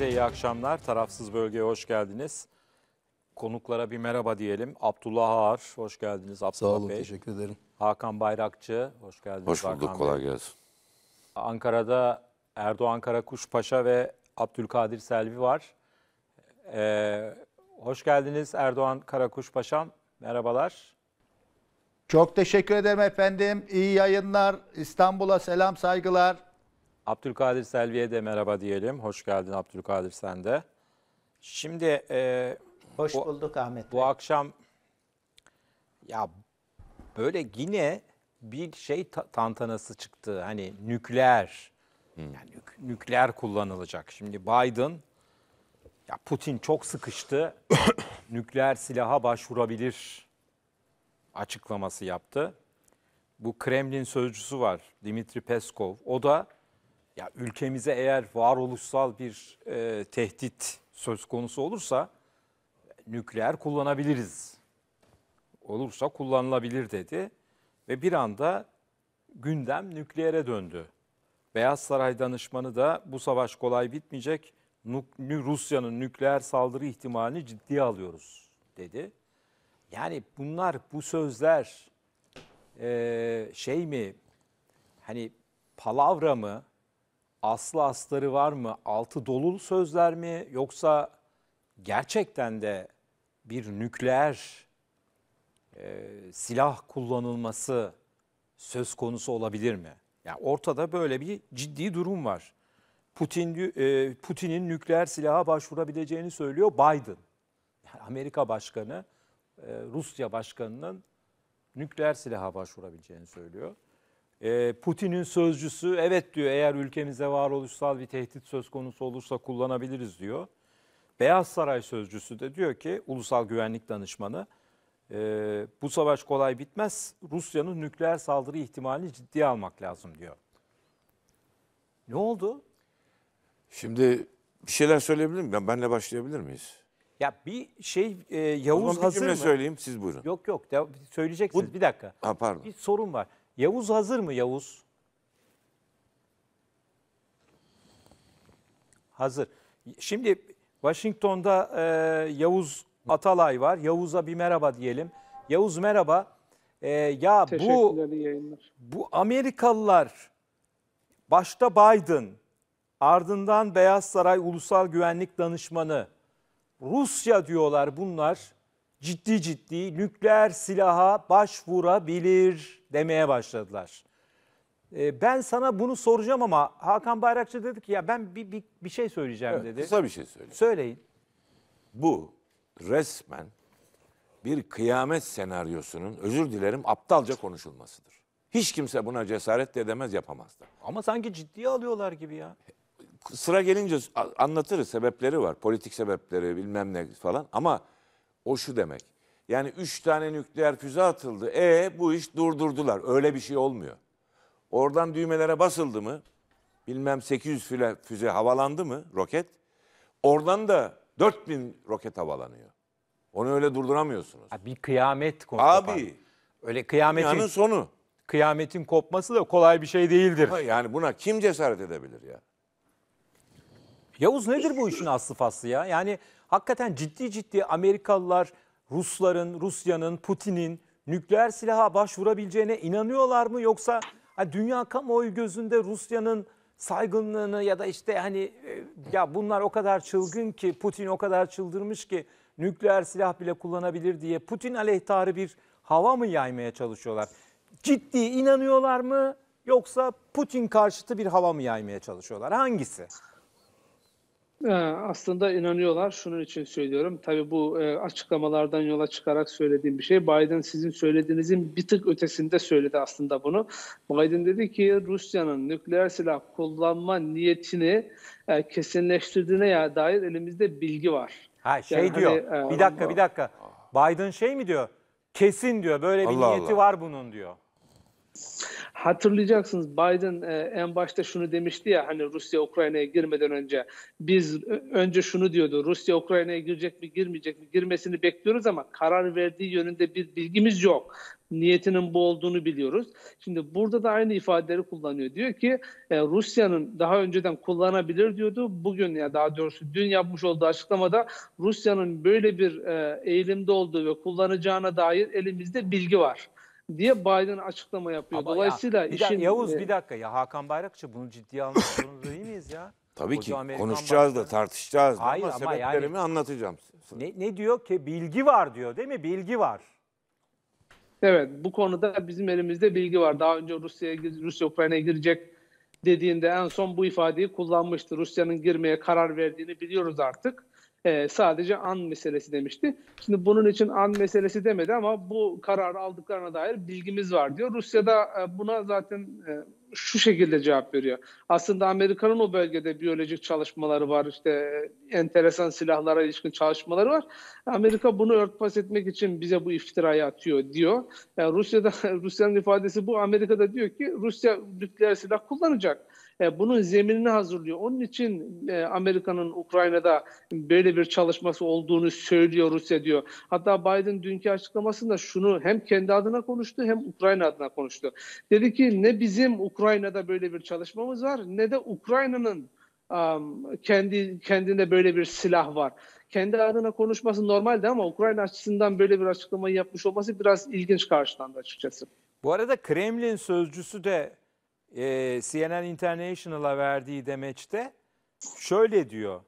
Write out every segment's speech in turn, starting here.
Herkese iyi akşamlar. Tarafsız Bölge'ye hoş geldiniz. Konuklara bir merhaba diyelim. Abdullah Ağar, hoş geldiniz Abdullah Sağ olun, Bey. teşekkür ederim. Hakan Bayrakçı, hoş geldiniz Hoş bulduk, Hakan kolay Bey. gelsin. Ankara'da Erdoğan Karakuş Paşa ve Abdülkadir Selvi var. Ee, hoş geldiniz Erdoğan Karakuş Paşam, merhabalar. Çok teşekkür ederim efendim. İyi yayınlar. İstanbul'a selam, saygılar. Abdülkadir Selvi'ye de merhaba diyelim. Hoş geldin Abdülkadir sen de. Şimdi e, hoş bu, bulduk Ahmet. Bu Bey. akşam ya böyle yine bir şey ta tantanası çıktı. Hani nükleer hmm. yani nük nükleer kullanılacak. Şimdi Biden ya Putin çok sıkıştı. nükleer silaha başvurabilir açıklaması yaptı. Bu Kremlin sözcüsü var Dimitri Peskov. O da ya ülkemize eğer varoluşsal bir e, tehdit söz konusu olursa nükleer kullanabiliriz. Olursa kullanılabilir dedi ve bir anda gündem nükleere döndü. Beyaz Saray danışmanı da bu savaş kolay bitmeyecek. Rusya'nın nükleer saldırı ihtimalini ciddiye alıyoruz dedi. Yani bunlar bu sözler e, şey mi hani palavra mı aslı astarı var mı? Altı dolul sözler mi? Yoksa gerçekten de bir nükleer e, silah kullanılması söz konusu olabilir mi? Yani ortada böyle bir ciddi durum var. Putin e, Putin'in nükleer silaha başvurabileceğini söylüyor Biden. Yani Amerika Başkanı e, Rusya Başkanı'nın nükleer silaha başvurabileceğini söylüyor. Ee, Putin'in sözcüsü evet diyor eğer ülkemize varoluşsal bir tehdit söz konusu olursa kullanabiliriz diyor. Beyaz Saray sözcüsü de diyor ki ulusal güvenlik danışmanı e, bu savaş kolay bitmez Rusya'nın nükleer saldırı ihtimalini ciddiye almak lazım diyor. Ne oldu? Şimdi bir şeyler söyleyebilir miyim? Ben benle başlayabilir miyiz? Ya bir şey e, Yavuz hazır mı? söyleyeyim siz buyurun. Yok yok söyleyeceksiniz Bu, bir dakika. Ha, pardon. Bir sorun var. Yavuz hazır mı Yavuz? Hazır. Şimdi Washington'da e, Yavuz Atalay var. Yavuz'a bir merhaba diyelim. Yavuz merhaba. E, ya bu bu Amerikalılar başta Biden, ardından Beyaz Saray Ulusal Güvenlik Danışmanı, Rusya diyorlar bunlar ciddi ciddi nükleer silaha başvurabilir demeye başladılar. Ee, ben sana bunu soracağım ama Hakan Bayrakçı dedi ki ya ben bir, bir, bir şey söyleyeceğim evet, dedi. Kısa bir şey söyleyeyim. Söyleyin. Bu resmen bir kıyamet senaryosunun özür dilerim aptalca konuşulmasıdır. Hiç kimse buna cesaret de edemez yapamaz Ama sanki ciddiye alıyorlar gibi ya. Sıra gelince anlatırız sebepleri var. Politik sebepleri bilmem ne falan ama o şu demek. Yani üç tane nükleer füze atıldı. E bu iş durdurdular. Öyle bir şey olmuyor. Oradan düğmelere basıldı mı? Bilmem 800 füle, füze havalandı mı roket? Oradan da 4000 roket havalanıyor. Onu öyle durduramıyorsunuz. Bir kıyamet konu. Abi. Öyle kıyametin... Dünyanın sonu. Kıyametin kopması da kolay bir şey değildir. yani buna kim cesaret edebilir ya? Yavuz nedir bu işin aslı faslı ya? Yani hakikaten ciddi ciddi Amerikalılar Rusların, Rusya'nın, Putin'in nükleer silaha başvurabileceğine inanıyorlar mı yoksa hani dünya kamuoyu gözünde Rusya'nın saygınlığını ya da işte hani e, ya bunlar o kadar çılgın ki Putin o kadar çıldırmış ki nükleer silah bile kullanabilir diye Putin aleyhtarı bir hava mı yaymaya çalışıyorlar? Ciddi inanıyorlar mı yoksa Putin karşıtı bir hava mı yaymaya çalışıyorlar? Hangisi? Ee, aslında inanıyorlar. Şunun için söylüyorum. Tabii bu e, açıklamalardan yola çıkarak söylediğim bir şey. Biden sizin söylediğinizin bir tık ötesinde söyledi aslında bunu. Biden dedi ki Rusya'nın nükleer silah kullanma niyetini e, kesinleştirdiğine dair elimizde bilgi var. Ha şey yani diyor. Hani, bir dakika bir dakika. Biden şey mi diyor? Kesin diyor. Böyle bir Allah niyeti Allah. var bunun diyor. Hatırlayacaksınız Biden e, en başta şunu demişti ya hani Rusya Ukrayna'ya girmeden önce biz önce şunu diyordu Rusya Ukrayna'ya girecek mi girmeyecek mi girmesini bekliyoruz ama karar verdiği yönünde bir bilgimiz yok. Niyetinin bu olduğunu biliyoruz. Şimdi burada da aynı ifadeleri kullanıyor. Diyor ki e, Rusya'nın daha önceden kullanabilir diyordu. Bugün ya daha doğrusu dün yapmış olduğu açıklamada Rusya'nın böyle bir e, eğilimde olduğu ve kullanacağına dair elimizde bilgi var diye Biden açıklama yapıyor. Ama Dolayısıyla ya, bir işin... Yavuz e, bir dakika ya Hakan Bayrakçı bunu ciddiye almak zorunda değil miyiz ya? Tabii Koca ki Amerikan konuşacağız da tartışacağız da Hayır, ama, ama sebeplerimi yani, anlatacağım. Size. Ne, ne diyor ki? Bilgi var diyor değil mi? Bilgi var. Evet bu konuda bizim elimizde bilgi var. Daha önce Rusya'ya Rusya Ukrayna'ya girecek dediğinde en son bu ifadeyi kullanmıştı. Rusya'nın girmeye karar verdiğini biliyoruz artık. E, sadece an meselesi demişti. Şimdi bunun için an meselesi demedi ama bu kararı aldıklarına dair bilgimiz var diyor. Rusya'da e, buna zaten e, şu şekilde cevap veriyor. Aslında Amerika'nın o bölgede biyolojik çalışmaları var, işte e, enteresan silahlara ilişkin çalışmaları var. Amerika bunu örtbas etmek için bize bu iftirayı atıyor diyor. Yani e, Rusya'da Rusya'nın ifadesi bu. Amerika da diyor ki Rusya nükleer silah kullanacak. E, bunun zeminini hazırlıyor. Onun için e, Amerika'nın Ukrayna'da böyle bir çalışması olduğunu söylüyor Rusya diyor. Hatta Biden dünkü açıklamasında şunu hem kendi adına konuştu hem Ukrayna adına konuştu. Dedi ki ne bizim Ukrayna'da böyle bir çalışmamız var ne de Ukrayna'nın kendi kendinde böyle bir silah var kendi adına konuşması normaldi ama Ukrayna açısından böyle bir açıklamayı yapmış olması biraz ilginç karşılandı açıkçası. Bu arada Kremlin sözcüsü de ee, CNN International'a verdiği demeçte şöyle diyor.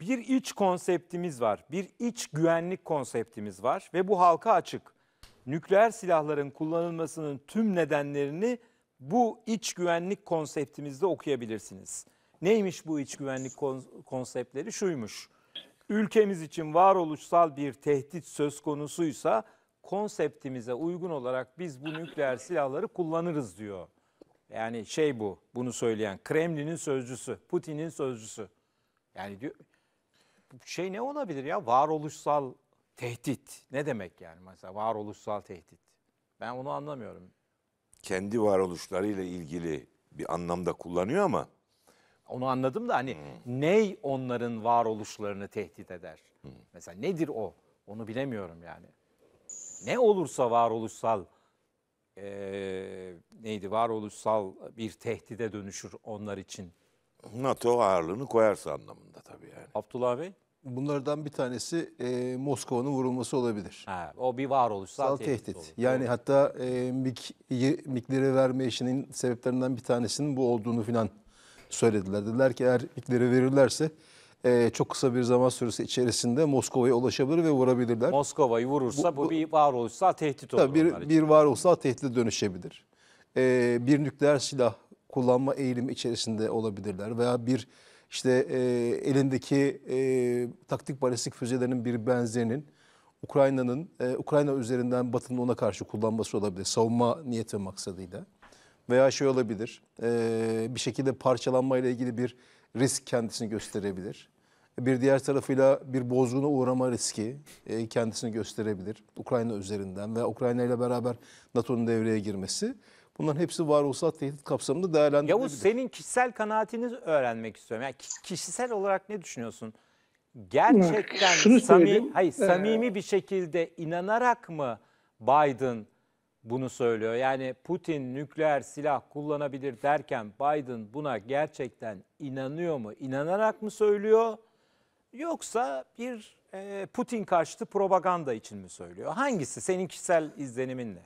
Bir iç konseptimiz var, bir iç güvenlik konseptimiz var ve bu halka açık. Nükleer silahların kullanılmasının tüm nedenlerini bu iç güvenlik konseptimizde okuyabilirsiniz. Neymiş bu iç güvenlik konseptleri? Şuymuş. Ülkemiz için varoluşsal bir tehdit söz konusuysa konseptimize uygun olarak biz bu nükleer silahları kullanırız diyor. Yani şey bu, bunu söyleyen Kremlin'in sözcüsü, Putin'in sözcüsü. Yani diyor şey ne olabilir ya? Varoluşsal tehdit. Ne demek yani mesela varoluşsal tehdit? Ben onu anlamıyorum. Kendi varoluşlarıyla ilgili bir anlamda kullanıyor ama onu anladım da hani hmm. ney onların varoluşlarını tehdit eder? Hmm. Mesela nedir o? Onu bilemiyorum yani. Ne olursa varoluşsal e, neydi varoluşsal bir tehdide dönüşür onlar için. NATO ağırlığını koyarsa anlamında tabii yani. Abdullah Bey? Bunlardan bir tanesi e, Moskova'nın vurulması olabilir. Ha, o bir varoluşsal Sal tehdit. tehdit. Olur. Yani evet. hatta e, MİG, MİG'leri verme işinin sebeplerinden bir tanesinin bu olduğunu filan söylediler. Dediler ki eğer MİG'leri verirlerse e, çok kısa bir zaman süresi içerisinde Moskova'ya ulaşabilir ve vurabilirler. Moskova'yı vurursa bu, bu bir varoluşsal tehdit olur. Tabii bir, bir varoluşsal tehdit dönüşebilir. E, bir nükleer silah kullanma eğilimi içerisinde olabilirler veya bir işte e, elindeki e, taktik balistik füzelerinin bir benzerinin Ukrayna'nın e, Ukrayna üzerinden Batı'nın ona karşı kullanması olabilir. Savunma niyeti maksadıyla. Veya şey olabilir, e, bir şekilde parçalanmayla ilgili bir risk kendisini gösterebilir. Bir diğer tarafıyla bir bozguna uğrama riski e, kendisini gösterebilir Ukrayna üzerinden ve Ukrayna ile beraber NATO'nun devreye girmesi. Bunların hepsi varoluşsal tehdit kapsamında değerlendirilebilir. Yavuz senin kişisel kanaatini öğrenmek istiyorum. Yani kişisel olarak ne düşünüyorsun? Gerçekten Şunu samimi, hayır, ee... samimi bir şekilde inanarak mı Biden bunu söylüyor? Yani Putin nükleer silah kullanabilir derken Biden buna gerçekten inanıyor mu? İnanarak mı söylüyor? yoksa bir e, Putin karşıtı propaganda için mi söylüyor? Hangisi senin kişisel izleniminle?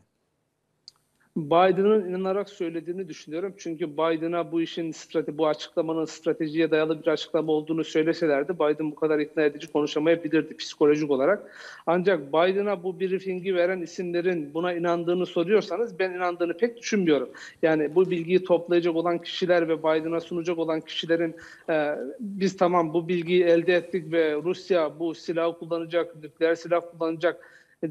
Biden'ın inanarak söylediğini düşünüyorum. Çünkü Biden'a bu işin strateji, bu açıklamanın stratejiye dayalı bir açıklama olduğunu söyleselerdi Biden bu kadar ikna edici konuşamayabilirdi psikolojik olarak. Ancak Biden'a bu briefingi veren isimlerin buna inandığını soruyorsanız ben inandığını pek düşünmüyorum. Yani bu bilgiyi toplayacak olan kişiler ve Biden'a sunacak olan kişilerin e, biz tamam bu bilgiyi elde ettik ve Rusya bu silahı kullanacak, nükleer silah kullanacak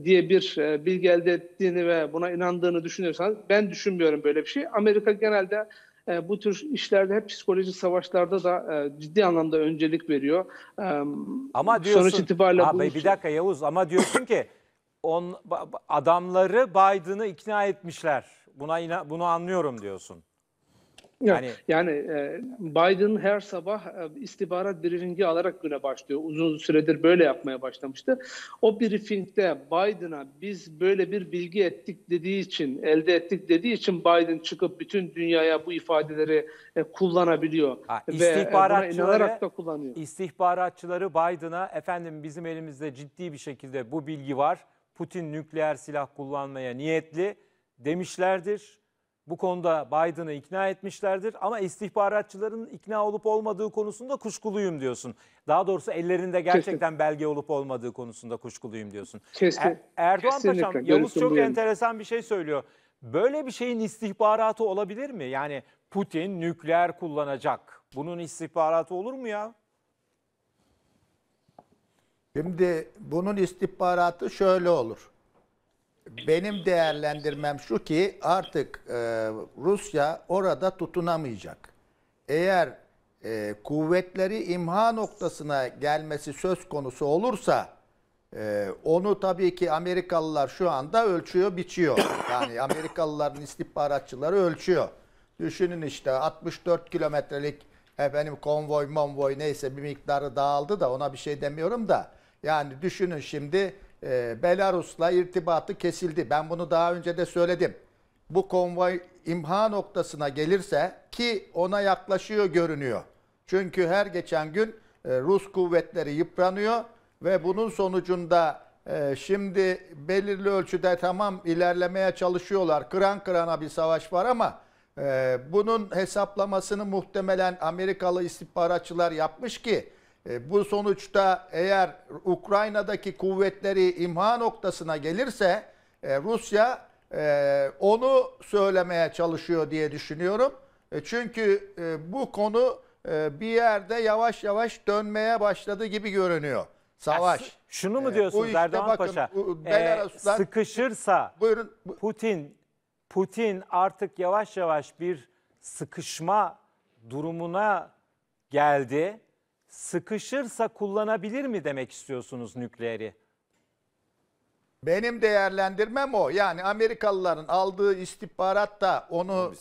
diye bir e, bilgi elde ettiğini ve buna inandığını düşünüyorsanız ben düşünmüyorum böyle bir şey. Amerika genelde e, bu tür işlerde hep psikolojik savaşlarda da e, ciddi anlamda öncelik veriyor. Ama diyorsun, Sonuç itibariyle abi, bir dakika Yavuz ama diyorsun ki on, adamları Biden'ı ikna etmişler. Buna ina, bunu anlıyorum diyorsun. Yok, yani yani e, Biden her sabah e, istihbarat briefingi alarak güne başlıyor. Uzun süredir böyle yapmaya başlamıştı. O briefingde Biden'a biz böyle bir bilgi ettik dediği için, elde ettik dediği için Biden çıkıp bütün dünyaya bu ifadeleri e, kullanabiliyor ha, ve e, inanarak da kullanıyor. İstihbaratçıları Biden'a efendim bizim elimizde ciddi bir şekilde bu bilgi var. Putin nükleer silah kullanmaya niyetli demişlerdir bu konuda Biden'ı ikna etmişlerdir ama istihbaratçıların ikna olup olmadığı konusunda kuşkuluyum diyorsun. Daha doğrusu ellerinde gerçekten Kesin. belge olup olmadığı konusunda kuşkuluyum diyorsun. E, Kesin. Er Erdoğan Kesinlikle. Paşam, Yavuz çok duyuyorum. enteresan bir şey söylüyor. Böyle bir şeyin istihbaratı olabilir mi? Yani Putin nükleer kullanacak. Bunun istihbaratı olur mu ya? Şimdi bunun istihbaratı şöyle olur benim değerlendirmem şu ki artık e, Rusya orada tutunamayacak. Eğer e, kuvvetleri imha noktasına gelmesi söz konusu olursa e, onu tabii ki Amerikalılar şu anda ölçüyor, biçiyor. Yani Amerikalıların istihbaratçıları ölçüyor. Düşünün işte 64 kilometrelik efendim konvoy monvoy neyse bir miktarı dağıldı da ona bir şey demiyorum da. Yani düşünün şimdi e, Belarus'la irtibatı kesildi. Ben bunu daha önce de söyledim. Bu konvoy imha noktasına gelirse ki ona yaklaşıyor görünüyor. Çünkü her geçen gün e, Rus kuvvetleri yıpranıyor ve bunun sonucunda e, şimdi belirli ölçüde tamam ilerlemeye çalışıyorlar. Kıran kırana bir savaş var ama e, bunun hesaplamasını muhtemelen Amerikalı istihbaratçılar yapmış ki e, bu sonuçta eğer Ukrayna'daki kuvvetleri imha noktasına gelirse e, Rusya e, onu söylemeye çalışıyor diye düşünüyorum. Çünkü bu konu bir yerde yavaş yavaş dönmeye başladı gibi görünüyor. Savaş. Yani şunu mu diyorsunuz işte Erdoğan bakın, Paşa? e, sıkışırsa buyurun, bu, Putin Putin artık yavaş yavaş bir sıkışma durumuna geldi sıkışırsa kullanabilir mi demek istiyorsunuz nükleeri? Benim değerlendirmem o. Yani Amerikalıların aldığı istihbarat da onu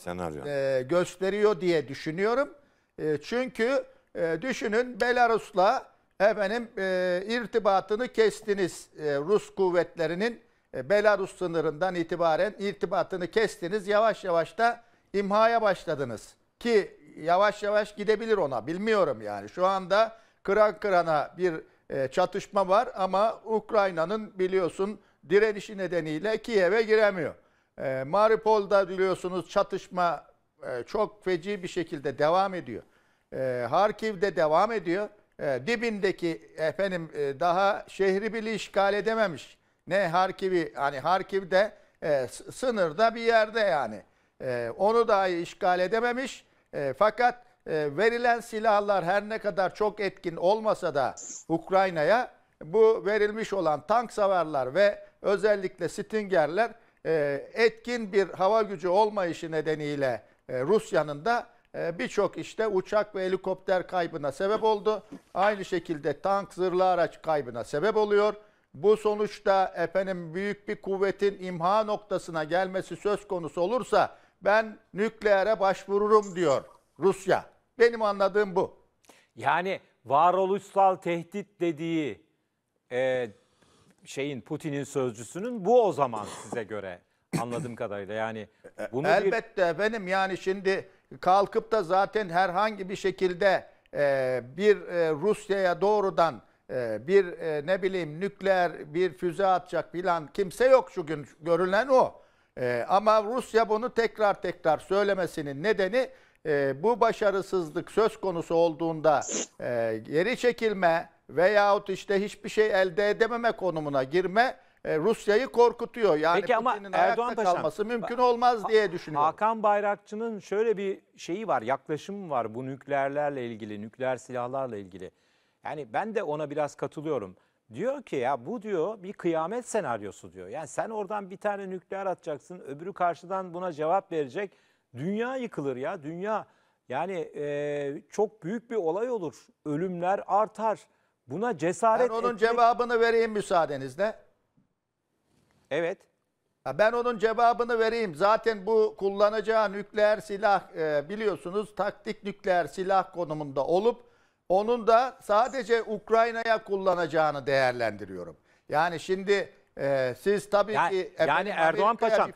e, gösteriyor diye düşünüyorum. E, çünkü e, düşünün Belarus'la efendim e, irtibatını kestiniz. E, Rus kuvvetlerinin e, Belarus sınırından itibaren irtibatını kestiniz. Yavaş yavaş da imhaya başladınız. Ki yavaş yavaş gidebilir ona. Bilmiyorum yani. Şu anda kıran kırana bir e, çatışma var ama Ukrayna'nın biliyorsun direnişi nedeniyle Kiev'e giremiyor. E, Maripol'da biliyorsunuz çatışma e, çok feci bir şekilde devam ediyor. E, Harkiv'de devam ediyor. E, dibindeki efendim e, daha şehri bile işgal edememiş. Ne Harkiv'i hani Harkiv'de e, sınırda bir yerde yani. E, onu dahi işgal edememiş. E, fakat e, verilen silahlar her ne kadar çok etkin olmasa da Ukrayna'ya bu verilmiş olan tank savarlar ve özellikle Stinger'ler e, etkin bir hava gücü olmayışı nedeniyle e, Rusya'nın da e, birçok işte uçak ve helikopter kaybına sebep oldu. Aynı şekilde tank zırhlı araç kaybına sebep oluyor. Bu sonuçta efendim büyük bir kuvvetin imha noktasına gelmesi söz konusu olursa ben nükleere başvururum diyor Rusya. Benim anladığım bu. Yani varoluşsal tehdit dediği e, şeyin Putin'in sözcüsünün bu o zaman size göre anladığım kadarıyla. Yani bunu elbette bir... benim yani şimdi kalkıp da zaten herhangi bir şekilde e, bir e, Rusya'ya doğrudan e, bir e, ne bileyim nükleer bir füze atacak filan kimse yok şu gün görülen o. E, ama Rusya bunu tekrar tekrar söylemesinin nedeni e, bu başarısızlık söz konusu olduğunda e, geri çekilme veyahut işte hiçbir şey elde edememe konumuna girme e, Rusya'yı korkutuyor. Yani Peki ama Putin'in Erdoğan ayakta Paşam, kalması mümkün olmaz diye düşünüyorum. Hakan Bayrakçı'nın şöyle bir şeyi var, yaklaşımı var bu nükleerlerle ilgili, nükleer silahlarla ilgili. Yani ben de ona biraz katılıyorum. Diyor ki ya bu diyor bir kıyamet senaryosu diyor. Yani sen oradan bir tane nükleer atacaksın öbürü karşıdan buna cevap verecek. Dünya yıkılır ya dünya. Yani e, çok büyük bir olay olur. Ölümler artar. Buna cesaret Ben onun etmek... cevabını vereyim müsaadenizle. Evet. Ben onun cevabını vereyim. Zaten bu kullanacağı nükleer silah e, biliyorsunuz taktik nükleer silah konumunda olup onun da sadece Ukrayna'ya kullanacağını değerlendiriyorum. Yani şimdi e, siz tabii yani, ki yani Erdoğan Paşam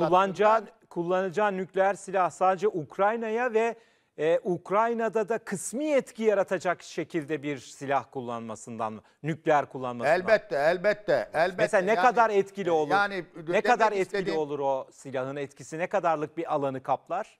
kullanacağı kullanacağı nükleer silah sadece Ukrayna'ya ve e, Ukrayna'da da kısmi etki yaratacak şekilde bir silah kullanmasından Nükleer kullanmasından. Elbette, elbette, elbette. Mesela ne yani, kadar etkili olur? Yani ne kadar etkili istediğim... olur o silahın etkisi? Ne kadarlık bir alanı kaplar?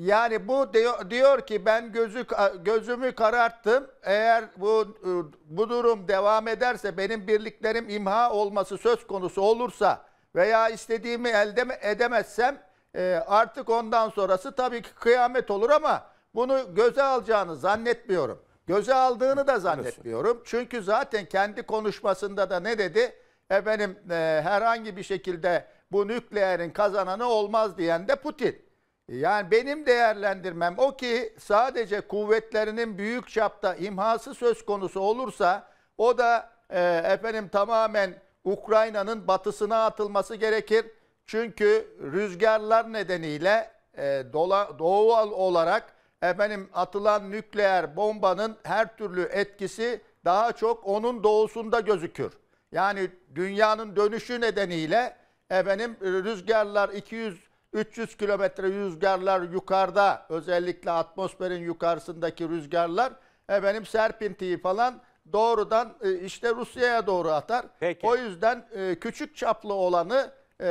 Yani bu diyor, diyor ki ben gözü gözümü kararttım. Eğer bu e, bu durum devam ederse benim birliklerim imha olması söz konusu olursa veya istediğimi elde edemezsem e, artık ondan sonrası tabii ki kıyamet olur ama bunu göze alacağını zannetmiyorum. Göze aldığını da zannetmiyorum. Çünkü zaten kendi konuşmasında da ne dedi? Efendim e, herhangi bir şekilde bu nükleerin kazananı olmaz diyen de Putin. Yani benim değerlendirmem o ki sadece kuvvetlerinin büyük çapta imhası söz konusu olursa o da e, efendim tamamen Ukrayna'nın batısına atılması gerekir. Çünkü rüzgarlar nedeniyle e, dola, doğu olarak efendim atılan nükleer bombanın her türlü etkisi daha çok onun doğusunda gözükür. Yani dünyanın dönüşü nedeniyle efendim rüzgarlar 200 300 kilometre rüzgarlar yukarıda özellikle atmosferin yukarısındaki rüzgarlar efendim serpintiyi falan doğrudan e, işte Rusya'ya doğru atar. Peki. O yüzden e, küçük çaplı olanı e,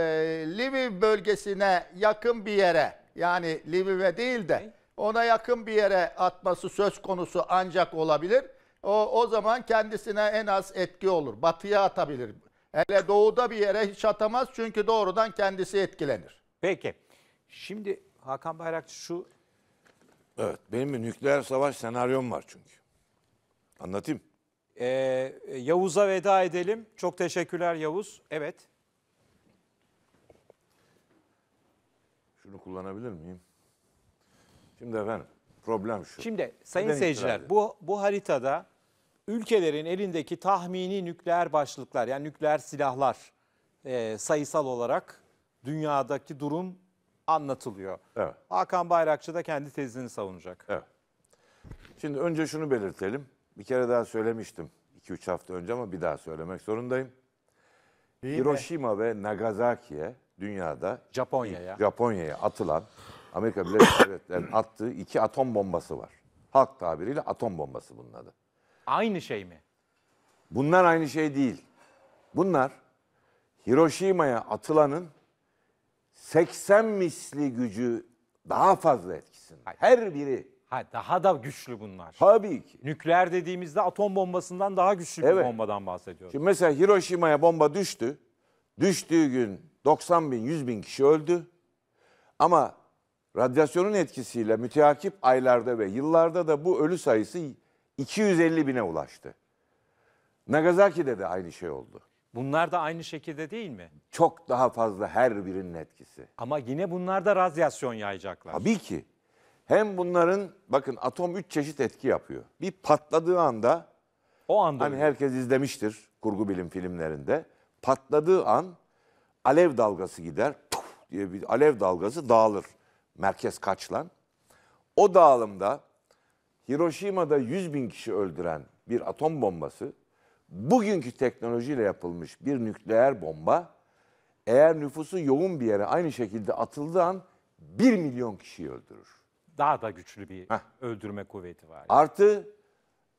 Lviv bölgesine yakın bir yere yani Lviv'e değil de ona yakın bir yere atması söz konusu ancak olabilir. O, o zaman kendisine en az etki olur. Batıya atabilir. Hele doğuda bir yere hiç atamaz çünkü doğrudan kendisi etkilenir. Peki. Şimdi Hakan Bayrakçı şu... Evet benim bir nükleer savaş senaryom var çünkü. Anlatayım. Ee, Yavuz'a veda edelim. Çok teşekkürler Yavuz. Evet. Şunu kullanabilir miyim? Şimdi efendim problem şu. Şimdi sayın Neden seyirciler bu, bu haritada ülkelerin elindeki tahmini nükleer başlıklar yani nükleer silahlar e, sayısal olarak dünyadaki durum anlatılıyor. Evet. Hakan Bayrakçı da kendi tezini savunacak. Evet. Şimdi önce şunu belirtelim. Bir kere daha söylemiştim 2-3 hafta önce ama bir daha söylemek zorundayım. Değil Hiroşima mi? ve Nagasaki'ye dünyada Japonya'ya Japonya'ya atılan Amerika Birleşik Devletleri'nin attığı iki atom bombası var. Halk tabiriyle atom bombası bunun adı. Aynı şey mi? Bunlar aynı şey değil. Bunlar Hiroşima'ya atılanın 80 misli gücü daha fazla etkisinde. Hayır. Her biri. Ha, daha da güçlü bunlar. Tabii ki. Nükleer dediğimizde atom bombasından daha güçlü evet. bir bombadan bahsediyoruz. Şimdi mesela Hiroşima'ya bomba düştü. Düştüğü gün 90 bin, 100 bin kişi öldü. Ama radyasyonun etkisiyle müteakip aylarda ve yıllarda da bu ölü sayısı 250 bine ulaştı. Nagasaki'de de aynı şey oldu. Bunlar da aynı şekilde değil mi? Çok daha fazla her birinin etkisi. Ama yine bunlar da radyasyon yayacaklar. Tabii ki. Hem bunların bakın atom üç çeşit etki yapıyor. Bir patladığı anda O anda hani mı? herkes izlemiştir kurgu bilim filmlerinde. Patladığı an alev dalgası gider. Tuf diye bir alev dalgası dağılır. Merkez kaçlan. O dağılımda Hiroşima'da 100 bin kişi öldüren bir atom bombası bugünkü teknolojiyle yapılmış bir nükleer bomba eğer nüfusu yoğun bir yere aynı şekilde atıldığı an 1 milyon kişiyi öldürür. Daha da güçlü bir Heh. öldürme kuvveti var. Artı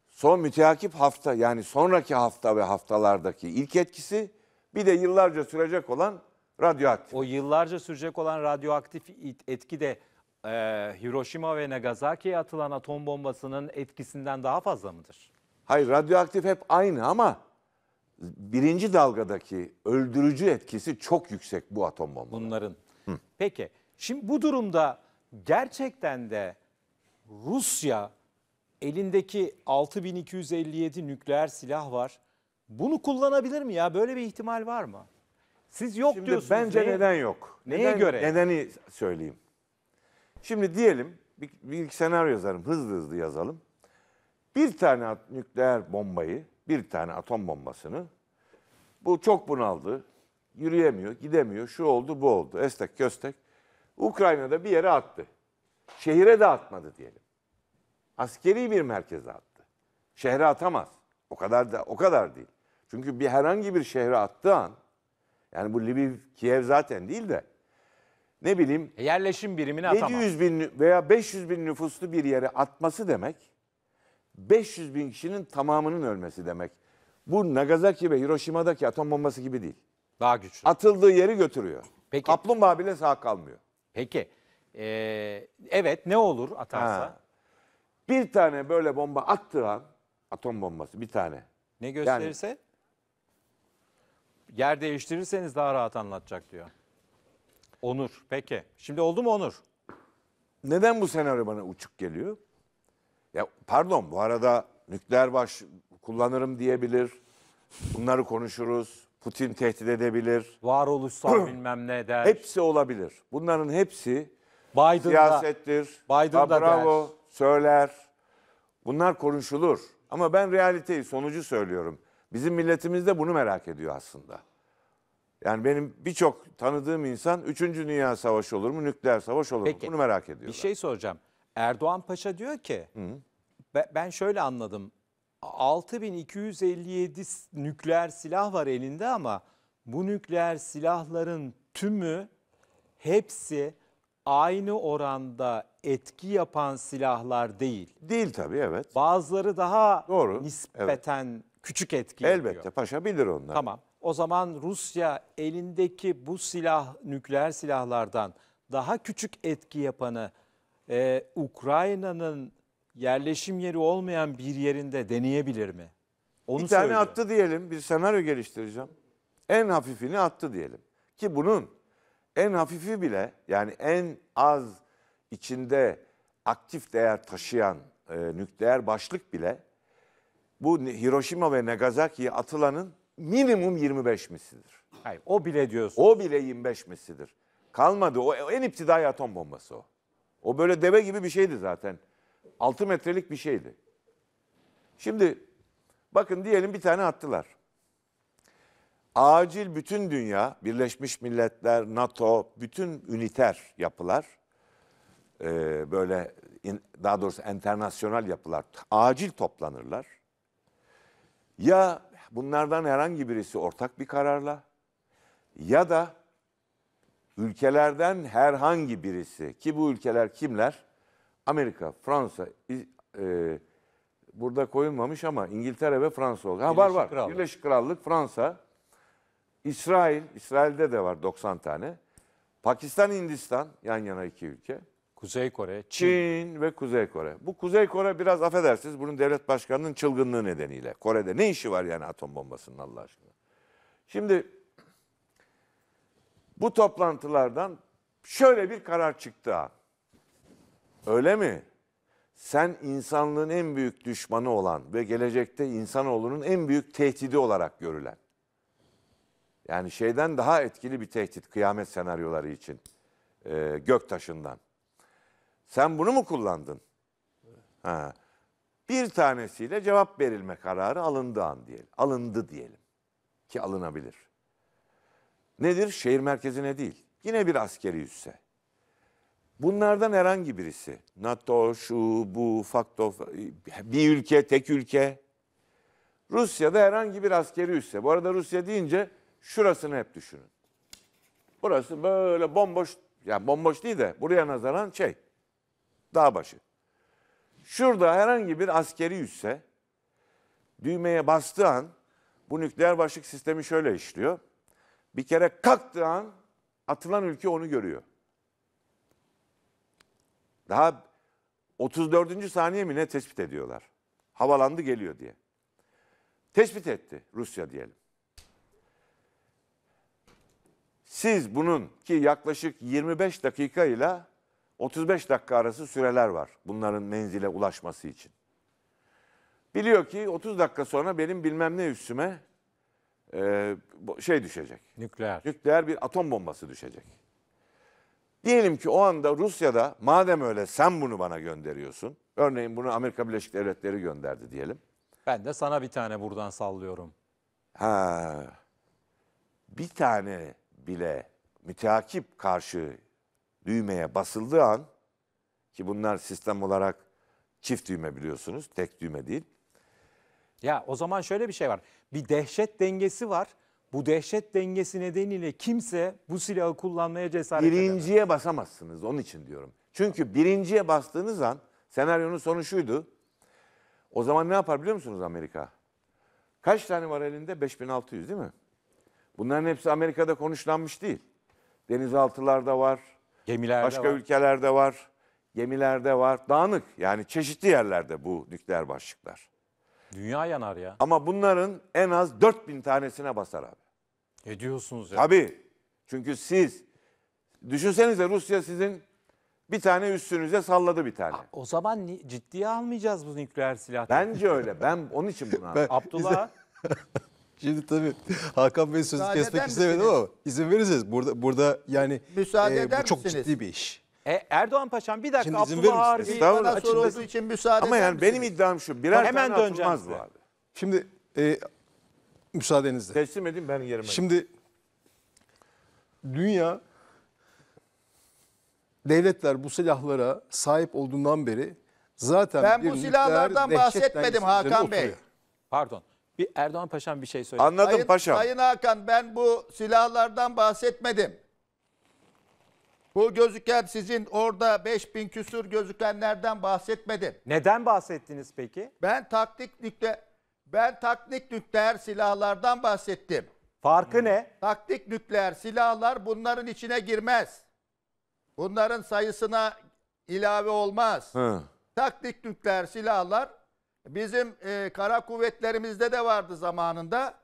son müteakip hafta yani sonraki hafta ve haftalardaki ilk etkisi bir de yıllarca sürecek olan radyoaktif. O yıllarca sürecek olan radyoaktif etki de e, Hiroşima ve Nagasaki'ye atılan atom bombasının etkisinden daha fazla mıdır? Hayır radyoaktif hep aynı ama birinci dalgadaki öldürücü etkisi çok yüksek bu atom bombaları. Bunların. Hı. Peki şimdi bu durumda gerçekten de Rusya elindeki 6257 nükleer silah var. Bunu kullanabilir mi ya? Böyle bir ihtimal var mı? Siz yok Şimdi diyorsunuz. Bence neye, neden yok? Neye neden, göre? Nedeni söyleyeyim. Şimdi diyelim bir, bir senaryo yazarım. Hızlı hızlı yazalım. Bir tane nükleer bombayı, bir tane atom bombasını bu çok bunaldı. Yürüyemiyor, gidemiyor, şu oldu, bu oldu. Estek köstek. Ukrayna'da bir yere attı. Şehire de atmadı diyelim. Askeri bir merkeze attı. Şehre atamaz. O kadar da o kadar değil. Çünkü bir herhangi bir şehre attığı an yani bu Lviv, Kiev zaten değil de ne bileyim e yerleşim birimini 700 atamaz. bin veya 500 bin nüfuslu bir yere atması demek 500 bin kişinin tamamının ölmesi demek. Bu Nagasaki ve Hiroşima'daki atom bombası gibi değil. Daha güçlü. Atıldığı yeri götürüyor. Peki. Kaplumbağa bile sağ kalmıyor. Peki. Ee, evet ne olur atarsa? Ha. Bir tane böyle bomba attığı an atom bombası bir tane. Ne gösterirse? Yani, Yer değiştirirseniz daha rahat anlatacak diyor. Onur peki. Şimdi oldu mu Onur? Neden bu senaryo bana uçuk geliyor? Ya pardon bu arada nükleer baş kullanırım diyebilir. Bunları konuşuruz. Putin tehdit edebilir. Varoluşsal bilmem ne der. Hepsi olabilir. Bunların hepsi Biden'da, siyasettir. Biden'da bravo der. söyler. Bunlar konuşulur. Ama ben realiteyi, sonucu söylüyorum. Bizim milletimiz de bunu merak ediyor aslında. Yani benim birçok tanıdığım insan 3. Dünya Savaşı olur mu, nükleer savaş olur mu? Bunu merak ediyorlar. Bir şey soracağım. Erdoğan Paşa diyor ki Hı. ben şöyle anladım 6257 nükleer silah var elinde ama bu nükleer silahların tümü hepsi aynı oranda etki yapan silahlar değil. Değil tabii evet. Bazıları daha Doğru, nispeten evet. küçük etki Elbette, yapıyor. Elbette paşa bilir onları. Tamam. O zaman Rusya elindeki bu silah nükleer silahlardan daha küçük etki yapanı e, Ukrayna'nın yerleşim yeri olmayan bir yerinde deneyebilir mi? Onu bir tane attı diyelim bir senaryo geliştireceğim. En hafifini attı diyelim. Ki bunun en hafifi bile yani en az içinde aktif değer taşıyan e, nükleer başlık bile bu Hiroşima ve Nagasaki'ye atılanın minimum 25 misidir. Hayır, o bile diyorsun. O bile 25 misidir. Kalmadı. O en iptidai atom bombası o. O böyle deve gibi bir şeydi zaten. 6 metrelik bir şeydi. Şimdi bakın diyelim bir tane attılar. Acil bütün dünya, Birleşmiş Milletler, NATO, bütün üniter yapılar, e, böyle in, daha doğrusu internasyonal yapılar acil toplanırlar. Ya bunlardan herhangi birisi ortak bir kararla ya da ülkelerden herhangi birisi ki bu ülkeler kimler? Amerika, Fransa, e, burada koyulmamış ama İngiltere ve Fransa oldu. Ha, var var. Krallık. Birleşik Krallık, Fransa, İsrail, İsrail'de de var 90 tane. Pakistan, Hindistan yan yana iki ülke. Kuzey Kore, Çin. Çin ve Kuzey Kore. Bu Kuzey Kore biraz affedersiniz bunun devlet başkanının çılgınlığı nedeniyle. Kore'de ne işi var yani atom bombasının Allah aşkına? Şimdi bu toplantılardan şöyle bir karar çıktı Öyle mi? Sen insanlığın en büyük düşmanı olan ve gelecekte insanoğlunun en büyük tehdidi olarak görülen. Yani şeyden daha etkili bir tehdit kıyamet senaryoları için. E, gök taşından. Sen bunu mu kullandın? Ha. Bir tanesiyle cevap verilme kararı alındı an diyelim. Alındı diyelim. Ki alınabilir nedir? Şehir merkezine değil. Yine bir askeri üsse. Bunlardan herhangi birisi, NATO, şu, bu, fakto, bir ülke, tek ülke, Rusya'da herhangi bir askeri üsse. Bu arada Rusya deyince şurasını hep düşünün. Burası böyle bomboş, ya yani bomboş değil de buraya nazaran şey, dağ başı. Şurada herhangi bir askeri üsse düğmeye bastığı an bu nükleer başlık sistemi şöyle işliyor. Bir kere kalktığı an atılan ülke onu görüyor. Daha 34. saniye mi ne tespit ediyorlar. Havalandı geliyor diye. Tespit etti Rusya diyelim. Siz bunun ki yaklaşık 25 dakika ile 35 dakika arası süreler var bunların menzile ulaşması için. Biliyor ki 30 dakika sonra benim bilmem ne üssüme e, şey düşecek. Nükleer. Nükleer bir atom bombası düşecek. Diyelim ki o anda Rusya'da madem öyle sen bunu bana gönderiyorsun. Örneğin bunu Amerika Birleşik Devletleri gönderdi diyelim. Ben de sana bir tane buradan sallıyorum. Ha. Bir tane bile müteakip karşı düğmeye basıldığı an ki bunlar sistem olarak çift düğme biliyorsunuz, tek düğme değil. Ya o zaman şöyle bir şey var. Bir dehşet dengesi var. Bu dehşet dengesi nedeniyle kimse bu silahı kullanmaya cesaret edemez. Birinciye basamazsınız onun için diyorum. Çünkü birinciye bastığınız an senaryonun sonu şuydu. O zaman ne yapar biliyor musunuz Amerika? Kaç tane var elinde? 5600 değil mi? Bunların hepsi Amerika'da konuşlanmış değil. Denizaltılarda var. Gemilerde başka var. başka ülkelerde var. Gemilerde var. Dağınık yani çeşitli yerlerde bu nükleer başlıklar. Dünya yanar ya. Ama bunların en az 4000 tanesine basar abi. Ne diyorsunuz ya? Tabii. Çünkü siz düşünsenize Rusya sizin bir tane üstünüze salladı bir tane. O zaman ciddiye almayacağız bu nükleer silahı. Bence öyle. Ben onun için bunu aldım. Abdullah Şimdi tabii Hakan Bey sözü kesmek istemedim misiniz? ama izin verirseniz burada burada yani Müsaade e, bu çok misiniz? ciddi bir iş. E, Erdoğan Paşam bir dakika Şimdi izin verir Abdullah Harbi Bana soru Açıklasın. olduğu için müsaade Ama yani benim iddiam şu. Birer Hemen döneceğim atılmaz bu abi. Şimdi e, müsaadenizle. Teslim edin ben yerime. Şimdi dünya devletler bu silahlara sahip olduğundan beri zaten Ben bu silahlardan bahsetmedim Hakan Bey. Pardon. Bir Erdoğan Paşam bir şey söyledi. Anladım Sayın, paşam. Sayın Hakan ben bu silahlardan bahsetmedim. Bu gözüken sizin orada 5000 küsür gözükenlerden bahsetmedim. Neden bahsettiniz peki? Ben taktik nükle ben taktik nükleer silahlardan bahsettim. Farkı hmm. ne? Taktik nükleer silahlar bunların içine girmez. Bunların sayısına ilave olmaz. Hı. Taktik nükleer silahlar bizim e, kara kuvvetlerimizde de vardı zamanında.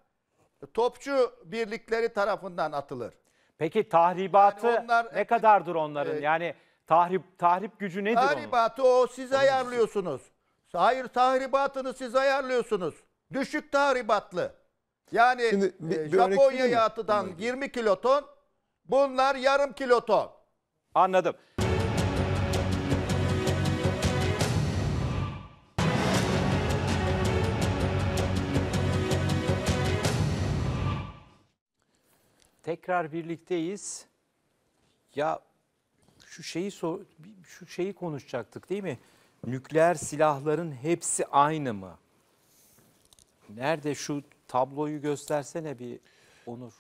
Topçu birlikleri tarafından atılır. Peki tahribatı Yani onlar- ne kadardır onların? E, yani tahrip tahrip gücü nedir onun? Tahribatı o siz ayarlıyorsunuz. Hayır tahribatını siz ayarlıyorsunuz. Düşük tahribatlı. Yani Şimdi bir- e, bir örnek vereyim 20 kiloton bunlar yarım kiloton. Anladım. tekrar birlikteyiz. Ya şu şeyi şu şeyi konuşacaktık değil mi? Nükleer silahların hepsi aynı mı? Nerede şu tabloyu göstersene bir Onur.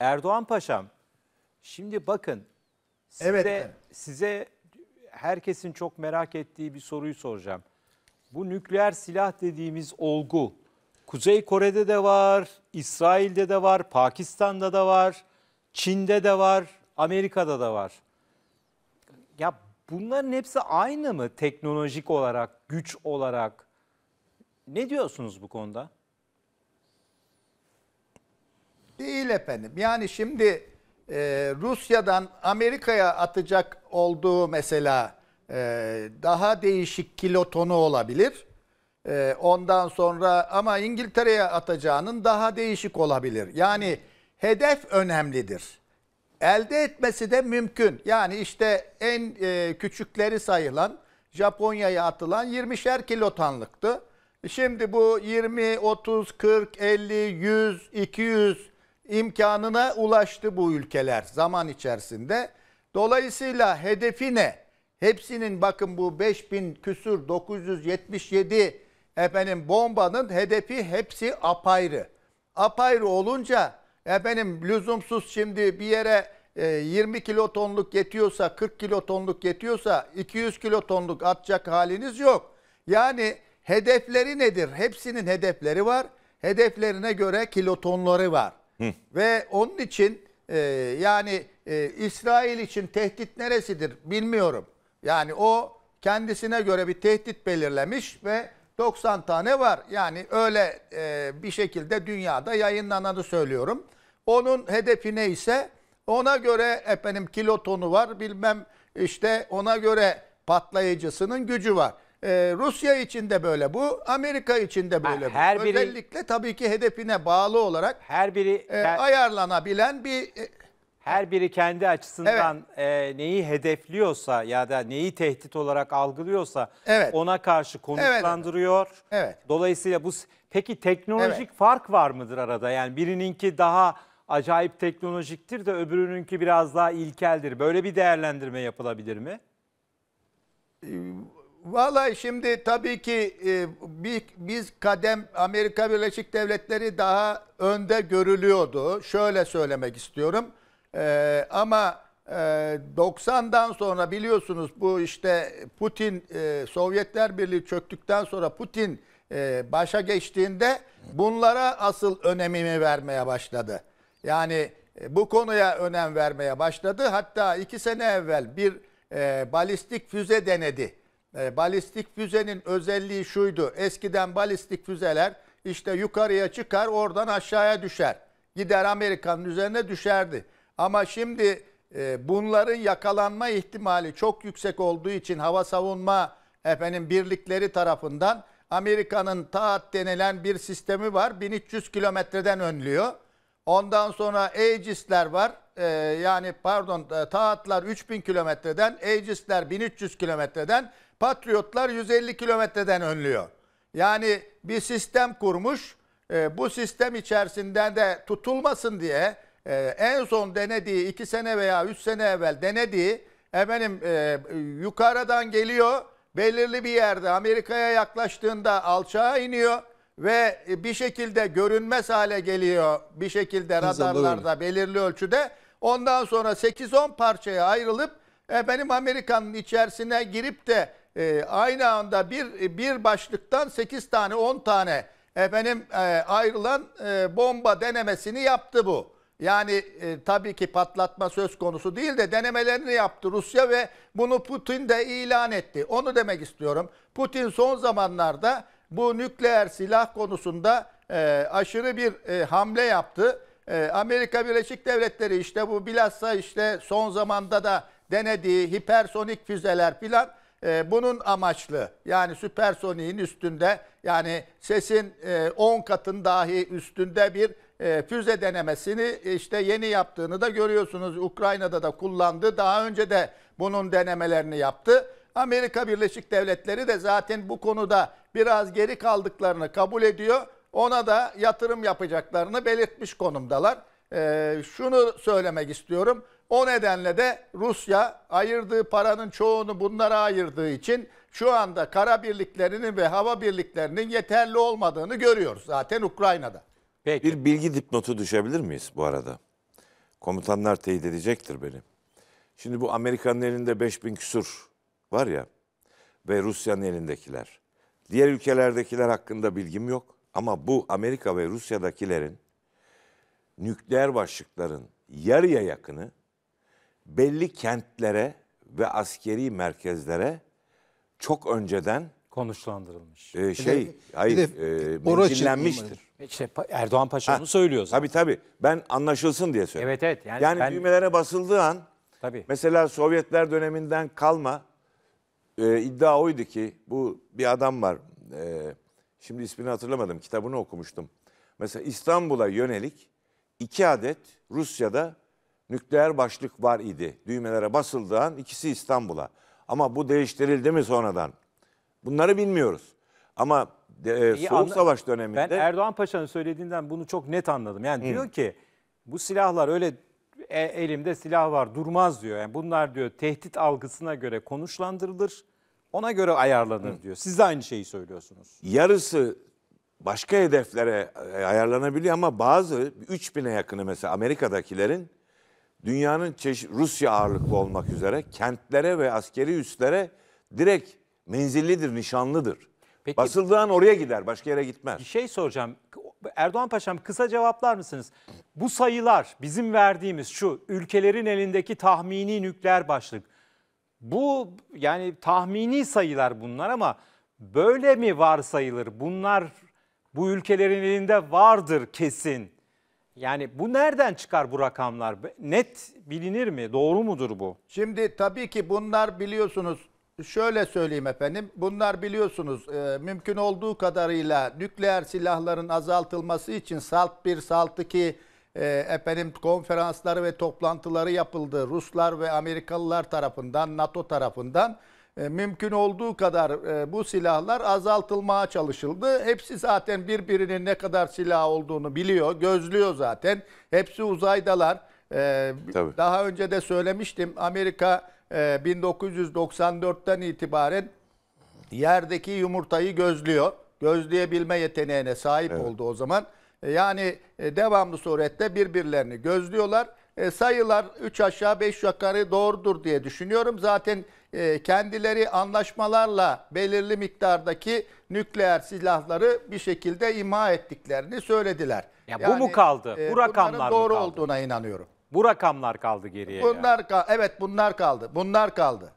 Erdoğan Paşam. Şimdi bakın size evet. size herkesin çok merak ettiği bir soruyu soracağım. Bu nükleer silah dediğimiz olgu Kuzey Kore'de de var, İsrail'de de var, Pakistan'da da var, Çin'de de var, Amerika'da da var. Ya bunların hepsi aynı mı teknolojik olarak, güç olarak? Ne diyorsunuz bu konuda? Değil efendim. Yani şimdi e, Rusya'dan Amerika'ya atacak olduğu mesela e, daha değişik kilotonu olabilir. Ee, ondan sonra ama İngiltere'ye atacağının daha değişik olabilir. Yani hedef önemlidir. Elde etmesi de mümkün. Yani işte en e, küçükleri sayılan Japonya'ya atılan 20'şer kilotanlıktı. Şimdi bu 20, 30, 40, 50, 100, 200 imkanına ulaştı bu ülkeler zaman içerisinde. Dolayısıyla hedefi ne? Hepsinin bakın bu 5000 küsur 977 Efendim bombanın hedefi hepsi apayrı. Apayrı olunca efendim lüzumsuz şimdi bir yere 20 e, kilotonluk yetiyorsa, 40 kilotonluk yetiyorsa 200 kilotonluk atacak haliniz yok. Yani hedefleri nedir? Hepsinin hedefleri var. Hedeflerine göre kilotonları var. Hı. Ve onun için e, yani e, İsrail için tehdit neresidir bilmiyorum. Yani o kendisine göre bir tehdit belirlemiş ve 90 tane var. Yani öyle e, bir şekilde dünyada yayınlananı söylüyorum. Onun hedefi ne ise ona göre efendim kilotonu var bilmem işte ona göre patlayıcısının gücü var. Ee, Rusya için de böyle bu, Amerika için de böyle her bu. Biri, Özellikle tabii ki hedefine bağlı olarak her biri e, ayarlanabilen bir e, her biri kendi açısından evet. e, neyi hedefliyorsa ya da neyi tehdit olarak algılıyorsa evet. ona karşı konuşlandırıyor. Evet. evet. Dolayısıyla bu peki teknolojik evet. fark var mıdır arada? Yani birininki daha acayip teknolojiktir de öbürününki biraz daha ilkeldir. Böyle bir değerlendirme yapılabilir mi? Ee, vallahi şimdi tabii ki e, biz kadem Amerika Birleşik Devletleri daha önde görülüyordu. Şöyle söylemek istiyorum. E, ama e, 90'dan sonra biliyorsunuz bu işte Putin e, Sovyetler Birliği çöktükten sonra Putin e, başa geçtiğinde bunlara asıl önemini vermeye başladı. Yani e, bu konuya önem vermeye başladı. Hatta iki sene evvel bir e, balistik füze denedi. E, balistik füzenin özelliği şuydu. Eskiden balistik füzeler işte yukarıya çıkar oradan aşağıya düşer. Gider Amerika'nın üzerine düşerdi. Ama şimdi e, bunların yakalanma ihtimali çok yüksek olduğu için hava savunma efendim birlikleri tarafından Amerika'nın Taat denilen bir sistemi var. 1300 kilometreden önlüyor. Ondan sonra Aegis'ler var. Ee, yani pardon e, Taatlar 3000 kilometreden, Aegis'ler 1300 kilometreden, Patriotlar 150 kilometreden önlüyor. Yani bir sistem kurmuş. Ee, bu sistem içerisinde de tutulmasın diye e, en son denediği 2 sene veya 3 sene evvel denediği efendim e, yukarıdan geliyor belirli bir yerde Amerika'ya yaklaştığında alçağa iniyor ve e, bir şekilde görünmez hale geliyor bir şekilde radarlarda belirli ölçüde. Ondan sonra 8-10 parçaya ayrılıp benim Amerika'nın içerisine girip de e, aynı anda bir bir başlıktan 8 tane 10 tane efendim e, ayrılan bomba denemesini yaptı bu. Yani e, tabii ki patlatma söz konusu değil de denemelerini yaptı Rusya ve bunu Putin de ilan etti. Onu demek istiyorum. Putin son zamanlarda bu nükleer silah konusunda e, aşırı bir e, hamle yaptı. E, Amerika Birleşik Devletleri işte bu bilhassa işte son zamanda da denediği hipersonik füzeler filan e, bunun amaçlı yani süpersoniğin üstünde yani sesin e, 10 katın dahi üstünde bir e, füze denemesini işte yeni yaptığını da görüyorsunuz. Ukrayna'da da kullandı. Daha önce de bunun denemelerini yaptı. Amerika Birleşik Devletleri de zaten bu konuda biraz geri kaldıklarını kabul ediyor. Ona da yatırım yapacaklarını belirtmiş konumdalar. E, şunu söylemek istiyorum. O nedenle de Rusya ayırdığı paranın çoğunu bunlara ayırdığı için şu anda kara birliklerinin ve hava birliklerinin yeterli olmadığını görüyoruz zaten Ukrayna'da. Peki. Bir bilgi dipnotu düşebilir miyiz bu arada? Komutanlar teyit edecektir beni. Şimdi bu Amerika'nın elinde 5000 küsur var ya ve Rusya'nın elindekiler. Diğer ülkelerdekiler hakkında bilgim yok. Ama bu Amerika ve Rusya'dakilerin nükleer başlıkların yarıya yakını belli kentlere ve askeri merkezlere çok önceden konuşlandırılmış. Ee, şey, de, hayır, de, e, mencinlenmiştir. İşte şey, Erdoğan Paşa ha, onu söylüyor zaten. Tabii tabii. Ben anlaşılsın diye söylüyorum. Evet evet. Yani, yani ben, düğmelere basıldığı an tabii. mesela Sovyetler döneminden kalma e, iddia oydu ki bu bir adam var. E, şimdi ismini hatırlamadım. Kitabını okumuştum. Mesela İstanbul'a yönelik iki adet Rusya'da nükleer başlık var idi. Düğmelere basıldığı an ikisi İstanbul'a. Ama bu değiştirildi mi sonradan? Bunları bilmiyoruz. Ama e, İyi, Soğuk Savaş döneminde Ben Erdoğan Paşa'nın söylediğinden bunu çok net anladım. Yani diyor ki bu silahlar öyle e, elimde silah var durmaz diyor. Yani bunlar diyor tehdit algısına göre konuşlandırılır. Ona göre ayarlanır diyor. Siz de aynı şeyi söylüyorsunuz. yarısı başka hedeflere e, ayarlanabiliyor ama bazı 3000'e yakını mesela Amerika'dakilerin dünyanın çeşit Rusya ağırlıklı olmak üzere kentlere ve askeri üslere direkt menzillidir, nişanlıdır. Peki, Basıldığın oraya gider, başka yere gitmez. Bir şey soracağım. Erdoğan Paşam kısa cevaplar mısınız? Bu sayılar bizim verdiğimiz şu ülkelerin elindeki tahmini nükleer başlık. Bu yani tahmini sayılar bunlar ama böyle mi varsayılır? Bunlar bu ülkelerin elinde vardır kesin. Yani bu nereden çıkar bu rakamlar? Net bilinir mi? Doğru mudur bu? Şimdi tabii ki bunlar biliyorsunuz şöyle söyleyeyim efendim. Bunlar biliyorsunuz e, mümkün olduğu kadarıyla nükleer silahların azaltılması için SALT 1, SALT 2 e, efendim konferansları ve toplantıları yapıldı. Ruslar ve Amerikalılar tarafından, NATO tarafından e, mümkün olduğu kadar e, bu silahlar azaltılmaya çalışıldı. Hepsi zaten birbirinin ne kadar silah olduğunu biliyor, gözlüyor zaten. Hepsi uzaydalar. E, daha önce de söylemiştim Amerika 1994'ten ee, itibaren yerdeki yumurtayı gözlüyor. Gözleyebilme yeteneğine sahip evet. oldu o zaman. Ee, yani e, devamlı surette birbirlerini gözlüyorlar. Ee, sayılar 3 aşağı 5 yukarı doğrudur diye düşünüyorum. Zaten e, kendileri anlaşmalarla belirli miktardaki nükleer silahları bir şekilde imha ettiklerini söylediler. Ya yani, bu mu kaldı? E, bu rakamlar doğru mı kaldı? olduğuna inanıyorum. Bu rakamlar kaldı geriye. Bunlar yani. evet bunlar kaldı. Bunlar kaldı.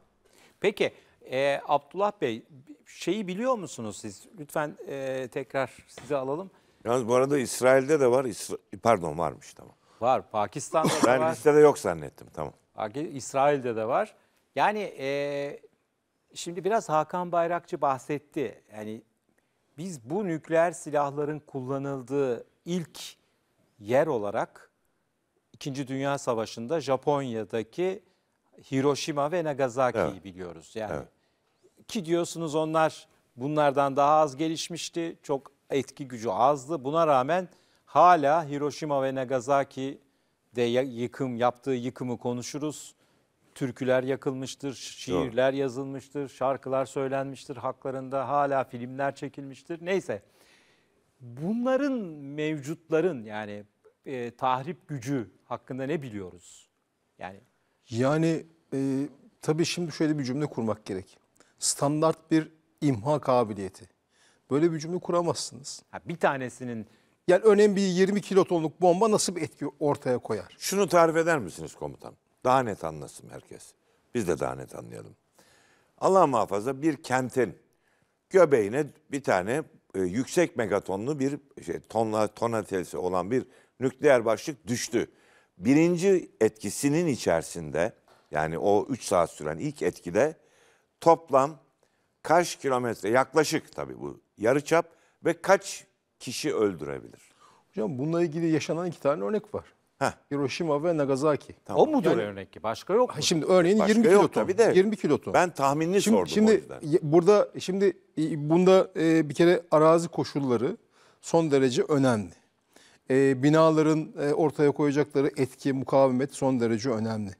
Peki e, Abdullah Bey şeyi biliyor musunuz siz? Lütfen e, tekrar size alalım. Yalnız bu arada İsrail'de de var. İsra Pardon varmış tamam. Var. Pakistan'da da ben var. Ben listede yok zannettim tamam. İsrail'de de var. Yani e, şimdi biraz Hakan Bayrakçı bahsetti. Yani biz bu nükleer silahların kullanıldığı ilk yer olarak İkinci Dünya Savaşı'nda Japonya'daki Hiroşima ve Nagasaki'yi evet. biliyoruz. Yani evet. ki diyorsunuz onlar bunlardan daha az gelişmişti. Çok etki gücü azdı. Buna rağmen hala Hiroşima ve Nagasaki'de yıkım yaptığı yıkımı konuşuruz. Türküler yakılmıştır, şiirler yazılmıştır, şarkılar söylenmiştir, haklarında hala filmler çekilmiştir. Neyse bunların mevcutların yani e, tahrip gücü hakkında ne biliyoruz? Yani yani e, tabii şimdi şöyle bir cümle kurmak gerek. Standart bir imha kabiliyeti. Böyle bir cümle kuramazsınız. Ha, bir tanesinin yani önemli bir 20 kilotonluk bomba nasıl bir etki ortaya koyar? Şunu tarif eder misiniz komutan? Daha net anlasın herkes. Biz de daha net anlayalım. Allah muhafaza bir kentin göbeğine bir tane e, yüksek megatonlu bir şey, tonla, tonatelsi olan bir nükleer başlık düştü. Birinci etkisinin içerisinde yani o 3 saat süren ilk etkide toplam kaç kilometre yaklaşık tabii bu yarıçap ve kaç kişi öldürebilir? Hocam bununla ilgili yaşanan iki tane örnek var. Heh. Hiroşima ve Nagasaki. Tamam. O mudur yani, örnek ki? Başka yok mu? Şimdi örneğin Başka 20 kiloton. Tabii de, 20 kiloton. Ben tahminini şimdi, sordum şimdi, Burada şimdi e, bunda e, bir kere arazi koşulları son derece önemli e, binaların e, ortaya koyacakları etki, mukavemet son derece önemli.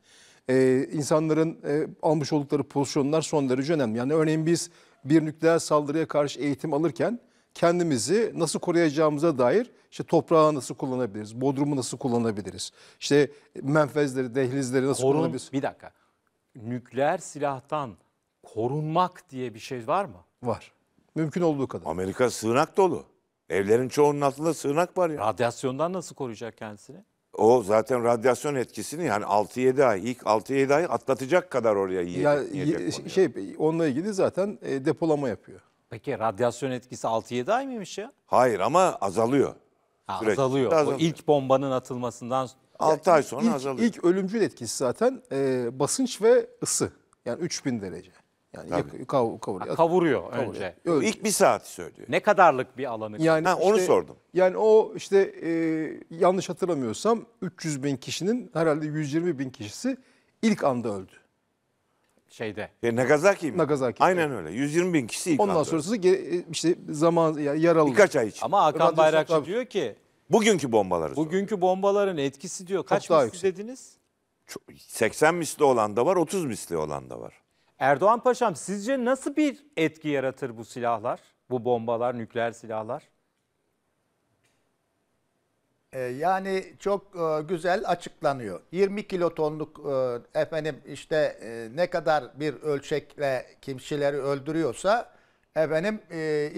E, insanların e, almış oldukları pozisyonlar son derece önemli. Yani örneğin biz bir nükleer saldırıya karşı eğitim alırken kendimizi nasıl koruyacağımıza dair işte toprağı nasıl kullanabiliriz, bodrumu nasıl kullanabiliriz, işte menfezleri, dehlizleri nasıl Korun, kullanabiliriz? Bir dakika, nükleer silahtan korunmak diye bir şey var mı? Var, mümkün olduğu kadar. Amerika sığınak dolu. Evlerin çoğunun altında sığınak var ya. Radyasyondan nasıl koruyacak kendisini? O zaten radyasyon etkisini yani 6-7 ay ilk 6-7 ay atlatacak kadar oraya yiyecek. Ya, şey oluyor. onunla ilgili zaten e, depolama yapıyor. Peki radyasyon etkisi 6-7 ay mıymış ya? Hayır ama azalıyor. Ha, azalıyor. azalıyor. O ilk bombanın atılmasından 6 ya, ay sonra ilk, azalıyor. İlk ölümcül etkisi zaten e, basınç ve ısı. Yani 3000 derece. Yani yak- kav- kavuruyor. Kavuruyor önce. Öyle. İlk bir saati söylüyor. Ne kadarlık bir alanı? Yani Ha, onu sordum. Yani o işte e, yanlış hatırlamıyorsam 300 bin kişinin herhalde 120 bin kişisi ilk anda öldü. şeyde. E, Nagasaki mi? Nagasaki. Aynen öyle. 120 bin kişi ilk Ondan anda. sonrası ge- e, işte zaman yaralı. Birkaç ay için. Ama Hakan Radyasyon Bayrakçı tabii. diyor ki Bugünkü bombaları sordum. bugünkü bombaların etkisi diyor. Kaç daha misli dediniz? 80 misli olan da var, 30 misli olan da var. Erdoğan Paşam sizce nasıl bir etki yaratır bu silahlar, bu bombalar, nükleer silahlar? Ee, yani çok e, güzel açıklanıyor. 20 kilotonluk e, efendim işte e, ne kadar bir ölçekle kimşileri öldürüyorsa efendim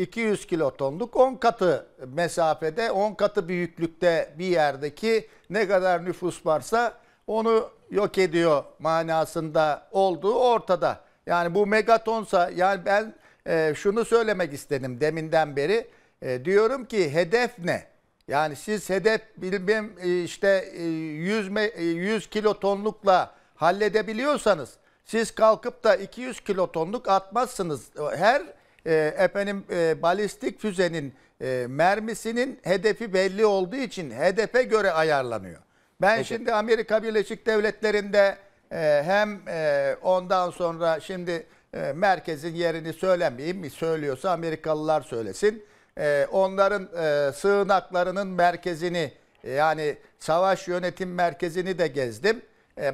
200 kilotonluk 10 katı mesafede 10 katı büyüklükte bir yerdeki ne kadar nüfus varsa onu yok ediyor manasında olduğu ortada. Yani bu megatonsa yani ben e, şunu söylemek istedim deminden beri. E, diyorum ki hedef ne? Yani siz hedef bilmem e, işte 100, e, 100 e, kilotonlukla halledebiliyorsanız siz kalkıp da 200 kilotonluk atmazsınız. Her e, efendim e, balistik füzenin e, mermisinin hedefi belli olduğu için hedefe göre ayarlanıyor. Ben Peki. şimdi Amerika Birleşik Devletleri'nde ee, hem e, ondan sonra şimdi e, merkezin yerini söylemeyeyim mi? Söylüyorsa Amerikalılar söylesin. Ee, onların e, sığınaklarının merkezini yani savaş yönetim merkezini de gezdim.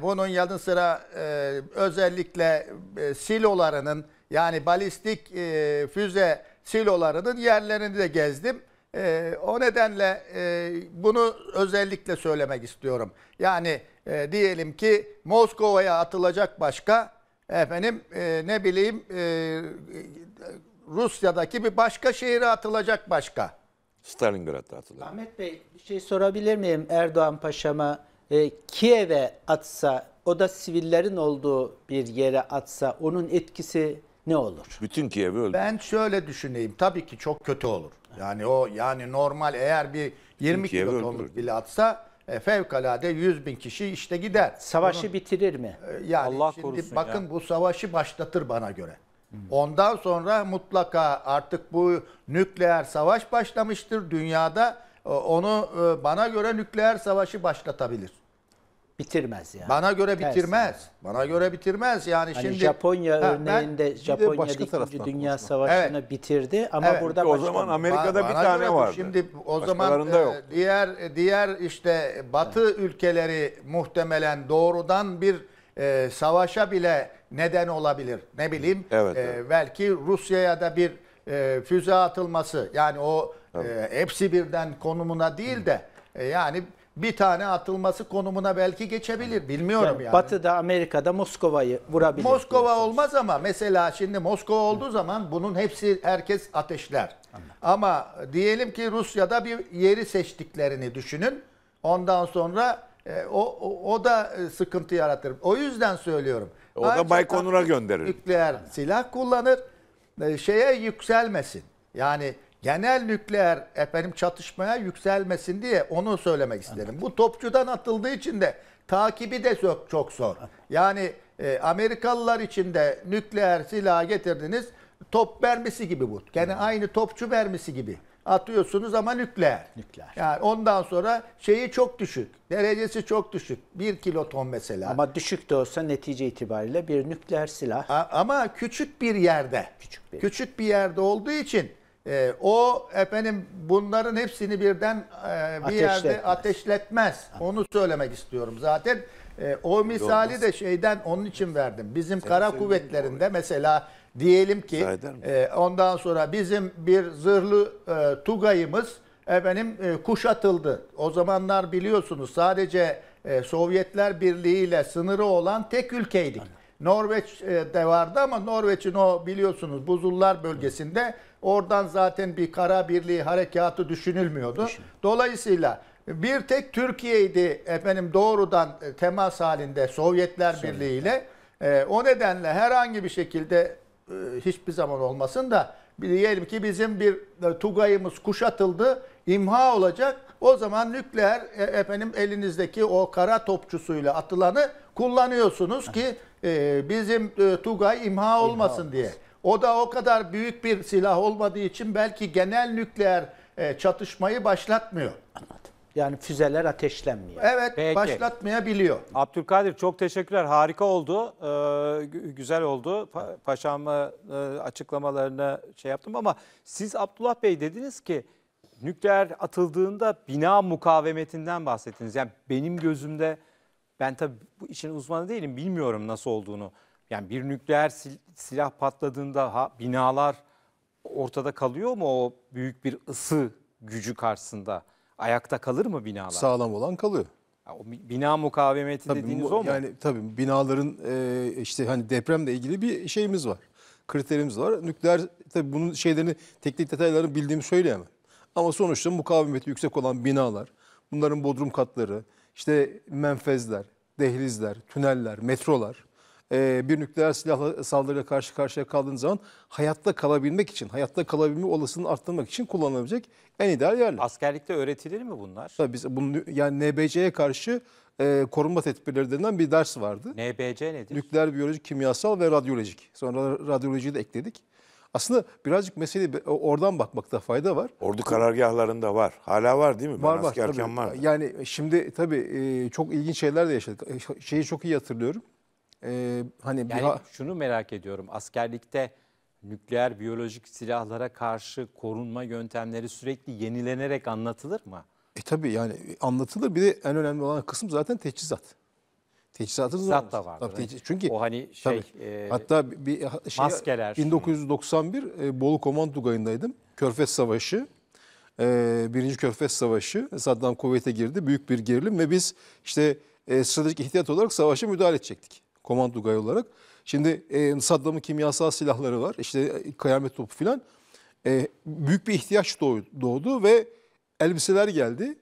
bunun yanı sıra özellikle silolarının yani balistik füze silolarının yerlerini de gezdim. o nedenle bunu özellikle söylemek istiyorum. Yani e, diyelim ki Moskova'ya atılacak başka efendim e, ne bileyim e, e Rusya'daki bir başka şehire atılacak başka. Stalingrad'da atılacak. Ahmet Bey bir şey sorabilir miyim Erdoğan Paşa'ma? E, Kiev'e atsa o da sivillerin olduğu bir yere atsa onun etkisi ne olur? Bütün Kiev'i öldürür. Ben şöyle düşüneyim. Tabii ki çok kötü olur. Yani o yani normal eğer bir 20 Kiev'i bile atsa e, fevkalade 100 bin kişi işte gider. Savaşı Bunu, bitirir mi? E, yani Allah şimdi korusun bakın ya. bu savaşı başlatır bana göre. Ondan sonra mutlaka artık bu nükleer savaş başlamıştır dünyada. E, onu bana göre nükleer savaşı başlatabilir bitirmez yani. Bana göre bitirmez. Tersi. Bana göre bitirmez yani hani şimdi. Japonya ha, örneğinde Japonya 2. Dünya Savaşı'nı evet. bitirdi ama evet. burada o zaman Amerika'da bir tane vardı. Şimdi o zaman e, yok. diğer diğer işte Batı evet. ülkeleri muhtemelen doğrudan bir e, savaşa bile neden olabilir. Ne bileyim evet, e, evet. belki Rusya'ya da bir e, füze atılması yani o e, evet. e, hepsi birden konumuna değil de e, yani bir tane atılması konumuna belki geçebilir. Bilmiyorum yani. yani. Batı'da Amerika'da Moskova'yı vurabilir. Moskova diyorsunuz. olmaz ama mesela şimdi Moskova olduğu zaman bunun hepsi herkes ateşler. Anladım. Ama diyelim ki Rusya'da bir yeri seçtiklerini düşünün. Ondan sonra e, o, o, o da e, sıkıntı yaratır. O yüzden söylüyorum. O Ayrıca da Baykonur'a gönderir. Nükleer silah kullanır. E, şeye yükselmesin. Yani genel nükleer efendim çatışmaya yükselmesin diye onu söylemek isterim. Anladım. Bu topçudan atıldığı için de takibi de çok, çok zor. Yani e, Amerikalılar için de nükleer silah getirdiniz. Top mermisi gibi bu. Yani hmm. aynı topçu mermisi gibi. Atıyorsunuz ama nükleer. Nükleer. Yani ondan sonra şeyi çok düşük. Derecesi çok düşük. Bir kiloton mesela. Ama düşük de olsa netice itibariyle bir nükleer silah. A ama küçük bir yerde. Küçük bir, küçük bir yerde olduğu için e, o efendim bunların hepsini birden e, bir Ateşletmez. yerde ateşletmez. Onu söylemek istiyorum zaten. E, o misali de şeyden onun için verdim. Bizim Sen kara kuvvetlerinde mesela diyelim ki e, ondan sonra bizim bir zırhlı e, tugayımız efendim e, kuşatıldı. O zamanlar biliyorsunuz sadece e, Sovyetler Birliği ile sınırı olan tek ülkeydik. Aynen. Norveç e, de vardı ama Norveç'in o biliyorsunuz buzullar bölgesinde Hı Oradan zaten bir kara birliği harekatı düşünülmüyordu. Dolayısıyla bir tek Türkiye'ydi efendim doğrudan temas halinde Sovyetler Birliği ile. E, o nedenle herhangi bir şekilde e, hiçbir zaman olmasın da diyelim ki bizim bir e, Tugay'ımız kuşatıldı, imha olacak. O zaman nükleer efendim elinizdeki o kara topçusuyla atılanı kullanıyorsunuz ki bizim Tugay imha olmasın imha diye. Olmasın. O da o kadar büyük bir silah olmadığı için belki genel nükleer e, çatışmayı başlatmıyor. Anladım. Yani füzeler ateşlenmiyor. Evet Peki. başlatmayabiliyor. Abdülkadir çok teşekkürler. Harika oldu. Ee, güzel oldu. Pa paşam e, açıklamalarını şey yaptım ama siz Abdullah Bey dediniz ki nükleer atıldığında bina mukavemetinden bahsettiniz. Yani benim gözümde ben tabii bu işin uzmanı değilim bilmiyorum nasıl olduğunu. Yani bir nükleer sil silah patladığında ha, binalar ortada kalıyor mu o büyük bir ısı gücü karşısında? Ayakta kalır mı binalar? Sağlam olan kalıyor. Ya, o bina mukavemeti tabii, dediğiniz o mu? Yani tabii binaların e, işte hani depremle ilgili bir şeyimiz var. Kriterimiz var. Nükleer tabii bunun şeylerini teknik detaylarını bildiğimi söyleyemem. Ama sonuçta mukavemeti yüksek olan binalar, bunların bodrum katları, işte menfezler, dehlizler, tüneller, metrolar ee, bir nükleer silahla saldırıya karşı karşıya kaldığınız zaman hayatta kalabilmek için, hayatta kalabilme olasılığını arttırmak için kullanılabilecek en ideal yerler. Askerlikte öğretilir mi bunlar? Tabii biz bunu yani NBC'ye karşı e, korunma tedbirleri denilen bir ders vardı. NBC nedir? Nükleer biyolojik, kimyasal ve radyolojik. Sonra radyolojiyi de ekledik. Aslında birazcık mesele oradan bakmakta fayda var. Ordu karargahlarında var. Hala var değil mi? Var ben var. tabii. Yani şimdi tabii e, çok ilginç şeyler de yaşadık. E, şey, şeyi çok iyi hatırlıyorum e, hani yani bir şunu merak ediyorum askerlikte nükleer biyolojik silahlara karşı korunma yöntemleri sürekli yenilenerek anlatılır mı? E tabii yani e, anlatılır. Bir de en önemli olan kısım zaten teçhizat. Teçhizatınız Teçhizat da var. Tabii, teçhiz, çünkü o hani şey tabii, e, hatta bir şey, maskeler. 1991 e, Bolu Komandugayı'ndaydım. Körfez Savaşı. E, Birinci Körfez Savaşı. Saddam kuvvete girdi. Büyük bir gerilim ve biz işte e, stratejik ihtiyat olarak savaşa müdahale edecektik. Komando gay olarak. Şimdi e, Saddam'ın kimyasal silahları var. İşte e, kıyamet topu filan. E, büyük bir ihtiyaç doğdu, ve elbiseler geldi.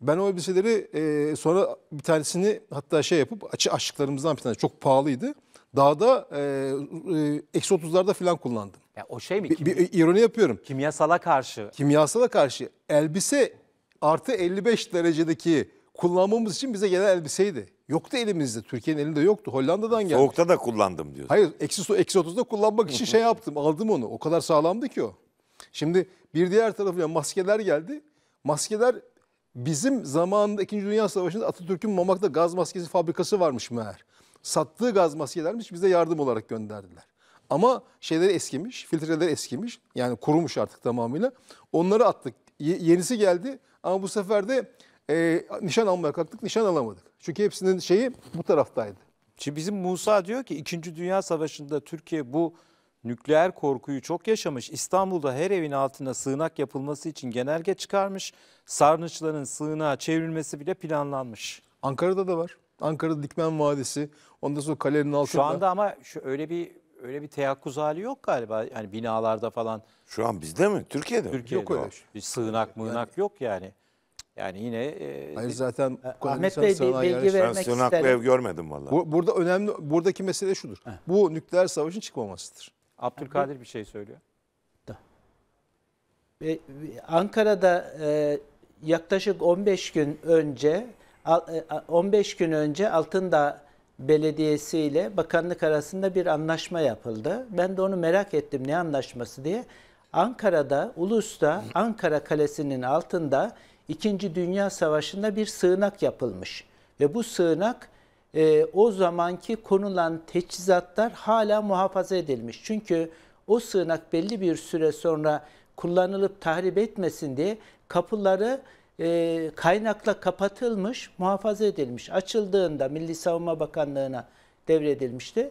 Ben o elbiseleri e, sonra bir tanesini hatta şey yapıp açı açlıklarımızdan bir tanesi çok pahalıydı. Dağda e, e, eksi 30'larda filan kullandım. Ya o şey mi? Kim, bir, bir, ironi yapıyorum. Kimyasala karşı. Kimyasala karşı. Elbise artı 55 derecedeki kullanmamız için bize gelen elbiseydi. Yoktu elimizde. Türkiye'nin elinde yoktu. Hollanda'dan geldi. Soğukta da kullandım diyorsun. Hayır. Eksi, eksi 30'da kullanmak için şey yaptım. Aldım onu. O kadar sağlamdı ki o. Şimdi bir diğer tarafıyla maskeler geldi. Maskeler bizim zamanında 2. Dünya Savaşı'nda Atatürk'ün Mamak'ta gaz maskesi fabrikası varmış meğer. Sattığı gaz maskelermiş bize yardım olarak gönderdiler. Ama şeyleri eskimiş, filtreleri eskimiş. Yani kurumuş artık tamamıyla. Onları attık. Yenisi geldi ama bu sefer de e, nişan almaya kalktık, nişan alamadık. Çünkü hepsinin şeyi bu taraftaydı. Şimdi bizim Musa diyor ki 2. Dünya Savaşı'nda Türkiye bu nükleer korkuyu çok yaşamış. İstanbul'da her evin altına sığınak yapılması için genelge çıkarmış. Sarnıçların sığınağa çevrilmesi bile planlanmış. Ankara'da da var. Ankara'da Dikmen Vadisi, ondan sonra kalenin altında. Şu anda ama şu öyle bir öyle bir teyakkuz hali yok galiba. Yani binalarda falan. Şu an bizde mi? Türkiye'de mi? Türkiye'de yok öyle. Şey. Bir sığınak mığınak yani, yok yani. Yani yine e, Hayır zaten Ahmet Bey bir bilgi vermek sığınaklı isterim. ev görmedim vallahi. Bu, burada önemli buradaki mesele şudur. Bu nükleer savaşın çıkmamasıdır. Abdülkadir bir şey söylüyor. Ve- ve Ankara'da e, yaklaşık 15 gün önce 15 e, gün önce Altındağ Belediyesi ile bakanlık arasında bir anlaşma yapıldı. Ben de onu merak ettim ne anlaşması diye. Ankara'da, Ulus'ta, Ankara Kalesi'nin altında İkinci Dünya Savaşı'nda bir sığınak yapılmış. Ve bu sığınak e, o zamanki konulan teçhizatlar hala muhafaza edilmiş. Çünkü o sığınak belli bir süre sonra kullanılıp tahrip etmesin diye kapıları e, kaynakla kapatılmış, muhafaza edilmiş. Açıldığında Milli Savunma Bakanlığı'na devredilmişti.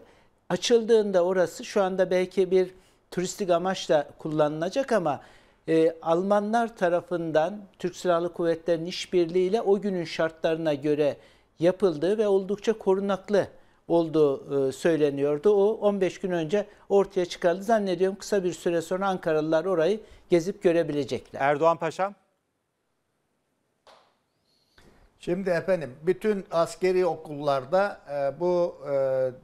Açıldığında orası şu anda belki bir turistik amaçla kullanılacak ama e, Almanlar tarafından Türk Silahlı Kuvvetleri'nin işbirliğiyle o günün şartlarına göre yapıldığı ve oldukça korunaklı olduğu e, söyleniyordu. O 15 gün önce ortaya çıkardı. Zannediyorum kısa bir süre sonra Ankaralılar orayı gezip görebilecekler. Erdoğan Paşam. Şimdi efendim bütün askeri okullarda e, bu e,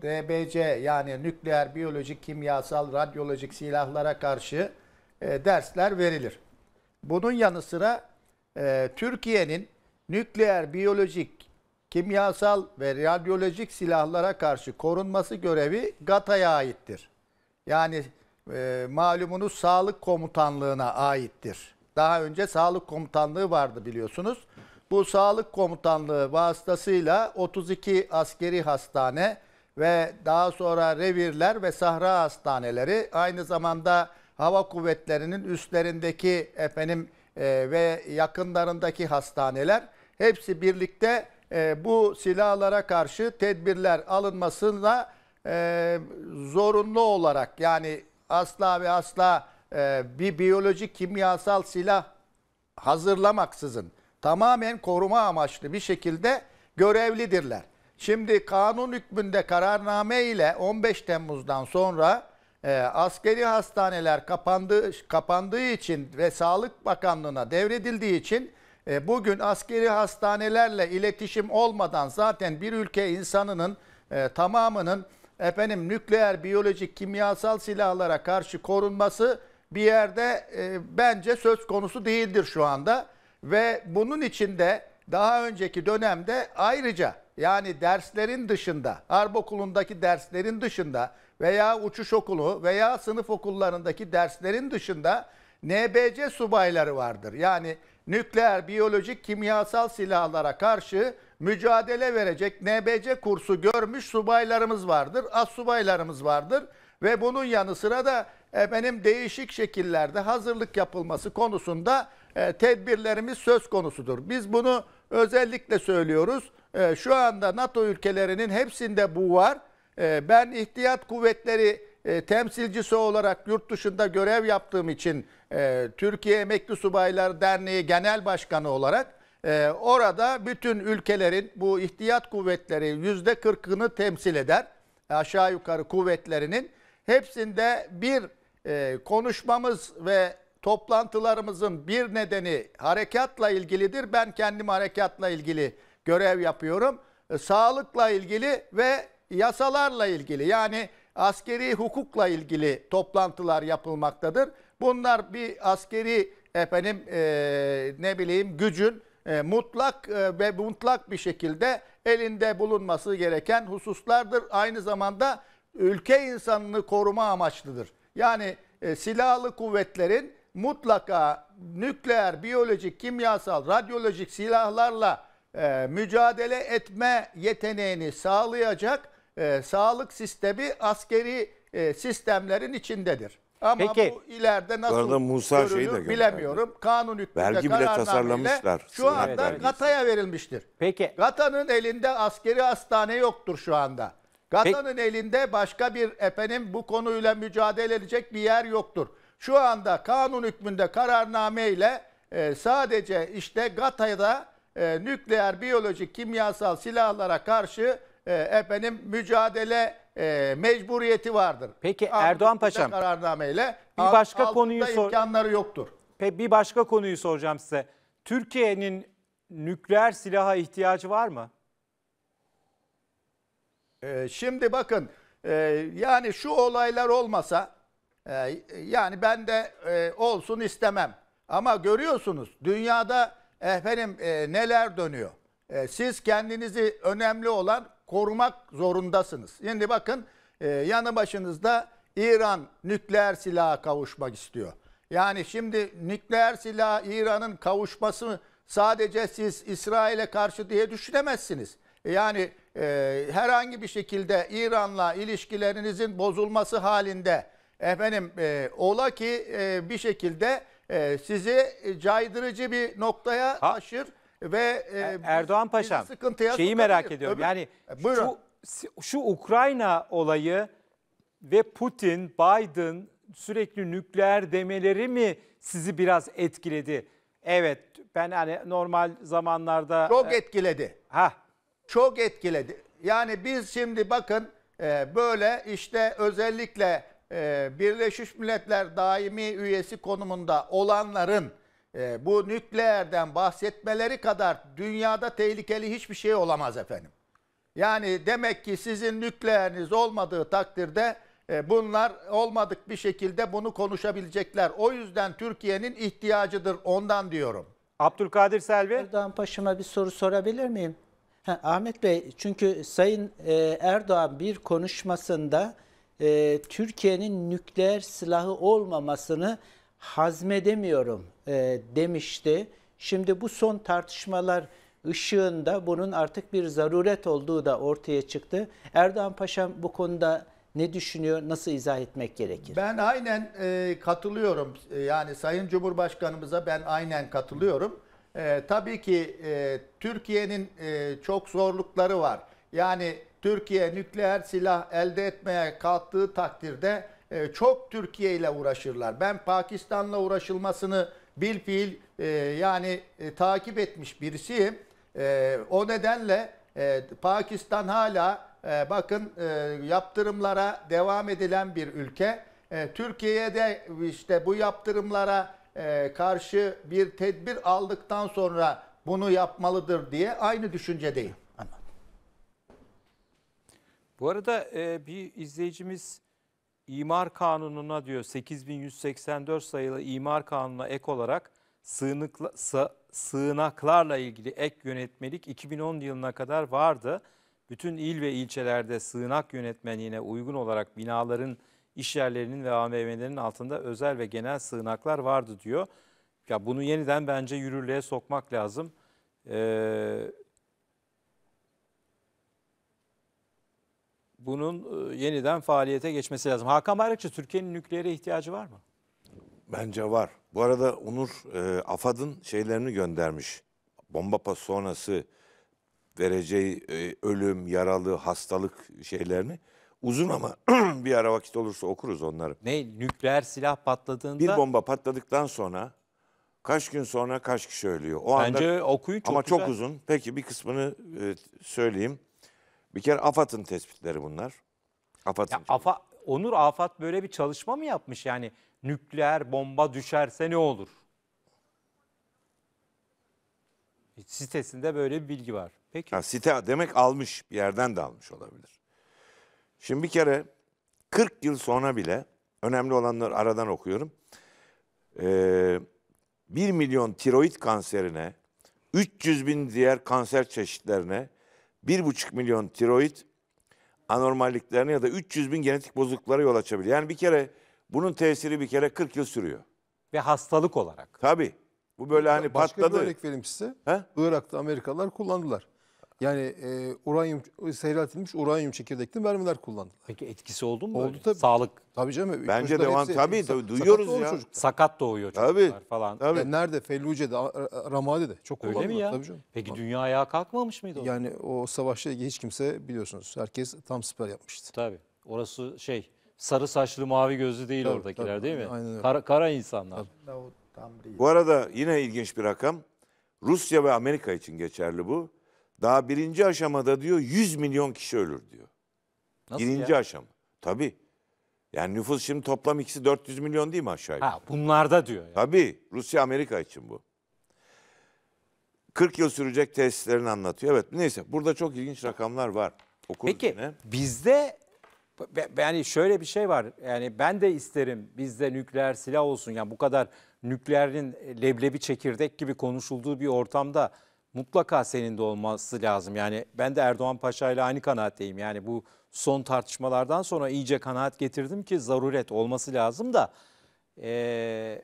DBC yani nükleer, biyolojik, kimyasal, radyolojik silahlara karşı e, dersler verilir. Bunun yanı sıra e, Türkiye'nin nükleer, biyolojik, kimyasal ve radyolojik silahlara karşı korunması görevi GATA'ya aittir. Yani e, malumunuz Sağlık Komutanlığı'na aittir. Daha önce Sağlık Komutanlığı vardı biliyorsunuz. Bu Sağlık Komutanlığı vasıtasıyla 32 askeri hastane ve daha sonra revirler ve sahra hastaneleri aynı zamanda hava kuvvetlerinin üstlerindeki efendim e, ve yakınlarındaki hastaneler hepsi birlikte e, bu silahlara karşı tedbirler alınmasına e, zorunlu olarak yani asla ve asla e, bir biyolojik kimyasal silah hazırlamaksızın tamamen koruma amaçlı bir şekilde görevlidirler. Şimdi kanun hükmünde kararname ile 15 Temmuz'dan sonra e, askeri hastaneler kapandı, kapandığı için ve Sağlık Bakanlığı'na devredildiği için e, bugün askeri hastanelerle iletişim olmadan zaten bir ülke insanının e, tamamının efendim nükleer, biyolojik, kimyasal silahlara karşı korunması bir yerde e, bence söz konusu değildir şu anda. Ve bunun içinde daha önceki dönemde ayrıca yani derslerin dışında, harp okulundaki derslerin dışında veya uçuş okulu veya sınıf okullarındaki derslerin dışında NBC subayları vardır. Yani nükleer, biyolojik, kimyasal silahlara karşı mücadele verecek NBC kursu görmüş subaylarımız vardır, as subaylarımız vardır ve bunun yanı sıra da e, benim değişik şekillerde hazırlık yapılması konusunda e, tedbirlerimiz söz konusudur. Biz bunu özellikle söylüyoruz. E, şu anda NATO ülkelerinin hepsinde bu var. Ee, ben ihtiyat kuvvetleri e, temsilcisi olarak yurt dışında görev yaptığım için e, Türkiye Emekli Subaylar Derneği Genel Başkanı olarak e, orada bütün ülkelerin bu ihtiyat kuvvetleri yüzde kırkını temsil eder. Aşağı yukarı kuvvetlerinin hepsinde bir konuşmamız ve toplantılarımızın bir nedeni harekatla ilgilidir. Ben kendim harekatla ilgili görev yapıyorum. Sağlıkla ilgili ve yasalarla ilgili yani askeri hukukla ilgili toplantılar yapılmaktadır. Bunlar bir askeri efendim e, ne bileyim gücün e, mutlak e, ve mutlak bir şekilde elinde bulunması gereken hususlardır. Aynı zamanda ülke insanını koruma amaçlıdır. Yani e, silahlı kuvvetlerin mutlaka nükleer, biyolojik, kimyasal, radyolojik silahlarla e, mücadele etme yeteneğini sağlayacak e, sağlık sistemi askeri e, sistemlerin içindedir. Ama Peki. bu ileride nasıl Bu arada Musa görülür şeyi de bilemiyorum. Kanun hükmünde bile tasarlamışlar. Şu anda GATA'ya verilmiştir. Peki. GATA'nın elinde askeri hastane yoktur şu anda. GATA'nın elinde başka bir efendim bu konuyla mücadele edecek bir yer yoktur. Şu anda kanun hükmünde kararnameyle e, sadece işte GATA'da e, nükleer, biyolojik, kimyasal silahlara karşı e, efendim mücadele e, mecburiyeti vardır. Peki Altında Erdoğan Paşam kararnameyle bir başka konuyu sor. imkanları yoktur. Pe bir başka konuyu soracağım size. Türkiye'nin nükleer silaha ihtiyacı var mı? E, şimdi bakın e, yani şu olaylar olmasa e, yani ben de e, olsun istemem. Ama görüyorsunuz dünyada efendim e, neler dönüyor. E, siz kendinizi önemli olan korumak zorundasınız. Şimdi bakın e, yanı başınızda İran nükleer silaha kavuşmak istiyor. Yani şimdi nükleer silah İran'ın kavuşması sadece siz İsrail'e karşı diye düşünemezsiniz. E, yani e, herhangi bir şekilde İran'la ilişkilerinizin bozulması halinde efendim e, ola ki e, bir şekilde e, sizi caydırıcı bir noktaya ha. taşır ve e, er, Erdoğan Paşam şeyi merak ediyorum. Tabii. Yani e, Buyurun. şu şu Ukrayna olayı ve Putin, Biden sürekli nükleer demeleri mi sizi biraz etkiledi? Evet ben hani normal zamanlarda çok e, etkiledi. Ha. Çok etkiledi. Yani biz şimdi bakın e, böyle işte özellikle e, Birleşmiş Milletler daimi üyesi konumunda olanların e, bu nükleerden bahsetmeleri kadar dünyada tehlikeli hiçbir şey olamaz efendim. Yani demek ki sizin nükleeriniz olmadığı takdirde e, bunlar olmadık bir şekilde bunu konuşabilecekler. O yüzden Türkiye'nin ihtiyacıdır ondan diyorum. Abdülkadir Selvi. Erdoğan Paşa'ma bir soru sorabilir miyim? Ha, Ahmet Bey çünkü Sayın e, Erdoğan bir konuşmasında e, Türkiye'nin nükleer silahı olmamasını hazmedemiyorum e, demişti. Şimdi bu son tartışmalar ışığında bunun artık bir zaruret olduğu da ortaya çıktı. Erdoğan Paşam bu konuda ne düşünüyor, nasıl izah etmek gerekir? Ben aynen e, katılıyorum. E, yani Sayın Cumhurbaşkanımıza ben aynen katılıyorum. E, tabii ki e, Türkiye'nin e, çok zorlukları var. Yani Türkiye nükleer silah elde etmeye kalktığı takdirde e, çok Türkiye ile uğraşırlar. Ben Pakistan'la uğraşılmasını bilfiil e, yani e, takip etmiş birisiyim. E, o nedenle Pakistan hala bakın yaptırımlara devam edilen bir ülke. E, Türkiye'ye de işte bu yaptırımlara karşı bir tedbir aldıktan sonra bunu yapmalıdır diye aynı düşüncedeyim. Bu arada bir izleyicimiz imar kanununa diyor 8184 sayılı imar kanununa ek olarak sığınıkla, sığınaklarla ilgili ek yönetmelik 2010 yılına kadar vardı. Bütün il ve ilçelerde sığınak yönetmenliğine uygun olarak binaların, iş yerlerinin ve AVM'lerin altında özel ve genel sığınaklar vardı diyor. Ya bunu yeniden bence yürürlüğe sokmak lazım. Ee, bunun e, yeniden faaliyete geçmesi lazım. Hakan Bayrakçı Türkiye'nin nükleere ihtiyacı var mı? Bence var. Bu arada Onur e, AFAD'ın şeylerini göndermiş. Bomba pas sonrası vereceği e, ölüm, yaralı, hastalık şeylerini. Uzun ama bir ara vakit olursa okuruz onları. Ne nükleer silah patladığında? Bir bomba patladıktan sonra kaç gün sonra kaç kişi ölüyor? O Bence anda, okuyun çok Ama güzel. çok uzun. Peki bir kısmını e, söyleyeyim. Bir kere AFAD'ın tespitleri bunlar. AFAD'ın. AFA, Onur AFAD böyle bir çalışma mı yapmış? Yani nükleer bomba düşerse ne olur? Sitesinde böyle bir bilgi var. Peki. Ha, site demek almış. Bir yerden de almış olabilir. Şimdi bir kere 40 yıl sonra bile önemli olanları aradan okuyorum. Ee, 1 milyon tiroid kanserine, 300 bin diğer kanser çeşitlerine bir buçuk milyon tiroid anormalliklerine ya da 300 bin genetik bozukluklara yol açabilir. Yani bir kere bunun tesiri bir kere 40 yıl sürüyor. Ve hastalık olarak. Tabii. Bu böyle hani Başka patladı. Başka bir örnek vereyim size. He? Irak'ta Amerikalılar kullandılar. Yani e, uranyum e, seyreltilmiş uranyum çekirdekli mermiler kullandılar. Peki etkisi oldu mu? Oldu böyle? tabii. Sağlık. Tabii canım. E, Bence Çocuklar devam tabii tabii duyuyoruz Sakat ya. çocuk. Sakat doğuyor çocuklar Tabii. falan. Tabii. Yani nerede? Felluce'de, Ramadi'de çok Öyle mi ya? Tabii canım. Peki dünya ayağa kalkmamış mıydı? o? Yani o savaşta hiç kimse biliyorsunuz herkes tam siper yapmıştı. Tabii. Orası şey sarı saçlı mavi gözlü değil Tabii, oradakiler tabii. değil mi? Aynen öyle. Kara, kara insanlar. Bu arada yine ilginç bir rakam. Rusya ve Amerika için geçerli bu. Daha birinci aşamada diyor 100 milyon kişi ölür diyor. Nasıl birinci ya? aşama. Tabii. Yani nüfus şimdi toplam ikisi 400 milyon değil mi aşağı yukarı? Ha bunlarda diyor. Yani. Tabii Rusya Amerika için bu. 40 yıl sürecek tesislerini anlatıyor. Evet neyse burada çok ilginç rakamlar var. Okuruz Peki yine. bizde yani şöyle bir şey var. Yani ben de isterim bizde nükleer silah olsun. Yani bu kadar nükleerin leblebi çekirdek gibi konuşulduğu bir ortamda mutlaka senin de olması lazım. Yani ben de Erdoğan Paşa ile aynı kanaatteyim. Yani bu son tartışmalardan sonra iyice kanaat getirdim ki zaruret olması lazım da e,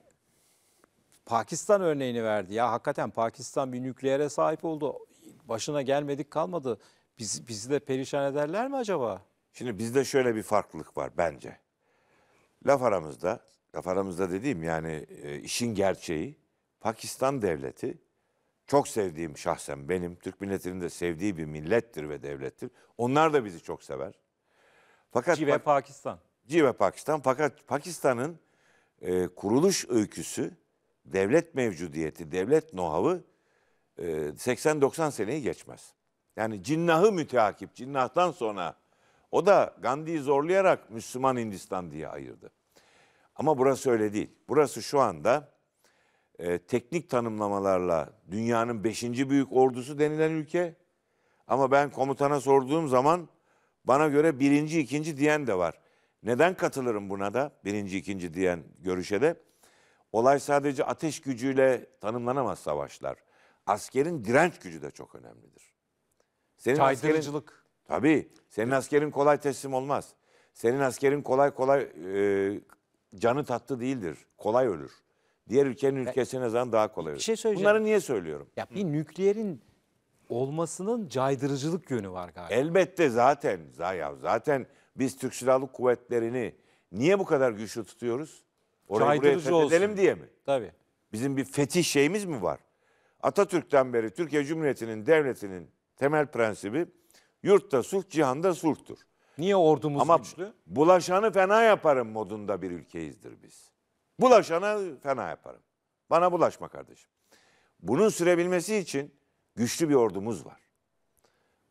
Pakistan örneğini verdi. Ya hakikaten Pakistan bir nükleere sahip oldu. Başına gelmedik kalmadı. Biz, bizi de perişan ederler mi acaba? Şimdi bizde şöyle bir farklılık var bence. Laf aramızda, laf aramızda dediğim yani e, işin gerçeği Pakistan devleti çok sevdiğim şahsen benim, Türk milletinin de sevdiği bir millettir ve devlettir. Onlar da bizi çok sever. Fakat Cive Pak Pakistan. Cive Pakistan. Fakat Pakistan'ın e, kuruluş öyküsü, devlet mevcudiyeti, devlet nohavı e, 80-90 seneyi geçmez. Yani cinnahı müteakip, cinnahtan sonra o da Gandhi'yi zorlayarak Müslüman Hindistan diye ayırdı. Ama burası öyle değil. Burası şu anda e, teknik tanımlamalarla dünyanın beşinci büyük ordusu denilen ülke. Ama ben komutana sorduğum zaman bana göre birinci, ikinci diyen de var. Neden katılırım buna da birinci, ikinci diyen görüşe de? Olay sadece ateş gücüyle tanımlanamaz savaşlar. Askerin direnç gücü de çok önemlidir. Senin Caydırıcılık. Askerin, tabii. Senin askerin kolay teslim olmaz. Senin askerin kolay kolay e, canı tatlı değildir. Kolay ölür diğer ülkenin e, ülkesine zaman daha kolay olur. Bir şey Bunları niye söylüyorum? Ya bir nükleerin olmasının caydırıcılık yönü var galiba. Elbette zaten ya zaten biz Türk Silahlı Kuvvetleri'ni niye bu kadar güçlü tutuyoruz? Orayı Caydırıcı olsun. fethedelim diye mi? Tabii. Bizim bir fetih şeyimiz mi var? Atatürk'ten beri Türkiye Cumhuriyeti'nin devletinin temel prensibi yurtta sulh, cihanda sulhtur. Niye ordumuz Ama güçlü? bulaşanı fena yaparım modunda bir ülkeyizdir biz. Bulaşana fena yaparım. Bana bulaşma kardeşim. Bunun sürebilmesi için güçlü bir ordumuz var.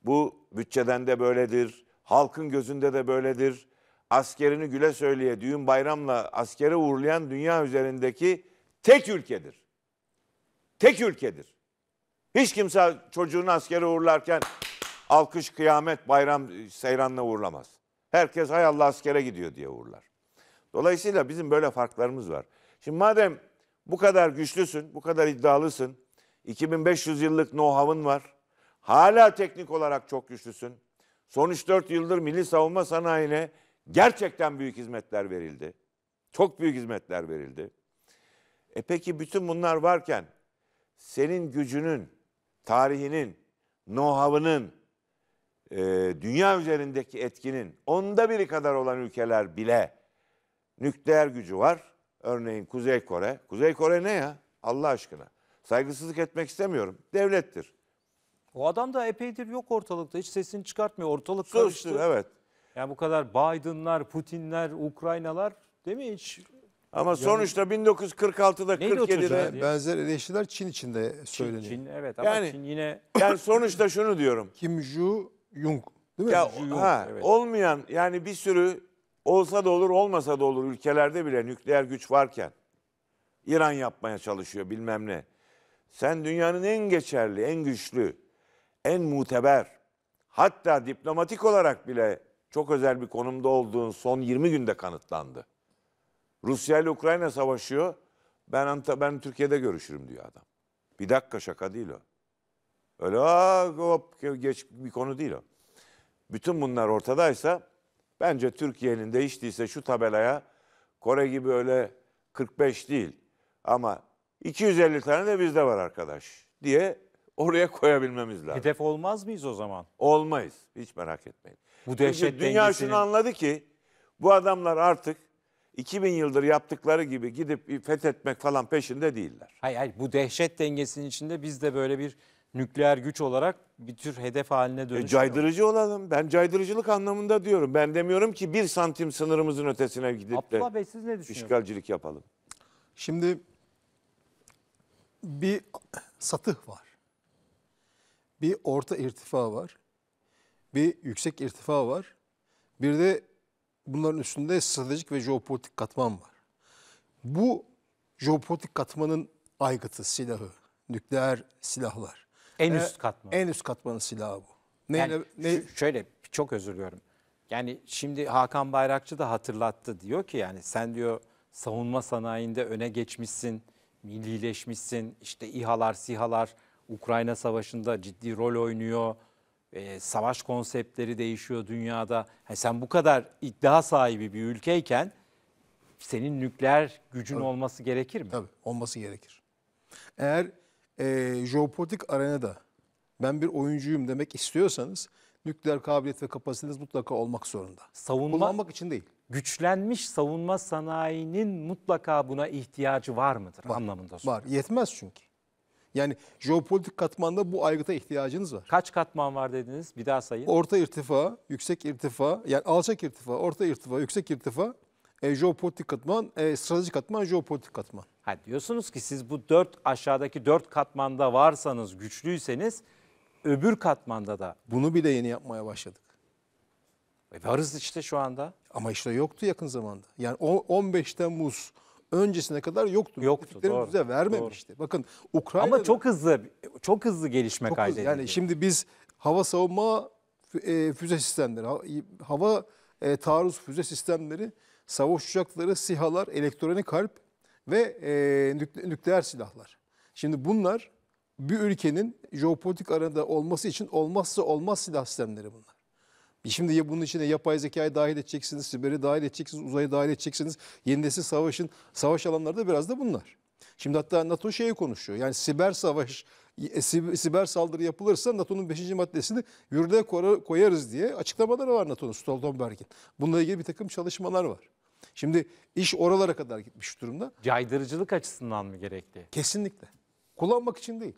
Bu bütçeden de böyledir, halkın gözünde de böyledir. Askerini güle söyleye düğün bayramla askere uğurlayan dünya üzerindeki tek ülkedir. Tek ülkedir. Hiç kimse çocuğunu askere uğurlarken alkış, kıyamet, bayram, seyranla uğurlamaz. Herkes hay Allah askere gidiyor diye uğurlar. Dolayısıyla bizim böyle farklarımız var. Şimdi madem bu kadar güçlüsün, bu kadar iddialısın, 2500 yıllık know-how'ın var, hala teknik olarak çok güçlüsün, son 3-4 yıldır milli savunma sanayine gerçekten büyük hizmetler verildi. Çok büyük hizmetler verildi. E peki bütün bunlar varken senin gücünün, tarihinin, know-how'ının, e, dünya üzerindeki etkinin onda biri kadar olan ülkeler bile nükleer gücü var. Örneğin Kuzey Kore. Kuzey Kore ne ya? Allah aşkına. Saygısızlık etmek istemiyorum. Devlettir. O adam da epeydir yok ortalıkta. Hiç sesini çıkartmıyor. Ortalık Sus, karıştı. evet. Yani bu kadar Biden'lar, Putin'ler, Ukraynalar değil mi hiç? Ama sonuçta 1946'da 47'de Benzer eleştiriler Çin içinde söyleniyor. Çin evet ama Yani- Çin yine yani sonuçta şunu diyorum. Kim Ju Jung değil mi? Ya, Jong, ha, evet. olmayan yani bir sürü olsa da olur olmasa da olur ülkelerde bile nükleer güç varken İran yapmaya çalışıyor bilmem ne. Sen dünyanın en geçerli, en güçlü, en muteber hatta diplomatik olarak bile çok özel bir konumda olduğun son 20 günde kanıtlandı. Rusya ile Ukrayna savaşıyor. Ben Anta ben Türkiye'de görüşürüm diyor adam. Bir dakika şaka değil o. Öyle hop geç bir konu değil o. Bütün bunlar ortadaysa Bence Türkiye'nin değiştiyse şu tabelaya Kore gibi öyle 45 değil ama 250 tane de bizde var arkadaş diye oraya koyabilmemiz lazım. Hedef olmaz mıyız o zaman? Olmayız. Hiç merak etmeyin. Bu dehşet Çünkü dünya dengesinin... şunu anladı ki bu adamlar artık 2000 yıldır yaptıkları gibi gidip fethetmek falan peşinde değiller. Hayır hayır bu dehşet dengesinin içinde biz de böyle bir nükleer güç olarak bir tür hedef haline e, dönüşüyor. E, caydırıcı olalım. Ben caydırıcılık anlamında diyorum. Ben demiyorum ki bir santim sınırımızın ötesine gidip Abdullah de Bey, siz ne işgalcilik yapalım. Şimdi bir satıh var. Bir orta irtifa var. Bir yüksek irtifa var. Bir de bunların üstünde stratejik ve jeopolitik katman var. Bu jeopolitik katmanın aygıtı, silahı, nükleer silahlar. Ee, en üst katman. En üst katmanın silahı bu. Neyle, yani ne... Şöyle çok özür diliyorum. Yani şimdi Hakan Bayrakçı da hatırlattı diyor ki yani sen diyor savunma sanayinde öne geçmişsin, millileşmişsin, işte İHA'lar, SİHA'lar Ukrayna Savaşı'nda ciddi rol oynuyor, e, savaş konseptleri değişiyor dünyada. Yani sen bu kadar iddia sahibi bir ülkeyken senin nükleer gücün Tabii. olması gerekir mi? Tabii olması gerekir. Eğer e, jeopolitik arenada ben bir oyuncuyum demek istiyorsanız nükleer kabiliyet ve kapasiteniz mutlaka olmak zorunda. Savunma Kullanmak için değil. güçlenmiş savunma sanayinin mutlaka buna ihtiyacı var mıdır anlamında Var. Yetmez çünkü. Yani jeopolitik katmanda bu aygıta ihtiyacınız var. Kaç katman var dediniz? Bir daha sayın. Orta irtifa, yüksek irtifa, yani alçak irtifa, orta irtifa, yüksek irtifa, e, jeopolitik katman, e, stratejik katman, jeopolitik katman. Ha diyorsunuz ki siz bu dört aşağıdaki dört katmanda varsanız, güçlüyseniz öbür katmanda da. Bunu bile yeni yapmaya başladık. E varız işte şu anda. Ama işte yoktu yakın zamanda. Yani 15 Temmuz öncesine kadar yoktu. Yoktu doğru. bize vermemişti. Doğru. Bakın Ukrayna Ama çok hızlı çok hızlı gelişme çok kaydedildi. Hızlı. Yani şimdi biz hava savunma e, füze sistemleri, hava e, taarruz füze sistemleri, savaş uçakları, sihalar, elektronik harp ve e, nükleer silahlar. Şimdi bunlar bir ülkenin jeopolitik arada olması için olmazsa olmaz silah sistemleri bunlar. Şimdi ya bunun içine yapay zekayı dahil edeceksiniz, siberi dahil edeceksiniz, uzayı dahil edeceksiniz. Yeni nesil savaşın, savaş alanları da biraz da bunlar. Şimdi hatta NATO şeyi konuşuyor. Yani siber savaş, e, siber saldırı yapılırsa NATO'nun 5. maddesini yürürlüğe koyarız diye açıklamaları var NATO'nun, Stoltenberg'in. Bununla ilgili bir takım çalışmalar var. Şimdi iş oralara kadar gitmiş durumda. Caydırıcılık açısından mı gerekli? Kesinlikle. Kullanmak için değil.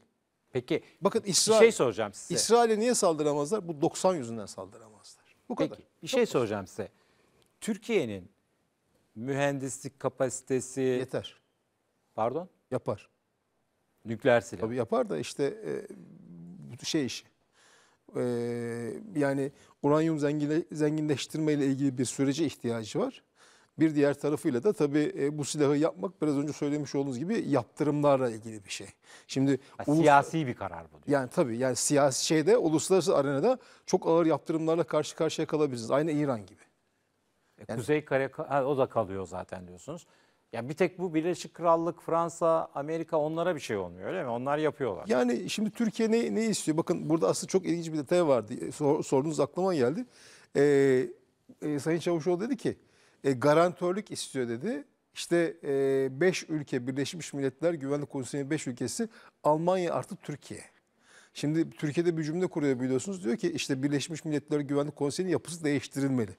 Peki Bakın İsrail, bir şey soracağım size. İsrail'e niye saldıramazlar? Bu 90 yüzünden saldıramazlar. Bu Peki, kadar. Bir Çok şey soracağım size. Türkiye'nin mühendislik kapasitesi... Yeter. Pardon? Yapar. Nükleer silah. Tabii yapar da işte e, şey işi. E, yani uranyum zengine, zenginleştirme ile ilgili bir sürece ihtiyacı var. Bir diğer tarafıyla da tabii e, bu silahı yapmak biraz önce söylemiş olduğunuz gibi yaptırımlarla ilgili bir şey. Şimdi siyasi bir karar bu. Diyor. Yani tabii yani siyasi şeyde uluslararası arenada çok ağır yaptırımlarla karşı karşıya kalabiliriz Aynı İran gibi. E, yani... Kuzey Kore ha, o da kalıyor zaten diyorsunuz. Ya bir tek bu Birleşik Krallık, Fransa, Amerika onlara bir şey olmuyor öyle mi? Onlar yapıyorlar. Yani şimdi Türkiye ne, ne istiyor? Bakın burada aslında çok ilginç bir detay vardı. E, sor, sorunuz aklıma geldi. Ee, e, Sayın Çavuşoğlu dedi ki e, garantörlük istiyor dedi. İşte 5 e, ülke Birleşmiş Milletler Güvenlik Konseyi'nin 5 ülkesi Almanya artı Türkiye. Şimdi Türkiye'de bir cümle kuruyor biliyorsunuz. Diyor ki işte Birleşmiş Milletler Güvenlik Konseyi'nin yapısı değiştirilmeli.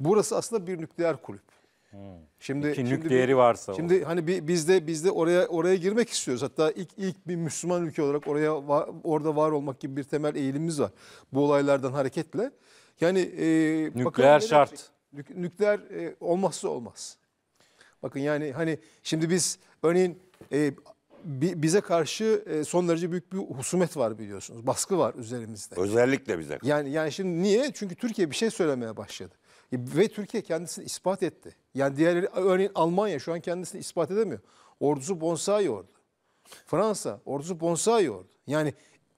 Burası aslında bir nükleer kulüp. Hmm. Şimdi İki nükleeri bir, varsa. Şimdi o. hani bir, biz de biz de oraya oraya girmek istiyoruz. Hatta ilk ilk bir Müslüman ülke olarak oraya var, orada var olmak gibi bir temel eğilimimiz var. Bu olaylardan hareketle. Yani e, nükleer bakın, şart. Nükleer e, olmazsa olmaz. Bakın yani hani şimdi biz örneğin e, bize karşı e, son derece büyük bir husumet var biliyorsunuz. Baskı var üzerimizde. Özellikle bize. Yani yani şimdi niye? Çünkü Türkiye bir şey söylemeye başladı. E, ve Türkiye kendisini ispat etti. Yani diğerleri örneğin Almanya şu an kendisini ispat edemiyor. Ordusu bonsai yordu. Fransa ordusu bonsai yordu. Yani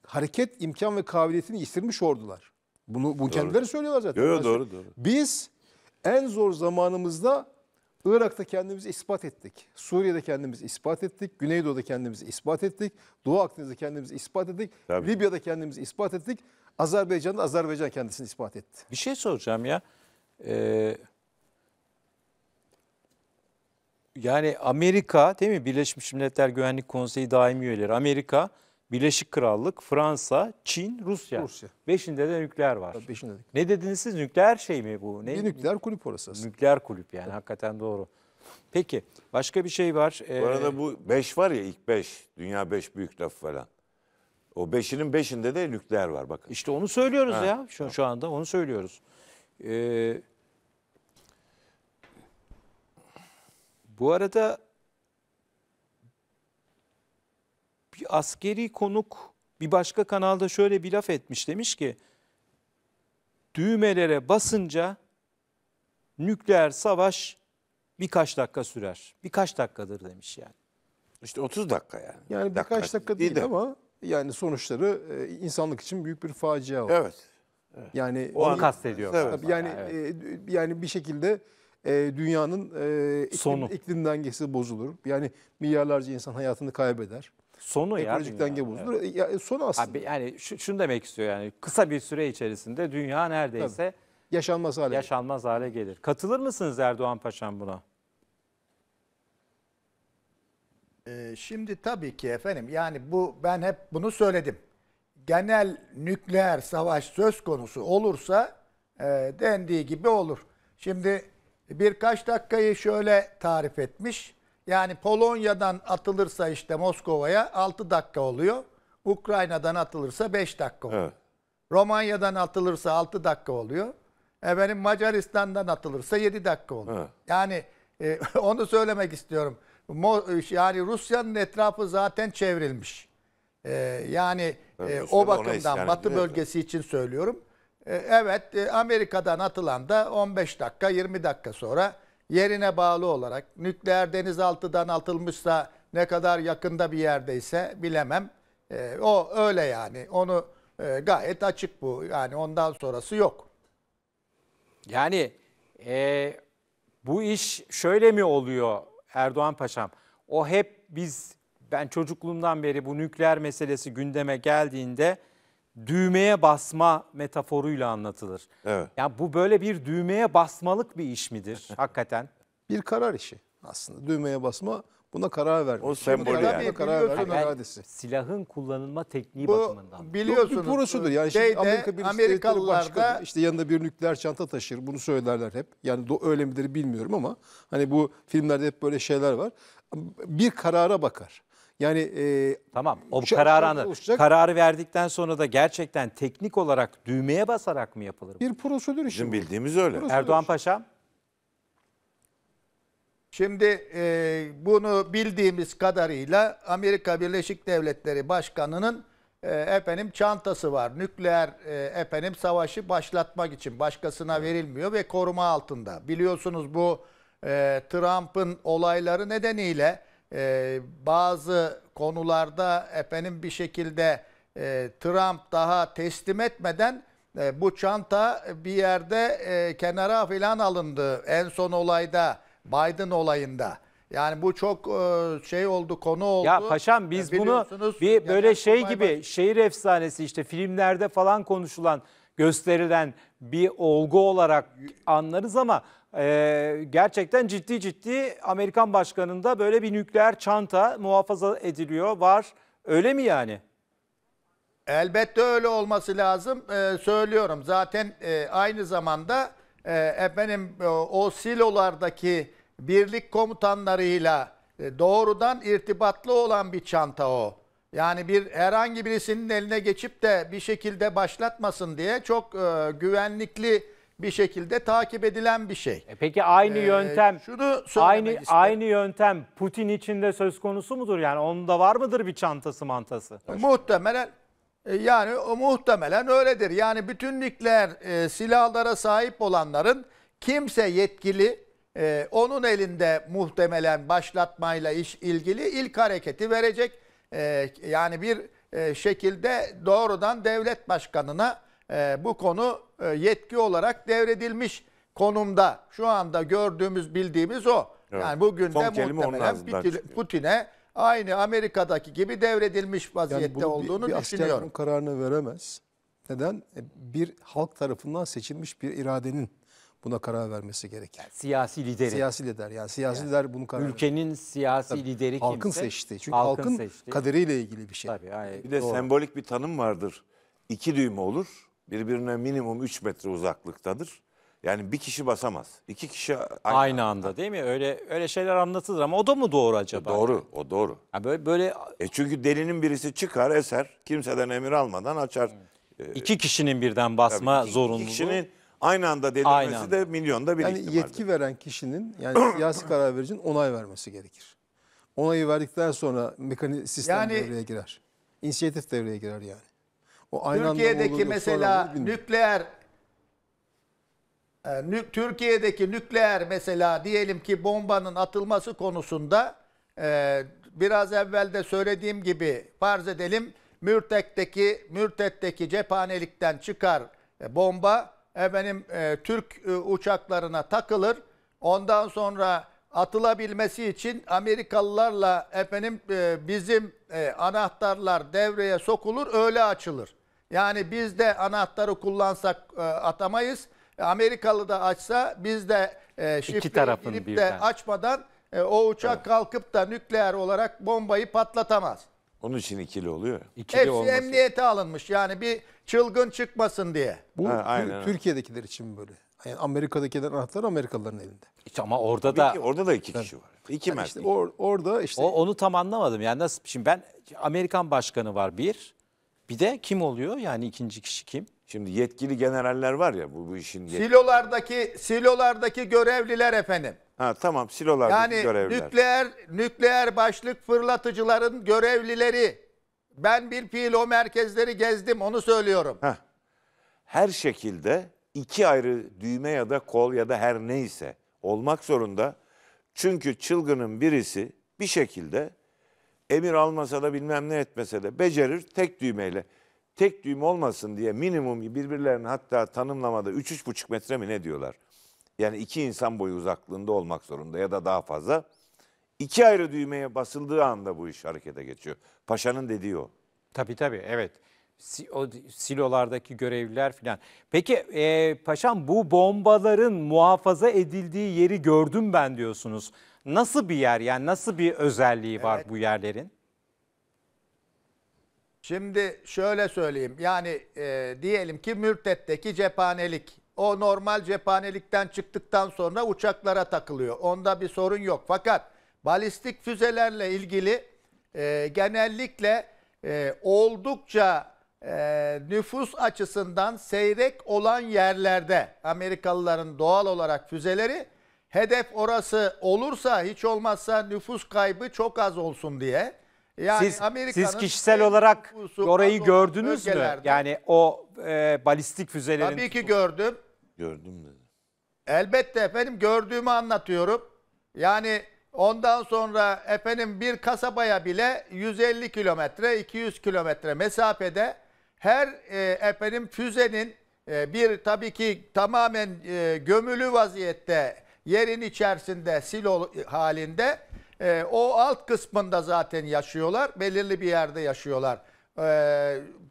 hareket imkan ve kabiliyetini yitirmiş ordular. Bunu bu kendileri söylüyorlar zaten. Yo, yo, doğru doğru. Biz en zor zamanımızda Irak'ta kendimizi ispat ettik. Suriye'de kendimizi ispat ettik. Güneydoğu'da kendimizi ispat ettik. Doğu Akdeniz'de kendimizi ispat ettik. Tabii. Libya'da kendimizi ispat ettik. Azerbaycan'da Azerbaycan kendisini ispat etti. Bir şey soracağım ya. Ee, yani Amerika değil mi? Birleşmiş Milletler Güvenlik Konseyi daimi üyeleri. Amerika Birleşik Krallık, Fransa, Çin, Rusya. Rusya. Beşinde de nükleer var. Tabii beşinde de. Ne dediniz siz? Nükleer şey mi bu? Ne? Bir nükleer kulüp orası aslında. Nükleer kulüp yani evet. hakikaten doğru. Peki başka bir şey var. Bu arada ee, bu beş var ya ilk beş Dünya beş büyük laf falan. O beşinin beşinde de nükleer var bakın. İşte onu söylüyoruz ha. ya şu, şu anda onu söylüyoruz. Ee, bu arada bir askeri konuk bir başka kanalda şöyle bir laf etmiş demiş ki düğmelere basınca nükleer savaş birkaç dakika sürer. Birkaç dakikadır demiş yani. İşte 30 dakika yani. Yani dakika birkaç dakika değil, değil de. ama yani sonuçları e, insanlık için büyük bir facia oldu. Evet. Yani o onu kastediyor. Tabii yani evet. E, yani bir şekilde e, dünyanın iklim, Sonu. iklim dengesi bozulur. Yani milyarlarca insan hayatını kaybeder sonu Ekolojik ya. denge bozulur. Evet. Ya, e, sonu aslında. Abi, yani şunu demek istiyor yani kısa bir süre içerisinde dünya neredeyse Tabii. yaşanmaz hale yaşanmaz gelir. hale gelir. Katılır mısınız Erdoğan Paşam buna? Ee, şimdi tabii ki efendim yani bu ben hep bunu söyledim. Genel nükleer savaş söz konusu olursa e, dendiği gibi olur. Şimdi birkaç dakikayı şöyle tarif etmiş. Yani Polonya'dan atılırsa işte Moskova'ya 6 dakika oluyor. Ukrayna'dan atılırsa 5 dakika oluyor. Evet. Romanya'dan atılırsa 6 dakika oluyor. Efendim Macaristan'dan atılırsa 7 dakika oluyor. Evet. Yani e, onu söylemek istiyorum. Mo, yani Rusya'nın etrafı zaten çevrilmiş. E, yani evet, e, o bakımdan Batı bölgesi için söylüyorum. E, evet e, Amerika'dan atılan da 15 dakika 20 dakika sonra yerine bağlı olarak nükleer denizaltıdan atılmışsa ne kadar yakında bir yerdeyse bilemem. E, o öyle yani. Onu e, gayet açık bu. Yani ondan sonrası yok. Yani e, bu iş şöyle mi oluyor Erdoğan Paşam? O hep biz ben çocukluğumdan beri bu nükleer meselesi gündeme geldiğinde düğmeye basma metaforuyla anlatılır. Evet. Yani bu böyle bir düğmeye basmalık bir iş midir hakikaten? Bir karar işi aslında. Düğmeye basma buna karar vermek. O sembolü. yani. Bir karar verme yani iradesi. Silahın kullanılma tekniği bu, bakımından. Biliyorsunuz. Bu prosedür yani şimdi şeyde, Amerika Birleşik Amerikalılarda... Başkanı işte yanında bir nükleer çanta taşır bunu söylerler hep. Yani do, öyle midir bilmiyorum ama hani bu filmlerde hep böyle şeyler var. Bir karara bakar. Yani e, tamam o uça, kararı anı. Kararı verdikten sonra da gerçekten teknik olarak düğmeye basarak mı yapılır? Bir prosedür işi. Bizim bildiğimiz öyle. Prosedür Erdoğan Paşa. Şimdi e, bunu bildiğimiz kadarıyla Amerika Birleşik Devletleri Başkanı'nın e, efendim çantası var. Nükleer e, efendim savaşı başlatmak için başkasına verilmiyor ve koruma altında. Biliyorsunuz bu e, Trump'ın olayları nedeniyle e, bazı konularda efendim bir şekilde e, Trump daha teslim etmeden e, bu çanta bir yerde e, kenara filan alındı. En son olayda Biden olayında. Yani bu çok e, şey oldu, konu oldu. Ya paşam biz e, bunu bir böyle şey gibi şehir efsanesi işte filmlerde falan konuşulan, gösterilen bir olgu olarak anlarız ama ee, gerçekten ciddi ciddi Amerikan başkanında böyle bir nükleer çanta muhafaza ediliyor var. Öyle mi yani? Elbette öyle olması lazım. Ee, söylüyorum zaten e, aynı zamanda e, efendim e, o silolardaki birlik komutanlarıyla e, doğrudan irtibatlı olan bir çanta o. Yani bir herhangi birisinin eline geçip de bir şekilde başlatmasın diye çok e, güvenlikli bir şekilde takip edilen bir şey. E peki aynı ee, yöntem şunu aynı istedim. aynı yöntem Putin içinde söz konusu mudur? Yani onda var mıdır bir çantası mantası? Muhtemelen e, yani o muhtemelen öyledir. Yani bütünlükler e, silahlara sahip olanların kimse yetkili e, onun elinde muhtemelen başlatmayla iş ilgili ilk hareketi verecek. E, yani bir e, şekilde doğrudan devlet başkanına ee, bu konu e, yetki olarak devredilmiş konumda. Şu anda gördüğümüz bildiğimiz o. Evet. Yani bugün Son de muhtemelen Putin'e aynı Amerika'daki gibi devredilmiş vaziyette yani olduğunu bir, bir düşünüyorum. kararını veremez. Neden? E, bir halk tarafından seçilmiş bir iradenin buna karar vermesi gerekir. Yani siyasi lideri. Siyasi lider yani siyasi yani, lider bunu karar Ülkenin verir. siyasi Tabii, lideri kimse. Halkın seçti. Çünkü halkın, halkın seçti. kaderiyle ilgili bir şey. Tabii, hayır, bir de doğru. sembolik bir tanım vardır. İki düğme olur birbirine minimum 3 metre uzaklıktadır. Yani bir kişi basamaz. İki kişi aynı, aynı anda değil mi? Öyle öyle şeyler anlatılır ama o da mı doğru acaba? E, doğru, o doğru. Yani böyle böyle E çünkü delinin birisi çıkar, eser, kimseden emir almadan açar. Evet. Ee, iki kişinin birden basma iki, zorunluluğu. İki kişinin aynı anda delirmesi de milyonda bir yani yetki veren kişinin yani siyasi karar vericinin onay vermesi gerekir. Onayı verdikten sonra mekanik sistem yani, devreye girer. İnisiyatif devreye girer yani. O aynı Türkiye'deki olur, mesela nükleer e, nük, Türkiye'deki nükleer mesela diyelim ki bombanın atılması konusunda e, biraz evvel de söylediğim gibi farz edelim Mürtek'teki Mürtet'teki cephanelikten çıkar e, bomba efendim e, Türk e, uçaklarına takılır. Ondan sonra atılabilmesi için Amerikalılarla efendim e, bizim e, anahtarlar devreye sokulur öyle açılır. Yani biz de anahtarı kullansak e, atamayız. E, Amerikalı da açsa biz de e, şifreyi girip de açmadan e, o uçak evet. kalkıp da nükleer olarak bombayı patlatamaz. Onun için ikili oluyor. İkili Hepsi olması. emniyete alınmış yani bir çılgın çıkmasın diye. Bu ha, aynen. Türkiye'dekiler için böyle. Yani Amerika'dakilerin anahtarı Amerikalıların elinde. İşte ama orada da ki, orada da iki kişi var. İki yani mertlik. işte or, orada işte o, onu tam anlamadım. Yani nasıl şimdi ben Amerikan başkanı var bir, bir de kim oluyor? Yani ikinci kişi kim? Şimdi yetkili generaller var ya bu, bu işin yetkili. Silolardaki silolardaki görevliler efendim. Ha tamam silolardaki yani görevliler. Yani nükleer nükleer başlık fırlatıcıların görevlileri. Ben bir fiil o merkezleri gezdim onu söylüyorum. Heh. Her şekilde iki ayrı düğme ya da kol ya da her neyse olmak zorunda. Çünkü çılgının birisi bir şekilde emir almasa da bilmem ne etmese de becerir tek düğmeyle. Tek düğüm olmasın diye minimum birbirlerinin hatta tanımlamada 3-3,5 metre mi ne diyorlar? Yani iki insan boyu uzaklığında olmak zorunda ya da daha fazla. İki ayrı düğmeye basıldığı anda bu iş harekete geçiyor. Paşa'nın dediği o. Tabii tabii evet. O silolardaki görevliler filan. Peki e, paşam bu bombaların muhafaza edildiği yeri gördüm ben diyorsunuz. Nasıl bir yer yani nasıl bir özelliği var bu yerlerin? Şimdi şöyle söyleyeyim yani e, diyelim ki Mürtet'teki cephanelik o normal cephanelikten çıktıktan sonra uçaklara takılıyor. Onda bir sorun yok fakat balistik füzelerle ilgili e, genellikle e, oldukça e, nüfus açısından seyrek olan yerlerde Amerikalıların doğal olarak füzeleri hedef orası olursa hiç olmazsa nüfus kaybı çok az olsun diye. Yani siz, siz kişisel olarak orayı gördünüz mü? Yani o e, balistik füzelerin... Tabii ki gördüm. Gördüm dedi. Elbette efendim gördüğümü anlatıyorum. Yani ondan sonra efendim bir kasabaya bile 150 kilometre 200 kilometre mesafede her e, efendim füzenin e, bir tabii ki tamamen e, gömülü vaziyette yerin içerisinde silo halinde e, o alt kısmında zaten yaşıyorlar. Belirli bir yerde yaşıyorlar. E,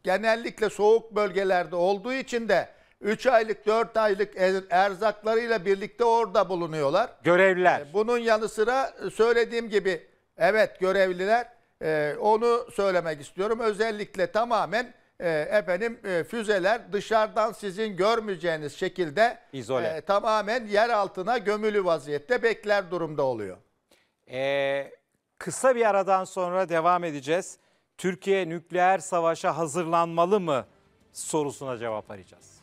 genellikle soğuk bölgelerde olduğu için de 3 aylık 4 aylık er, erzaklarıyla birlikte orada bulunuyorlar. Görevliler. E, bunun yanı sıra söylediğim gibi evet görevliler e, onu söylemek istiyorum. Özellikle tamamen e, efendim e, füzeler dışarıdan sizin görmeyeceğiniz şekilde İzole. E, tamamen yer altına gömülü vaziyette bekler durumda oluyor. Ee, kısa bir aradan sonra devam edeceğiz. Türkiye nükleer savaşa hazırlanmalı mı sorusuna cevap arayacağız.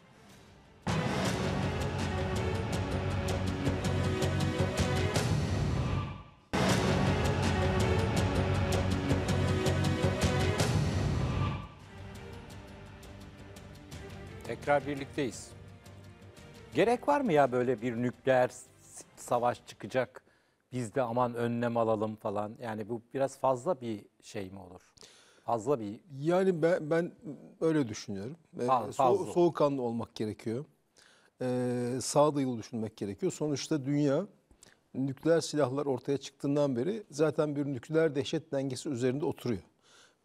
tekrar birlikteyiz. Gerek var mı ya böyle bir nükleer savaş çıkacak? Biz de aman önlem alalım falan. Yani bu biraz fazla bir şey mi olur? Fazla bir... Yani ben, ben öyle düşünüyorum. Ee, ha, so soğukkanlı olmak gerekiyor. Ee, sağduyulu düşünmek gerekiyor. Sonuçta dünya nükleer silahlar ortaya çıktığından beri zaten bir nükleer dehşet dengesi üzerinde oturuyor.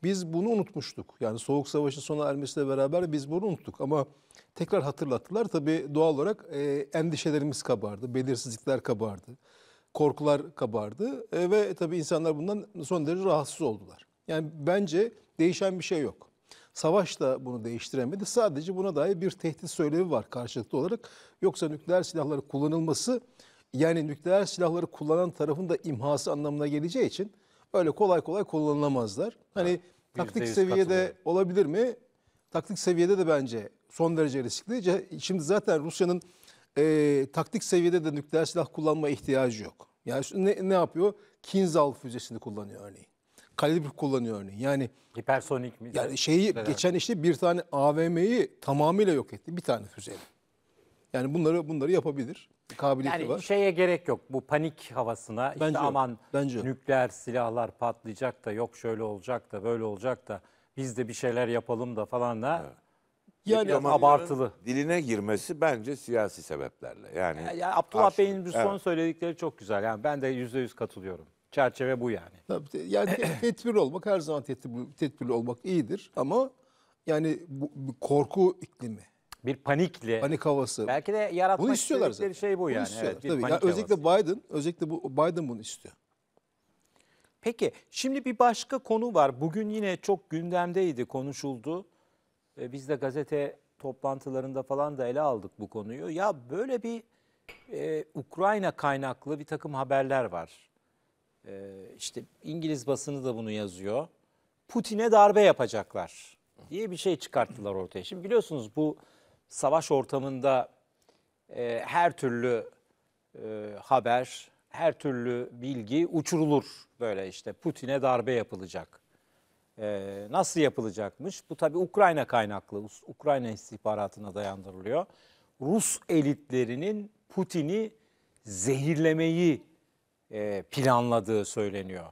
Biz bunu unutmuştuk. Yani Soğuk Savaş'ın sona ermesiyle beraber biz bunu unuttuk. Ama tekrar hatırlattılar. Tabii doğal olarak e, endişelerimiz kabardı, belirsizlikler kabardı, korkular kabardı. E, ve tabii insanlar bundan son derece rahatsız oldular. Yani bence değişen bir şey yok. Savaş da bunu değiştiremedi. Sadece buna dair bir tehdit söylevi var karşılıklı olarak. Yoksa nükleer silahları kullanılması yani nükleer silahları kullanan tarafın da imhası anlamına geleceği için öyle kolay kolay kullanılamazlar. Hani ha, taktik seviyede olabilir mi? Taktik seviyede de bence son derece riskli. Şimdi zaten Rusya'nın e, taktik seviyede de nükleer silah kullanma ihtiyacı yok. Yani ne, ne yapıyor? Kinzhal füzesini kullanıyor örneğin. Kalibr kullanıyor örneğin. Yani hipersonik mi? Yani şeyi Neden? geçen işte bir tane AVM'yi tamamıyla yok etti. Bir tane füzeyle. Yani bunları bunları yapabilir kabiliyeti yani var. şeye gerek yok. Bu panik havasına işte Bence yok, aman bence. nükleer silahlar patlayacak da yok şöyle olacak da böyle olacak da biz de bir şeyler yapalım da falan da Yani abartılı. Diline girmesi bence siyasi sebeplerle. Yani, Ya, ya Abdullah Bey'in bu son Evet. söyledikleri çok güzel. Yani ben de yüzde yüz katılıyorum. Çerçeve bu yani. Tabii, yani te- olmak her zaman tedbirli, tedbirli olmak iyidir ama yani bu, bu korku iklimi bir panikle. Panik havası. Belki de yaratmak bunu istiyorlar istedikleri zaten. şey bu bunu yani. Istiyorlar. Evet, Tabii. Yani özellikle havası. Biden, özellikle bu Biden bunu istiyor. Peki şimdi bir başka konu var. Bugün yine çok gündemdeydi, konuşuldu. Ee, biz de gazete toplantılarında falan da ele aldık bu konuyu. Ya böyle bir e, Ukrayna kaynaklı bir takım haberler var. E, işte İngiliz basını da bunu yazıyor. Putin'e darbe yapacaklar diye bir şey çıkarttılar ortaya. Şimdi biliyorsunuz bu savaş ortamında e, her türlü e, haber, her türlü bilgi uçurulur böyle işte Putin'e darbe yapılacak. E, nasıl yapılacakmış? Bu tabi Ukrayna kaynaklı, Ukrayna istihbaratına dayandırılıyor. Rus elitlerinin Putin'i zehirlemeyi e, planladığı söyleniyor.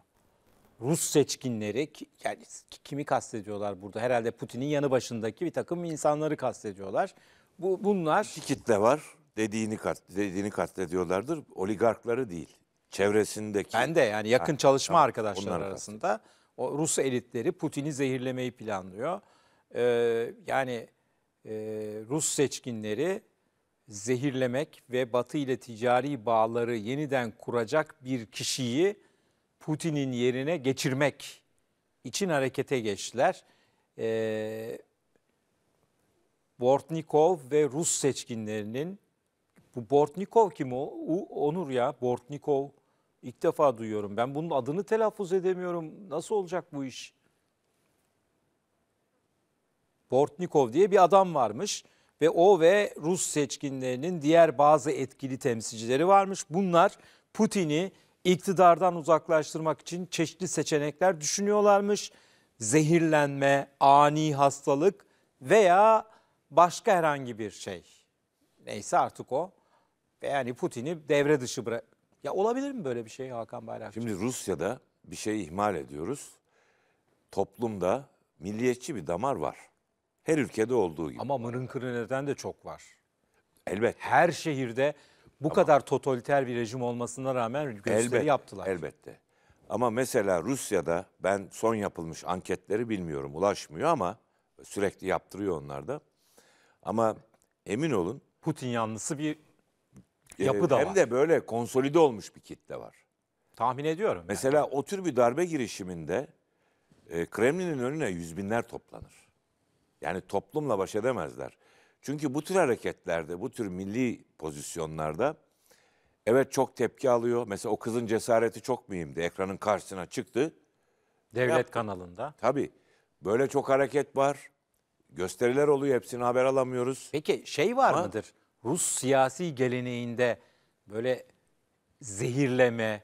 Rus seçkinleri yani kimi kastediyorlar burada? Herhalde Putin'in yanı başındaki bir takım insanları kastediyorlar. Bu bunlar iki kitle var. Dediğini kat, dediğini katlediyorlardır. Oligarkları değil. Çevresindeki. ben de yani yakın Ha, çalışma tamam. arkadaşlar Onları arasında o Rus elitleri Putin'i zehirlemeyi planlıyor. Ee, yani e, Rus seçkinleri zehirlemek ve Batı ile ticari bağları yeniden kuracak bir kişiyi Putin'in yerine geçirmek için harekete geçtiler. Ee, Bortnikov ve Rus seçkinlerinin bu Bortnikov kim o? O Onur ya Bortnikov ilk defa duyuyorum. Ben bunun adını telaffuz edemiyorum. Nasıl olacak bu iş? Bortnikov diye bir adam varmış ve o ve Rus seçkinlerinin diğer bazı etkili temsilcileri varmış. Bunlar Putin'i iktidardan uzaklaştırmak için çeşitli seçenekler düşünüyorlarmış. Zehirlenme, ani hastalık veya başka herhangi bir şey. Neyse artık o. Yani Putin'i devre dışı bırak. Ya olabilir mi böyle bir şey Hakan Bayrakçı? Şimdi Rusya'da bir şey ihmal ediyoruz. Toplumda milliyetçi bir damar var. Her ülkede olduğu gibi. Ama mırın kırın neden de çok var. Elbette Her şehirde bu Ama, kadar totaliter bir rejim olmasına rağmen gösteri elbet, yaptılar. Elbette. Ama mesela Rusya'da ben son yapılmış anketleri bilmiyorum ulaşmıyor ama sürekli yaptırıyor onlar da. Ama emin olun. Putin yanlısı bir e, yapı e, da hem var. Hem de böyle konsolide olmuş bir kitle var. Tahmin ediyorum. Mesela yani. o tür bir darbe girişiminde e, Kremlin'in önüne yüz binler toplanır. Yani toplumla baş edemezler. Çünkü bu tür hareketlerde, bu tür milli pozisyonlarda evet çok tepki alıyor. Mesela o kızın cesareti çok mühimdi. Ekranın karşısına çıktı. Devlet Yap. kanalında. Tabii. Böyle çok hareket var. Gösteriler oluyor. Hepsini haber alamıyoruz. Peki şey var Ama, mıdır? Rus siyasi geleneğinde böyle zehirleme,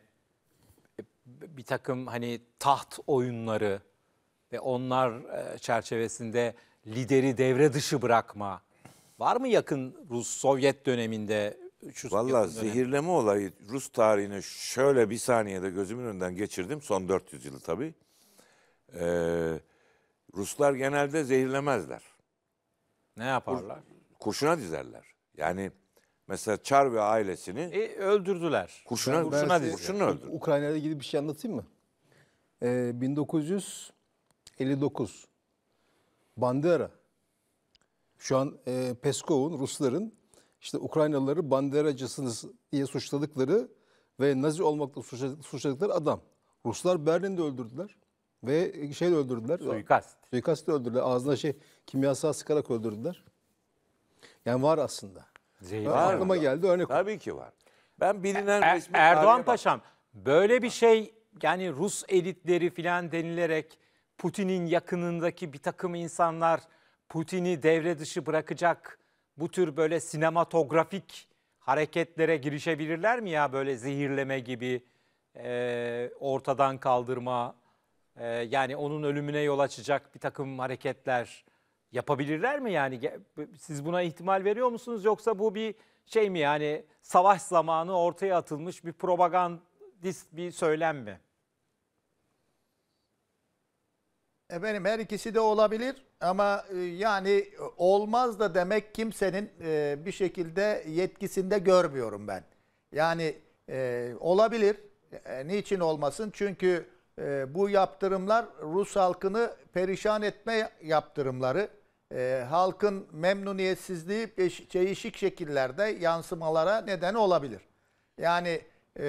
bir takım hani taht oyunları ve onlar e, çerçevesinde lideri devre dışı bırakma Var mı yakın Rus Sovyet döneminde şu Valla zehirleme olayı Rus tarihini şöyle bir saniyede gözümün önünden geçirdim. Son 400 yılı tabii. Ee, Ruslar genelde zehirlemezler. Ne yaparlar? kurşuna dizerler. Yani mesela Çar ve ailesini... E, öldürdüler. Kurşuna, yani kurşuna, size, kurşuna öldürdüler. Ukrayna'da gidip bir şey anlatayım mı? Ee, 1959 Bandera şu an e, Peskov'un, Rusların işte Ukraynalıları banderacısınız diye suçladıkları ve Nazi olmakla suçladıkları adam. Ruslar Berlin'de öldürdüler ve şey öldürdüler. Suikast. Suikast öldürdüler. Ağzına şey kimyasal sıkarak öldürdüler. Yani var aslında. Zehir var aklıma mı? geldi örnek. Tabii ki var. Ben bilinen er, resmi Erdoğan Paşam böyle bir şey yani Rus elitleri filan denilerek Putin'in yakınındaki bir takım insanlar Putin'i devre dışı bırakacak bu tür böyle sinematografik hareketlere girişebilirler mi ya böyle zehirleme gibi e, ortadan kaldırma e, yani onun ölümüne yol açacak bir takım hareketler yapabilirler mi yani siz buna ihtimal veriyor musunuz yoksa bu bir şey mi yani savaş zamanı ortaya atılmış bir propagandist bir söylem mi? Efendim her ikisi de olabilir. Ama e, yani olmaz da demek kimsenin e, bir şekilde yetkisinde görmüyorum ben. Yani e, olabilir. Niçin olmasın? Çünkü bu yaptırımlar Rus halkını perişan etme yaptırımları. Halkın memnuniyetsizliği değişik şekillerde yansımalara neden olabilir. Yani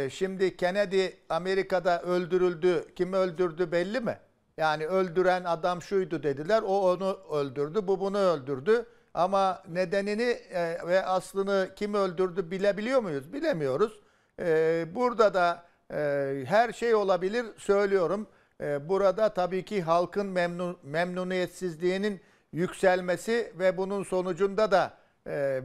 şimdi Kennedy Amerika'da öldürüldü. Kim öldürdü belli mi? Yani öldüren adam şuydu dediler. O onu öldürdü, bu bunu öldürdü. Ama nedenini e, ve aslını kim öldürdü bilebiliyor muyuz? Bilemiyoruz. E, burada da e, her şey olabilir söylüyorum. Burada tabii ki halkın memnun, memnuniyetsizliğinin yükselmesi ve bunun sonucunda da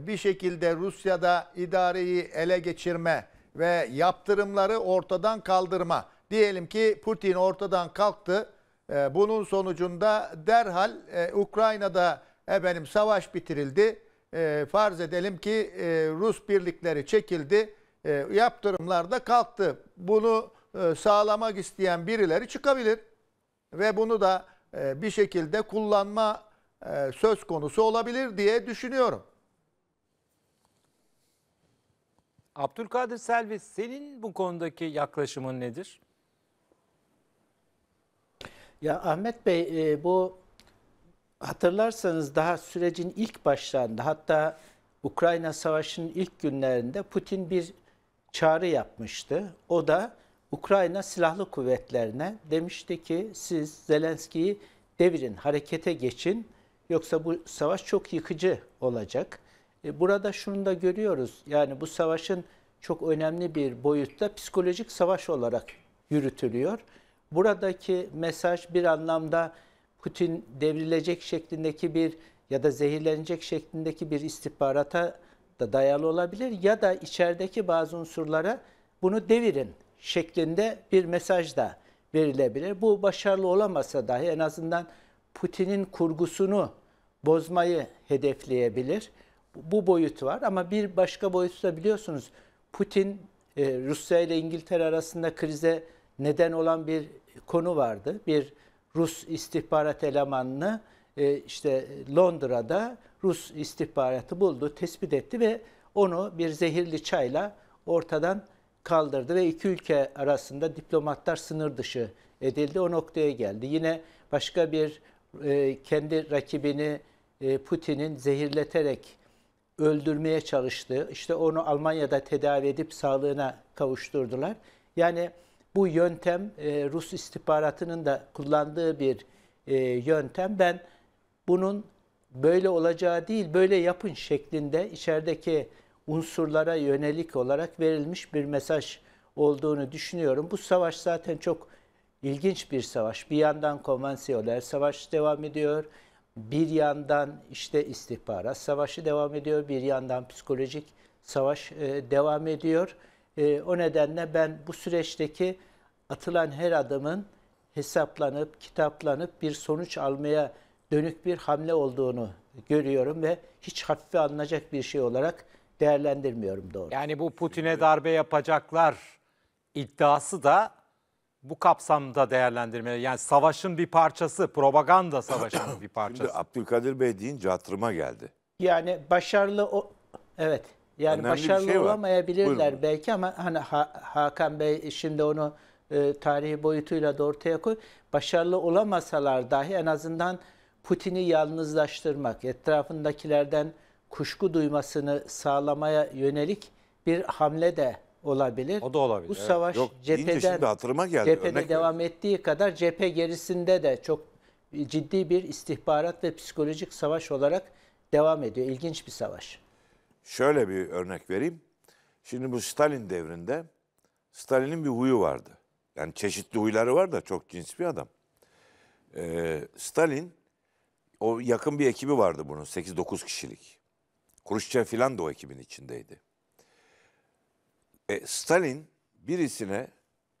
bir şekilde Rusya'da idareyi ele geçirme ve yaptırımları ortadan kaldırma. Diyelim ki Putin ortadan kalktı e, bunun sonucunda derhal e, Ukrayna'da efendim savaş bitirildi. E, farz edelim ki Rus birlikleri çekildi. yaptırımlar da kalktı. Bunu sağlamak isteyen birileri çıkabilir. Ve bunu da bir şekilde kullanma söz konusu olabilir diye düşünüyorum. Abdülkadir Selvi senin bu konudaki yaklaşımın nedir? Ya Ahmet Bey e, bu hatırlarsanız daha sürecin ilk başlarında hatta Ukrayna Savaşı'nın ilk günlerinde Putin bir çağrı yapmıştı. O da Ukrayna Silahlı Kuvvetlerine demişti ki siz Zelenski'yi devirin, harekete geçin. Yoksa bu savaş çok yıkıcı olacak. E, burada şunu da görüyoruz. Yani bu savaşın çok önemli bir boyutta psikolojik savaş olarak yürütülüyor buradaki mesaj bir anlamda Putin devrilecek şeklindeki bir ya da zehirlenecek şeklindeki bir istihbarata da dayalı olabilir ya da içerideki bazı unsurlara bunu devirin şeklinde bir mesaj da verilebilir. Bu başarılı olamasa dahi en azından Putin'in kurgusunu bozmayı hedefleyebilir. Bu boyut var ama bir başka boyutu da biliyorsunuz Putin e, Rusya ile İngiltere arasında krize neden olan bir konu vardı. Bir Rus istihbarat elemanını e, işte Londra'da Rus istihbaratı buldu, tespit etti ve onu bir zehirli çayla ortadan kaldırdı ve iki ülke arasında diplomatlar sınır dışı edildi. O noktaya geldi. Yine başka bir e, kendi rakibini e, Putin'in zehirleterek öldürmeye çalıştı işte onu Almanya'da tedavi edip sağlığına kavuşturdular. Yani bu yöntem e, Rus istihbaratının da kullandığı bir e, yöntem. Ben bunun böyle olacağı değil, böyle yapın şeklinde içerideki unsurlara yönelik olarak verilmiş bir mesaj olduğunu düşünüyorum. Bu savaş zaten çok ilginç bir savaş. Bir yandan konvansiyonel savaş devam ediyor. Bir yandan işte istihbarat savaşı devam ediyor. Bir yandan psikolojik savaş e, devam ediyor. E, o nedenle ben bu süreçteki atılan her adımın hesaplanıp, kitaplanıp bir sonuç almaya dönük bir hamle olduğunu görüyorum ve hiç hafife alınacak bir şey olarak değerlendirmiyorum doğru. Yani bu Putin'e darbe yapacaklar iddiası da bu kapsamda değerlendirmeli. Yani savaşın bir parçası, propaganda savaşının bir parçası. Şimdi Abdülkadir Bey deyince hatırıma geldi. Yani başarılı o evet. Yani Önemli şey başarılı şey olamayabilirler Buyurun. belki ama hani ha Hakan Bey şimdi onu e, tarihi boyutuyla da ortaya koy. Başarılı olamasalar dahi en azından Putin'i yalnızlaştırmak, etrafındakilerden kuşku duymasını sağlamaya yönelik bir hamle de olabilir. O da olabilir. Bu evet. savaş Yok, cepheden, geldi. cephede Örnek devam ver. ettiği kadar cephe gerisinde de çok ciddi bir istihbarat ve psikolojik savaş olarak devam ediyor. İlginç bir savaş. Şöyle bir örnek vereyim. Şimdi bu Stalin devrinde Stalin'in bir huyu vardı. Yani çeşitli huyları var da çok cins bir adam. Ee, Stalin o yakın bir ekibi vardı bunun 8-9 kişilik. Kuruşçev filan da o ekibin içindeydi. E, Stalin birisine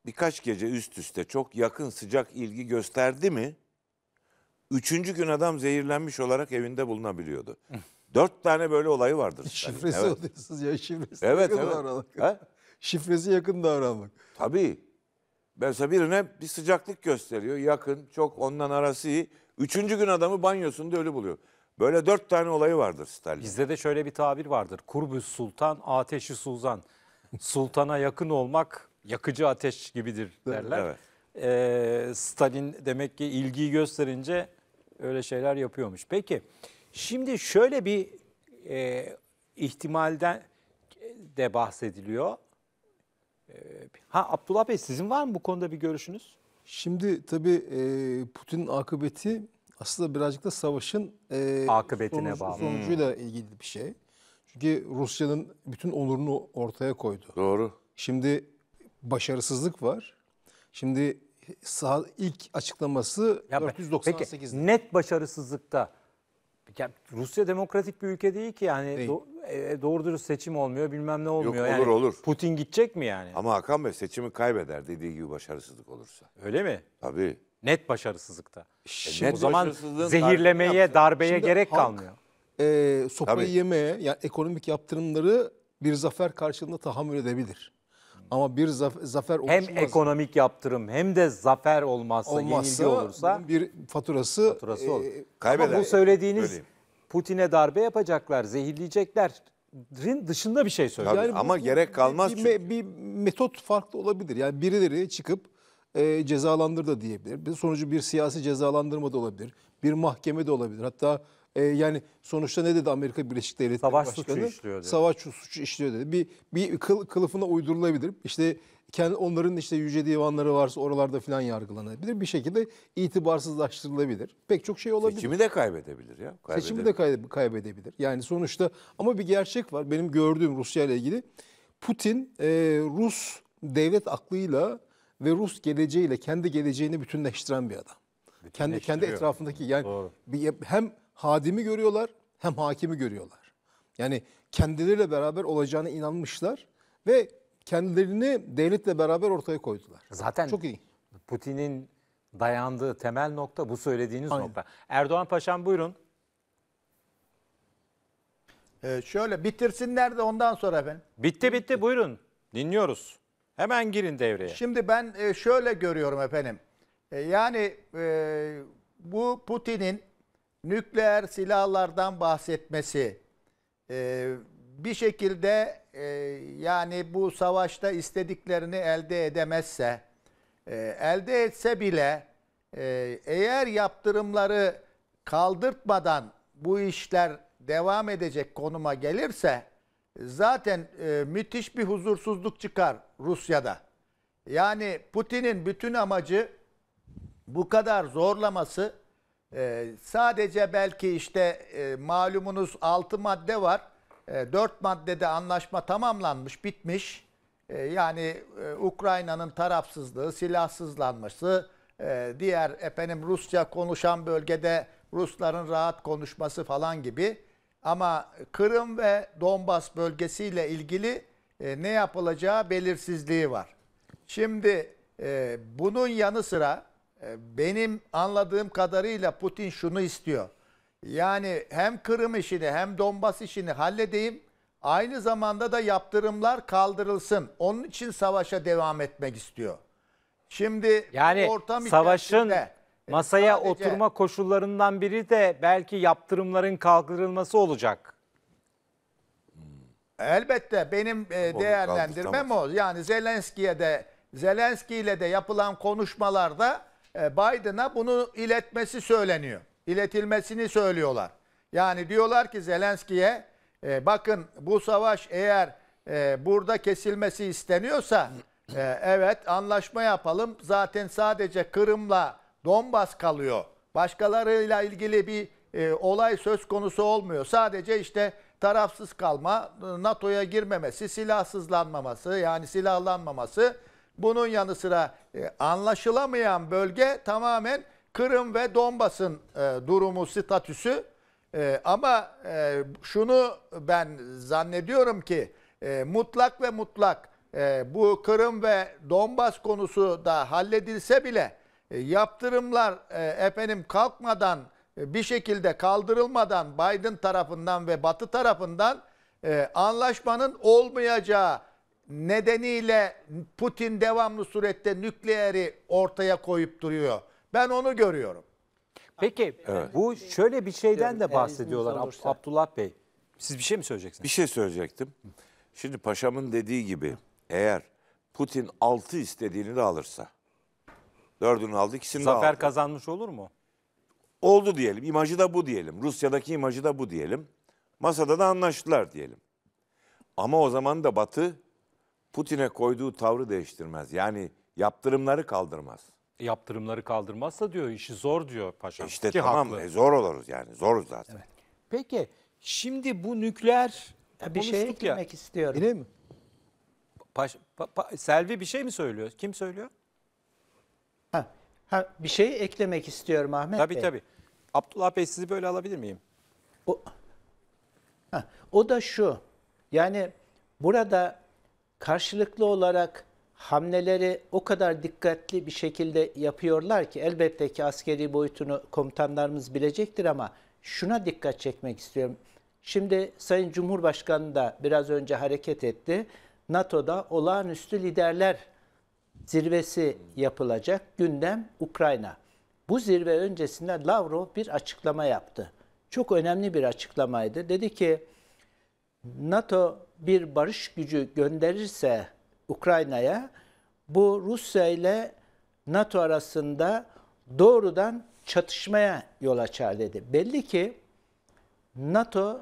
birkaç gece üst üste çok yakın sıcak ilgi gösterdi mi? Üçüncü gün adam zehirlenmiş olarak evinde bulunabiliyordu. Dört tane böyle olayı vardır. Şifresi yani, evet. diyorsunuz ya şifresi evet, yakın evet. davranmak. Ha? Şifresi yakın davranmak. Tabii. Mesela birine bir sıcaklık gösteriyor. Yakın, çok ondan arası iyi. Üçüncü gün adamı banyosunda ölü buluyor. Böyle dört tane olayı vardır Stalin. Bizde de şöyle bir tabir vardır. Kurbüs Sultan, ateşi Suzan. Sultana yakın olmak yakıcı ateş gibidir derler. Evet. Ee, Stalin demek ki ilgiyi gösterince öyle şeyler yapıyormuş. Peki... Şimdi şöyle bir e, ihtimalden de bahsediliyor. E, ha Abdullah Bey sizin var mı bu konuda bir görüşünüz? Şimdi tabii e, Putin'in akıbeti aslında birazcık da savaşın e, akıbetine sonucu, bağlı. Sonucuyla hmm. ilgili bir şey. Çünkü Rusya'nın bütün onurunu ortaya koydu. Doğru. Şimdi başarısızlık var. Şimdi sağ ilk açıklaması 498. Peki net başarısızlıkta ya Rusya demokratik bir ülke değil ki yani Değil. do- e, doğru dürüst seçim olmuyor bilmem ne olmuyor. olur, yani olur. Putin gidecek mi yani? Ama Hakan Bey seçimi kaybeder dediği gibi başarısızlık olursa. Öyle mi? Tabii. Net başarısızlıkta. E, Şimdi net o zaman zehirlemeye, darbeye Şimdi gerek halk- kalmıyor. e, sopayı Tabii. yemeye yani ekonomik yaptırımları bir zafer karşılığında tahammül edebilir. Ama bir zafer, zafer oluşmaz. Hem ekonomik yaptırım hem de zafer olmazsa, olmazsa yenilgi olursa bir faturası, faturası olur. E, kaybeder. Ama bu söylediğiniz Putin'e darbe yapacaklar, zehirleyecekler dışında bir şey söylüyor. Yani ama bu, gerek kalmaz bir, çünkü. Bir metot farklı olabilir. Yani birileri çıkıp e, cezalandır da diyebilir. Bir sonucu bir siyasi cezalandırma da olabilir. Bir mahkeme de olabilir. Hatta e, yani sonuçta ne dedi Amerika Birleşik Devletleri Savaş Başkanı? Savaş suçu işliyor dedi. Savaş suçu işliyor dedi. Bir, bir kıl, kılıfına uydurulabilir. İşte kendi, onların işte yüce divanları varsa oralarda filan yargılanabilir. Bir şekilde itibarsızlaştırılabilir. Pek çok şey olabilir. Seçimi de kaybedebilir ya. Kaybedebilir. Seçimi de kaybedebilir. Yani sonuçta ama bir gerçek var. Benim gördüğüm Rusya ile ilgili Putin e, Rus devlet aklıyla ve Rus geleceğiyle kendi geleceğini bütünleştiren bir adam. Kendi kendi etrafındaki yani Doğru. bir, hem hadimi görüyorlar hem hakimi görüyorlar. Yani kendileriyle beraber olacağına inanmışlar ve kendilerini devletle beraber ortaya koydular. Zaten çok iyi. Putin'in dayandığı temel nokta bu söylediğiniz Aynen. nokta. Erdoğan Paşam buyurun. Ee, şöyle bitirsinler de ondan sonra efendim. Bitti bitti buyurun. Dinliyoruz. Hemen girin devreye. Şimdi ben e, şöyle görüyorum efendim. E, yani e, bu Putin'in nükleer silahlardan bahsetmesi ee, bir şekilde e, yani bu savaşta istediklerini elde edemezse e, elde etse bile e, eğer yaptırımları kaldırtmadan bu işler devam edecek konuma gelirse zaten müthiş bir huzursuzluk çıkar Rusya'da. Yani Putin'in bütün amacı bu kadar zorlaması e, sadece belki işte e, malumunuz 6 madde var. E, ee, 4 maddede anlaşma tamamlanmış, bitmiş. E, yani e, Ukrayna'nın tarafsızlığı, silahsızlanması, e, diğer efendim Rusça konuşan bölgede Rusların rahat konuşması falan gibi. Ama Kırım ve Donbas bölgesiyle ilgili e, ne yapılacağı belirsizliği var. Şimdi e, bunun yanı sıra ee, benim anladığım kadarıyla Putin şunu istiyor. Yani hem Kırım işini hem Donbas işini halledeyim. Aynı zamanda da yaptırımlar kaldırılsın. Onun için savaşa devam etmek istiyor. Şimdi yani ortam savaşın e, masaya sadece, oturma koşullarından biri de belki yaptırımların kaldırılması olacak. Elbette benim e, değerlendirmem o. Yani Zelenski'ye de Zelenski ile de yapılan konuşmalarda e, Biden'a bunu iletmesi söyleniyor. İletilmesini söylüyorlar. Yani diyorlar ki Zelenski'ye e, bakın bu savaş eğer e, burada kesilmesi isteniyorsa evet anlaşma yapalım. Zaten sadece Kırım'la Donbas kalıyor. Başkalarıyla ilgili bir olay söz konusu olmuyor. Sadece işte tarafsız kalma, NATO'ya girmemesi, silahsızlanmaması yani silahlanmaması bunun yanı sıra e, anlaşılamayan bölge tamamen Kırım ve Donbas'ın e, durumu, statüsü. E, ama e, şunu ben zannediyorum ki e, mutlak ve mutlak e, bu Kırım ve Donbas konusu da halledilse bile e, yaptırımlar e, efendim kalkmadan e, bir şekilde kaldırılmadan Biden tarafından ve Batı tarafından e, anlaşmanın olmayacağı nedeniyle Putin devamlı surette nükleeri ortaya koyup duruyor. Ben onu görüyorum. Peki evet. bu şöyle bir şeyden de bahsediyorlar Abdullah Bey. Siz bir şey mi söyleyeceksiniz? Bir şey söyleyecektim. Şimdi paşamın dediği gibi eğer Putin 6 istediğini de alırsa. Dördünü aldı ikisini Zafer de aldı. Zafer kazanmış olur mu? Oldu diyelim. İmajı da bu diyelim. Rusya'daki imajı da bu diyelim. Masada da anlaştılar diyelim. Ama o zaman da Batı Putin'e koyduğu tavrı değiştirmez. Yani yaptırımları kaldırmaz. Yaptırımları kaldırmazsa diyor işi zor diyor paşam. İşte Ki tamam haklı. E, zor oluruz yani zoruz zaten. Evet. Peki şimdi bu nükleer Ya bir şey eklemek istiyorum. Değil mi? Paş- pa- pa- Selvi bir şey mi söylüyor? Kim söylüyor? Ha, ha, bir şey eklemek istiyorum Ahmet Tabii Bey. tabii. Abdullah Bey sizi böyle alabilir miyim? O, ha, o da şu. Yani burada karşılıklı olarak hamleleri o kadar dikkatli bir şekilde yapıyorlar ki elbette ki askeri boyutunu komutanlarımız bilecektir ama şuna dikkat çekmek istiyorum. Şimdi Sayın Cumhurbaşkanı da biraz önce hareket etti. NATO'da olağanüstü liderler zirvesi yapılacak. Gündem Ukrayna. Bu zirve öncesinde Lavrov bir açıklama yaptı. Çok önemli bir açıklamaydı. Dedi ki NATO bir barış gücü gönderirse Ukrayna'ya bu Rusya ile NATO arasında doğrudan çatışmaya yol açar dedi. Belli ki NATO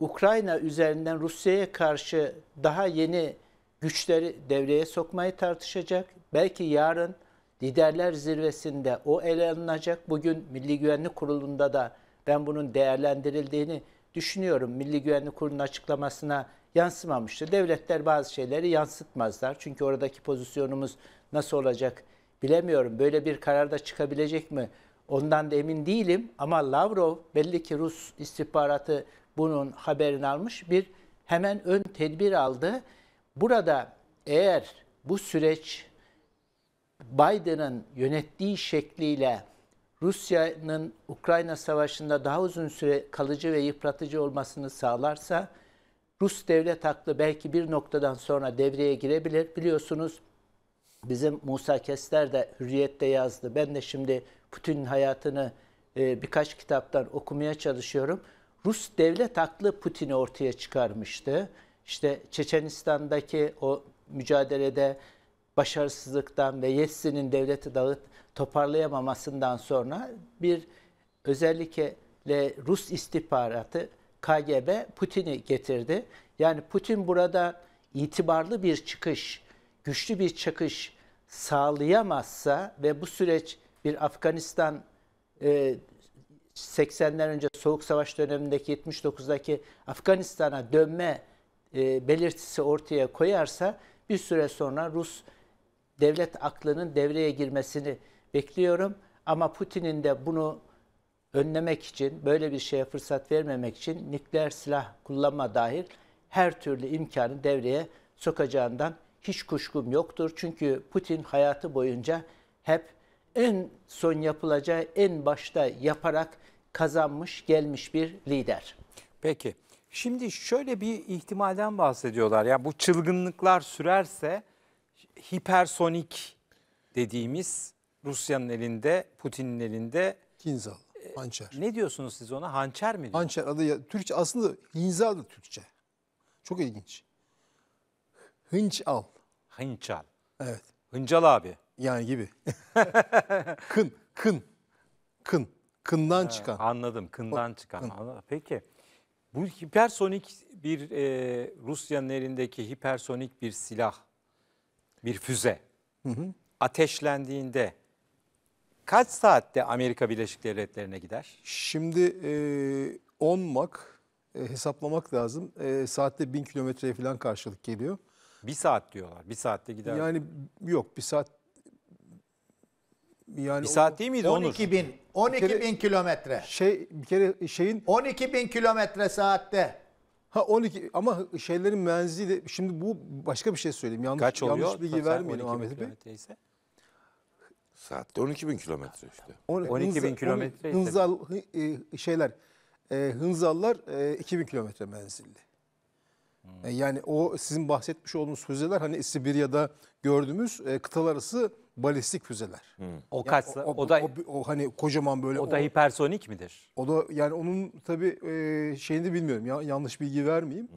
Ukrayna üzerinden Rusya'ya karşı daha yeni güçleri devreye sokmayı tartışacak. Belki yarın liderler zirvesinde o ele alınacak. Bugün Milli Güvenlik Kurulu'nda da ben bunun değerlendirildiğini düşünüyorum. Milli Güvenlik Kurulu'nun açıklamasına yansımamıştır. Devletler bazı şeyleri yansıtmazlar. Çünkü oradaki pozisyonumuz nasıl olacak bilemiyorum. Böyle bir kararda çıkabilecek mi? Ondan da emin değilim ama Lavrov belli ki Rus istihbaratı bunun haberini almış. Bir hemen ön tedbir aldı. Burada eğer bu süreç Biden'ın yönettiği şekliyle Rusya'nın Ukrayna Savaşı'nda daha uzun süre kalıcı ve yıpratıcı olmasını sağlarsa Rus devlet haklı belki bir noktadan sonra devreye girebilir. Biliyorsunuz bizim Musa Kester de Hürriyet'te yazdı. Ben de şimdi Putin'in hayatını e, birkaç kitaptan okumaya çalışıyorum. Rus devlet haklı Putin'i ortaya çıkarmıştı. İşte Çeçenistan'daki o mücadelede başarısızlıktan ve Yetsin'in devleti dağıt toparlayamamasından sonra bir özellikle Rus istihbaratı KGB Putin'i getirdi. Yani Putin burada itibarlı bir çıkış, güçlü bir çıkış sağlayamazsa ve bu süreç bir Afganistan 80'ler e, önce Soğuk Savaş dönemindeki 79'daki Afganistan'a dönme e, belirtisi ortaya koyarsa bir süre sonra Rus devlet aklının devreye girmesini bekliyorum. Ama Putin'in de bunu önlemek için, böyle bir şeye fırsat vermemek için nükleer silah kullanma dahil her türlü imkanı devreye sokacağından hiç kuşkum yoktur. Çünkü Putin hayatı boyunca hep en son yapılacağı en başta yaparak kazanmış gelmiş bir lider. Peki. Şimdi şöyle bir ihtimalden bahsediyorlar. Ya bu çılgınlıklar sürerse hipersonik dediğimiz Rusya'nın elinde, Putin'in elinde Kinzal. Hançer. Ne diyorsunuz siz ona? Hançer mi? Diyorsunuz? Hançer adı ya, Türkçe aslında Hinza adı Türkçe. Çok ilginç. Hınç al. Hınçal. Evet. Hıncal abi. Yani gibi. kın, kın, kın. Kından çıkan. Anladım. Kından çıkan. Kın. Anladım. Peki. Bu hipersonik bir e, Rusya'nın elindeki hipersonik bir silah, bir füze. Hı hı. Ateşlendiğinde kaç saatte Amerika Birleşik Devletleri'ne gider? Şimdi e, mak e, hesaplamak lazım. E, saatte 1000 kilometreye falan karşılık geliyor. Bir saat diyorlar. Bir saatte gider. Yani yok bir saat yani bir saat değil miydi 12 Onur? bin, 12 kere- bin kilometre. şey bir kere şeyin 12 bin kilometre saatte. ha 12 ama şeylerin menzili şimdi bu başka bir şey söyleyeyim. Yanlış Kaç oluyor? yanlış bilgi Sen vermeyelim Ahmet Bey. ise? Saatte 12 bin kilometre işte. 12 bin kilometre ise- Hınzal e, şeyler, e, hınzallar e, 2000 kilometre menzilli. Hmm. E, Yani o sizin bahsetmiş olduğunuz füzeler hani Sibirya'da gördüğümüz e, kıtalar arası balistik füzeler. Hmm. O kaç? O, o da o, o hani kocaman böyle o da hipersonik midir? o da yani onun tabi e, şeyini bilmiyorum. Ya, yanlış bilgi vermeyeyim.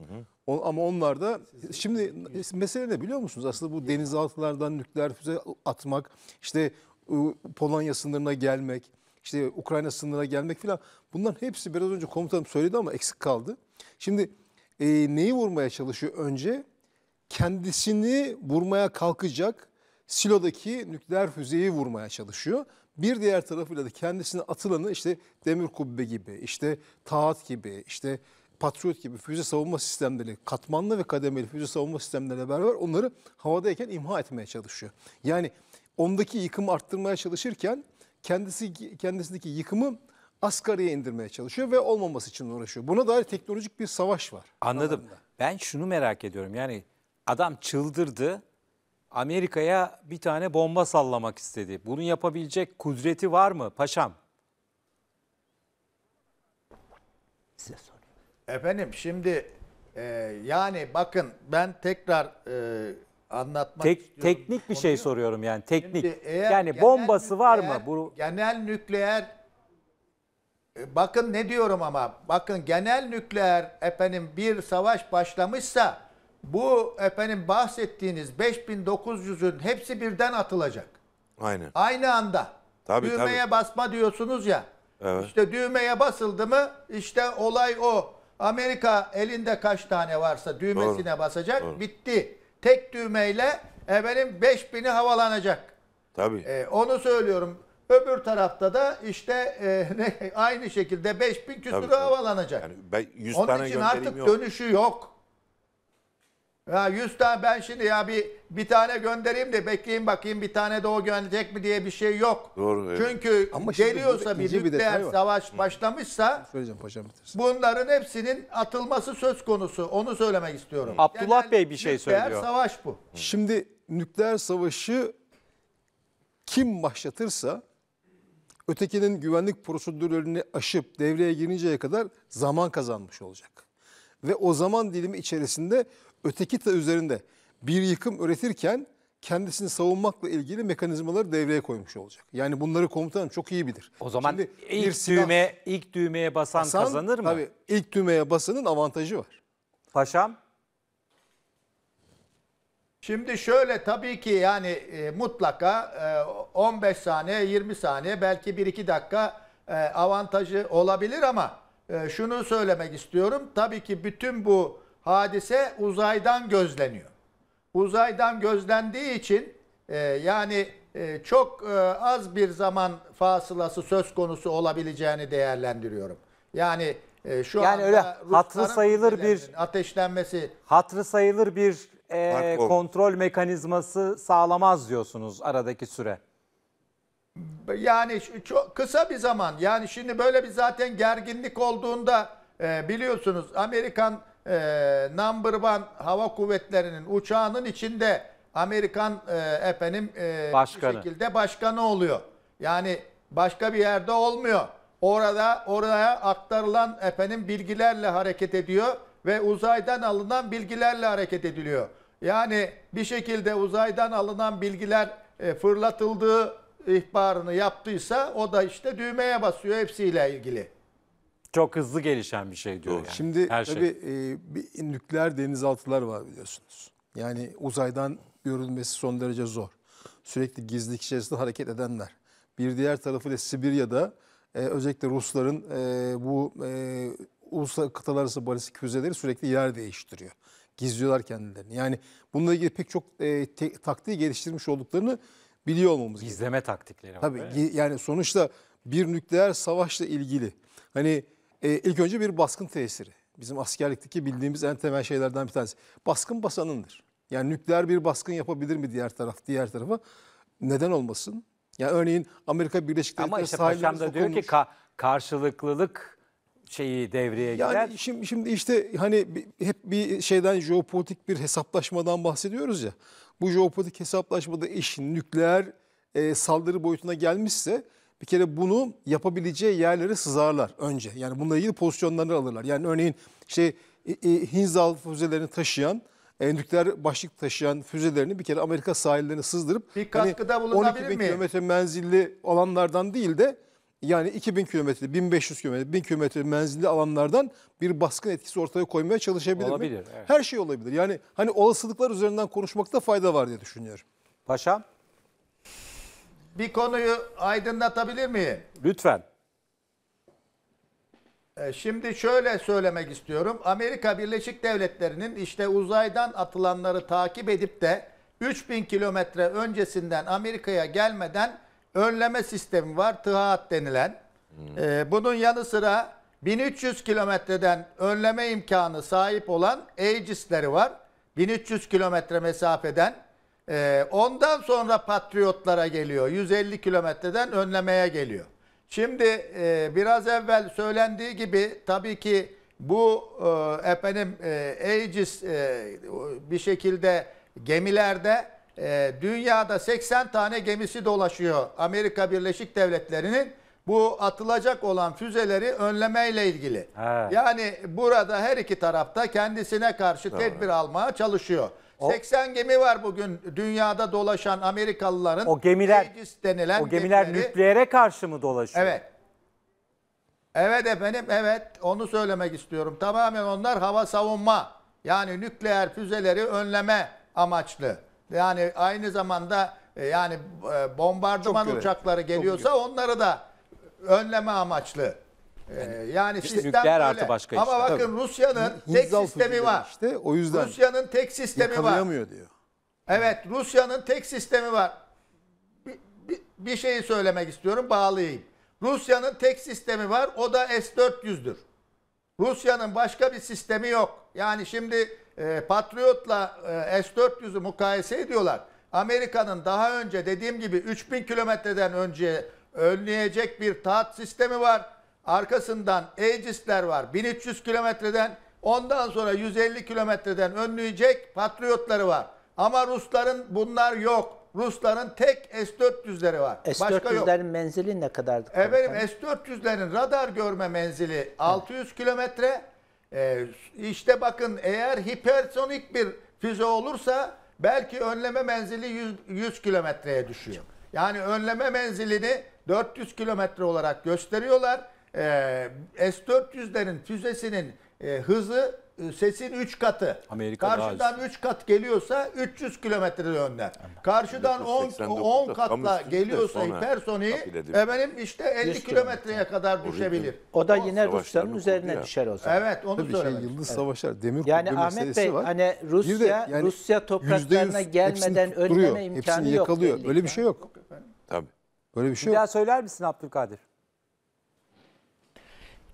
O- ama onlar da şimdi mesele ne biliyor musunuz? Aslında bu denizaltılardan nükleer füze atmak, işte Polonya sınırına gelmek, işte Ukrayna sınırına gelmek filan bunların hepsi biraz önce komutanım söyledi ama eksik kaldı. Şimdi e, neyi vurmaya çalışıyor önce? Kendisini vurmaya kalkacak silodaki nükleer füzeyi vurmaya çalışıyor. Bir diğer tarafıyla da kendisine atılanı işte demir kubbe gibi, işte taat gibi, işte Patriot gibi füze savunma sistemleri, katmanlı ve kademeli füze savunma sistemleriyle beraber onları havadayken imha etmeye çalışıyor. Yani ondaki yıkımı arttırmaya çalışırken kendisi kendisindeki yıkımı asgariye indirmeye çalışıyor ve olmaması için uğraşıyor. Buna dair teknolojik bir savaş var. Anladım. Anlamda. Ben şunu merak ediyorum. Yani adam çıldırdı. Amerika'ya bir tane bomba sallamak istedi. Bunu yapabilecek kudreti var mı paşam? Size soruyorum. Efendim şimdi e, yani bakın ben tekrar e, anlatmak Tek, istiyorum. Teknik bir şey soruyorum yani teknik. eğer yani bombası nükleer, var mı? Bu... Genel nükleer e, bakın ne diyorum ama bakın genel nükleer efendim bir savaş başlamışsa bu efendim bahsettiğiniz 5900'ün hepsi birden atılacak. Aynen. Aynı anda. Tabii, düğmeye tabii. basma diyorsunuz ya. Evet. İşte düğmeye basıldı mı İşte olay o. Amerika elinde kaç tane varsa düğmesine Doğru. basacak Doğru. bitti tek düğmeyle efendim 5000'i havalanacak. Tabii. E, onu söylüyorum. Öbür tarafta da işte e, ne, aynı şekilde 5000 küsürü tabii, havalanacak. Yani ben 100 Onun tane için artık yok. dönüşü yok. Ya 100 tane ben şimdi ya bir bir tane göndereyim de bekleyin bakayım bir tane de o gönderecek mi diye bir şey yok. Doğru. Evet. Çünkü Ama geliyorsa bir ince nükleer detay var. savaş başlamışsa Söyleyeceğim paşam bitirsin. bunların hepsinin atılması söz konusu. Onu söylemek istiyorum. Abdullah Genel Bey bir şey nükleer söylüyor. savaş bu. Şimdi nükleer savaşı kim başlatırsa ötekinin güvenlik prosedürlerini aşıp devreye girinceye kadar zaman kazanmış olacak. Ve o zaman dilimi içerisinde öteki de üzerinde bir yıkım üretirken kendisini savunmakla ilgili mekanizmaları devreye koymuş olacak. Yani bunları komutanım çok iyi bilir. O zaman Şimdi ilk silah, düğme ilk düğmeye basan, basan kazanır mı? Tabii ilk düğmeye basanın avantajı var. Paşam Şimdi şöyle tabii ki yani e, mutlaka e, 15 saniye 20 saniye belki 1-2 dakika e, avantajı olabilir ama e, şunu söylemek istiyorum. Tabii ki bütün bu hadise uzaydan gözleniyor. Uzaydan gözlendiği için e, yani e, çok e, az bir zaman fasılası söz konusu olabileceğini değerlendiriyorum. Yani e, şu yani anda öyle hatırı sayılır bir ateşlenmesi hatırı sayılır bir e, kontrol mekanizması sağlamaz diyorsunuz aradaki süre. Yani çok kısa bir zaman. Yani şimdi böyle bir zaten gerginlik olduğunda e, biliyorsunuz Amerikan e, Number One Hava Kuvvetleri'nin uçağının içinde Amerikan e, efendim e, başkanı. bir şekilde başkanı oluyor. Yani başka bir yerde olmuyor. Orada oraya aktarılan efendim bilgilerle hareket ediyor ve uzaydan alınan bilgilerle hareket ediliyor. Yani bir şekilde uzaydan alınan bilgiler e, fırlatıldığı ihbarını yaptıysa o da işte düğmeye basıyor hepsiyle ilgili. Çok hızlı gelişen bir şey diyor Doğru. yani. Şimdi Her şey. tabii e, bir nükleer denizaltılar var biliyorsunuz. Yani uzaydan görülmesi son derece zor. Sürekli gizli içerisinde hareket edenler. Bir diğer tarafı da Sibirya'da e, özellikle Rusların e, bu e, uluslararası kıtalararası balistik füzeleri sürekli yer değiştiriyor. Gizliyorlar kendilerini. Yani bununla ilgili pek çok e, te, taktiği geliştirmiş olduklarını biliyor olmamız gerekiyor. Gizleme taktikleri var. Tabii yani sonuçta bir nükleer savaşla ilgili hani e, ilk önce bir baskın tesiri. Bizim askerlikteki bildiğimiz en temel şeylerden bir tanesi. Baskın basanındır. Yani nükleer bir baskın yapabilir mi diğer taraf diğer tarafa? Neden olmasın? Yani örneğin Amerika Birleşik Devletleri Ama işte paşam da diyor ki ka karşılıklılık şeyi devreye girer. Yani şimdi, şimdi işte hani hep bir şeyden jeopolitik bir hesaplaşmadan bahsediyoruz ya. Bu jeopolitik hesaplaşmada işin nükleer e, saldırı boyutuna gelmişse bir kere bunu yapabileceği yerlere sızarlar önce. Yani bununla ilgili pozisyonlarını alırlar. Yani örneğin işte e, e, Hinzal füzelerini taşıyan e, nükleer başlık taşıyan füzelerini bir kere Amerika sahillerine sızdırıp bir hani katkıda hani bulunabilir 12 bin mi? kilometre menzilli alanlardan değil de yani 2000 kilometre, 1500 kilometre, 1000 kilometre menzilli alanlardan bir baskın etkisi ortaya koymaya çalışabilir olabilir, mi? Evet. Her şey olabilir. Yani hani olasılıklar üzerinden konuşmakta fayda var diye düşünüyorum. Paşa? bir konuyu aydınlatabilir miyim? Lütfen. E, şimdi şöyle söylemek istiyorum. Amerika Birleşik Devletleri'nin işte uzaydan atılanları takip edip de 3000 kilometre öncesinden Amerika'ya gelmeden önleme sistemi var. Tıhaat denilen. Hmm. bunun yanı sıra 1300 kilometreden önleme imkanı sahip olan Aegis'leri var. 1300 kilometre mesafeden ee, ondan sonra Patriotlara geliyor. 150 kilometreden önlemeye geliyor. Şimdi e, biraz evvel söylendiği gibi tabii ki bu e, efendim e, Aegis e, bir şekilde gemilerde e, dünyada 80 tane gemisi dolaşıyor Amerika Birleşik Devletleri'nin bu atılacak olan füzeleri önlemeyle ilgili. He. Yani burada her iki tarafta kendisine karşı Doğru. tedbir almaya çalışıyor. O- 80 gemi var bugün dünyada dolaşan Amerikalıların O gemiler- Aegis denilen O gemiler gemileri- nükleere karşı mı dolaşıyor? Evet. Evet efendim evet onu söylemek istiyorum. Tamamen onlar hava savunma yani nükleer füzeleri önleme amaçlı. Yani aynı zamanda e, yani e, bombardıman uçakları geliyorsa onları da önleme amaçlı. Yani, yani işte sistem nükleer artı başka işte. Ama bakın Rusya'nın tek sistemi var. İşte o yüzden. Rusya'nın tek sistemi var. diyor. Evet, Rusya'nın tek sistemi var. Bir, bir, bir şeyi söylemek istiyorum, bağlayayım. Rusya'nın tek sistemi var, o da S-400'dür. Rusya'nın başka bir sistemi yok. Yani şimdi e, Patriot'la e, S-400'ü mukayese ediyorlar. Amerika'nın daha önce dediğim gibi 3000 kilometreden önce önleyecek bir taht sistemi var. Arkasından Aegis'ler var. 1300 kilometreden ondan sonra 150 kilometreden önleyecek Patriotları var. Ama Rusların bunlar yok. Rusların tek S-400'leri var. S-400'lerin menzili ne kadardı? Efendim S-400'lerin radar görme menzili 600 kilometre. Ee, işte bakın eğer hipersonik bir füze olursa belki önleme menzili 100, 100 kilometreye düşüyor. Yani önleme menzilini 400 kilometre olarak gösteriyorlar e, ee, S-400'lerin füzesinin e, hızı e, sesin 3 katı. Amerika Karşıdan daha 3 kat geliyorsa 300 kilometre önder. Karşıdan 10, 10 katla geliyorsa sonra hipersoniği hafifledim. efendim işte 50 kilometreye kadar düşebilir. O da yine Savaşların Rusların üzerine ya. düşer o zaman. Evet onu Tabii şey söylemek. Yıldız Savaşlar, Demir Yani Kubbe Ahmet meselesi Bey var. hani Rusya yani Rusya topraklarına gelmeden hepsini tutturuyor, önleme imkanı hepsini yakalıyor. Şey Öyle bir şey yok. Tabii. Böyle bir şey yok. daha söyler misin Abdülkadir?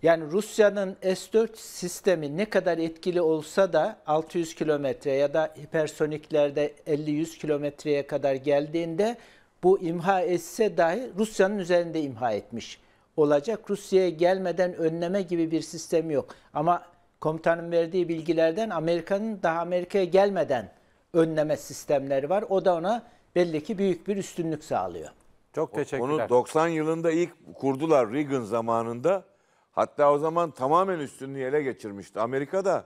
Yani Rusya'nın S-4 sistemi ne kadar etkili olsa da 600 kilometre ya da hipersoniklerde 50-100 kilometreye kadar geldiğinde bu imha etse dahi Rusya'nın üzerinde imha etmiş olacak. Rusya'ya gelmeden önleme gibi bir sistem yok. Ama komutanın verdiği bilgilerden Amerika'nın daha Amerika'ya gelmeden önleme sistemleri var. O da ona belli ki büyük bir üstünlük sağlıyor. Çok teşekkürler. Onu 90 yılında ilk kurdular Reagan zamanında. Hatta o zaman tamamen üstünlüğü ele geçirmişti. Amerika da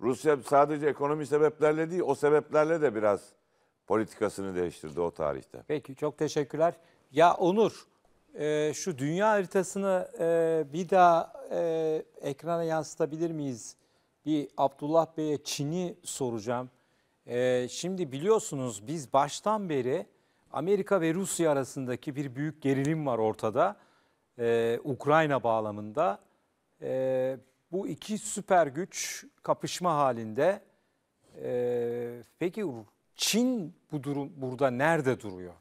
Rusya sadece ekonomi sebeplerle değil o sebeplerle de biraz politikasını değiştirdi o tarihte. Peki çok teşekkürler. Ya Onur e, şu dünya haritasını e, bir daha e, ekrana yansıtabilir miyiz? Bir Abdullah Bey'e Çin'i soracağım. E, şimdi biliyorsunuz biz baştan beri Amerika ve Rusya arasındaki bir büyük gerilim var ortada. Ukrayna bağlamında e, bu iki süper güç kapışma halinde. E, peki Çin bu durum burada nerede duruyor?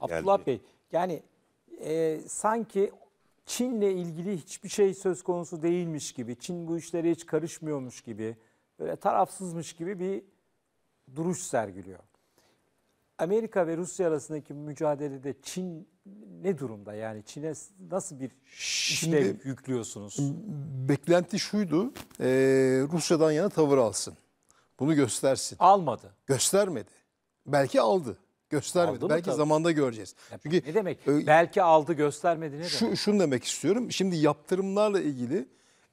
Geldi. Abdullah Bey yani e, sanki Çin'le ilgili hiçbir şey söz konusu değilmiş gibi, Çin bu işlere hiç karışmıyormuş gibi, böyle tarafsızmış gibi bir duruş sergiliyor. Amerika ve Rusya arasındaki mücadelede Çin ne durumda? Yani Çin'e nasıl bir Şimdi, işlev yüklüyorsunuz? Beklenti şuydu, e, Rusya'dan yana tavır alsın. Bunu göstersin. Almadı. Göstermedi. Belki aldı. Göstermedi. Aldı Belki tabii? zamanda göreceğiz. Ya, Çünkü ne demek? E, Belki aldı, göstermedi ne şu, demek? Şunu demek istiyorum. Şimdi yaptırımlarla ilgili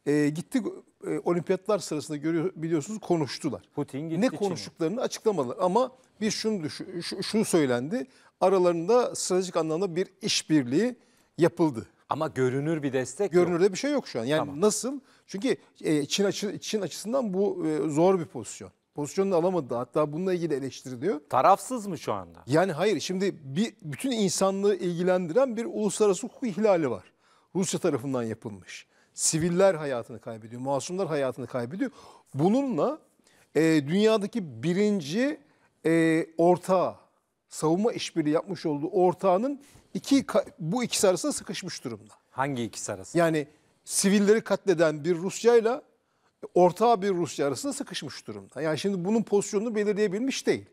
e, gittik e, olimpiyatlar sırasında görüyor, biliyorsunuz konuştular. Putin gitti Ne konuştuklarını Çin'e. açıklamadılar ama bir şunu, düş şunu söylendi. Aralarında stratejik anlamda bir işbirliği yapıldı. Ama görünür bir destek Görünürde yok. bir şey yok şu an. Yani tamam. nasıl? Çünkü e, Çin, açı, Çin açısından bu e, zor bir pozisyon. Pozisyonunu alamadı. Hatta bununla ilgili eleştiriliyor. Tarafsız mı şu anda? Yani hayır. Şimdi bir, bütün insanlığı ilgilendiren bir uluslararası hukuk ihlali var. Rusya tarafından yapılmış. Siviller hayatını kaybediyor. Masumlar hayatını kaybediyor. Bununla e, dünyadaki birinci e, ortağı, savunma işbirliği yapmış olduğu ortağının iki bu ikisi arasında sıkışmış durumda. Hangi ikisi arasında? Yani sivilleri katleden bir Rusya ile ortağı bir Rusya arasında sıkışmış durumda. Yani şimdi bunun pozisyonunu belirleyebilmiş değil.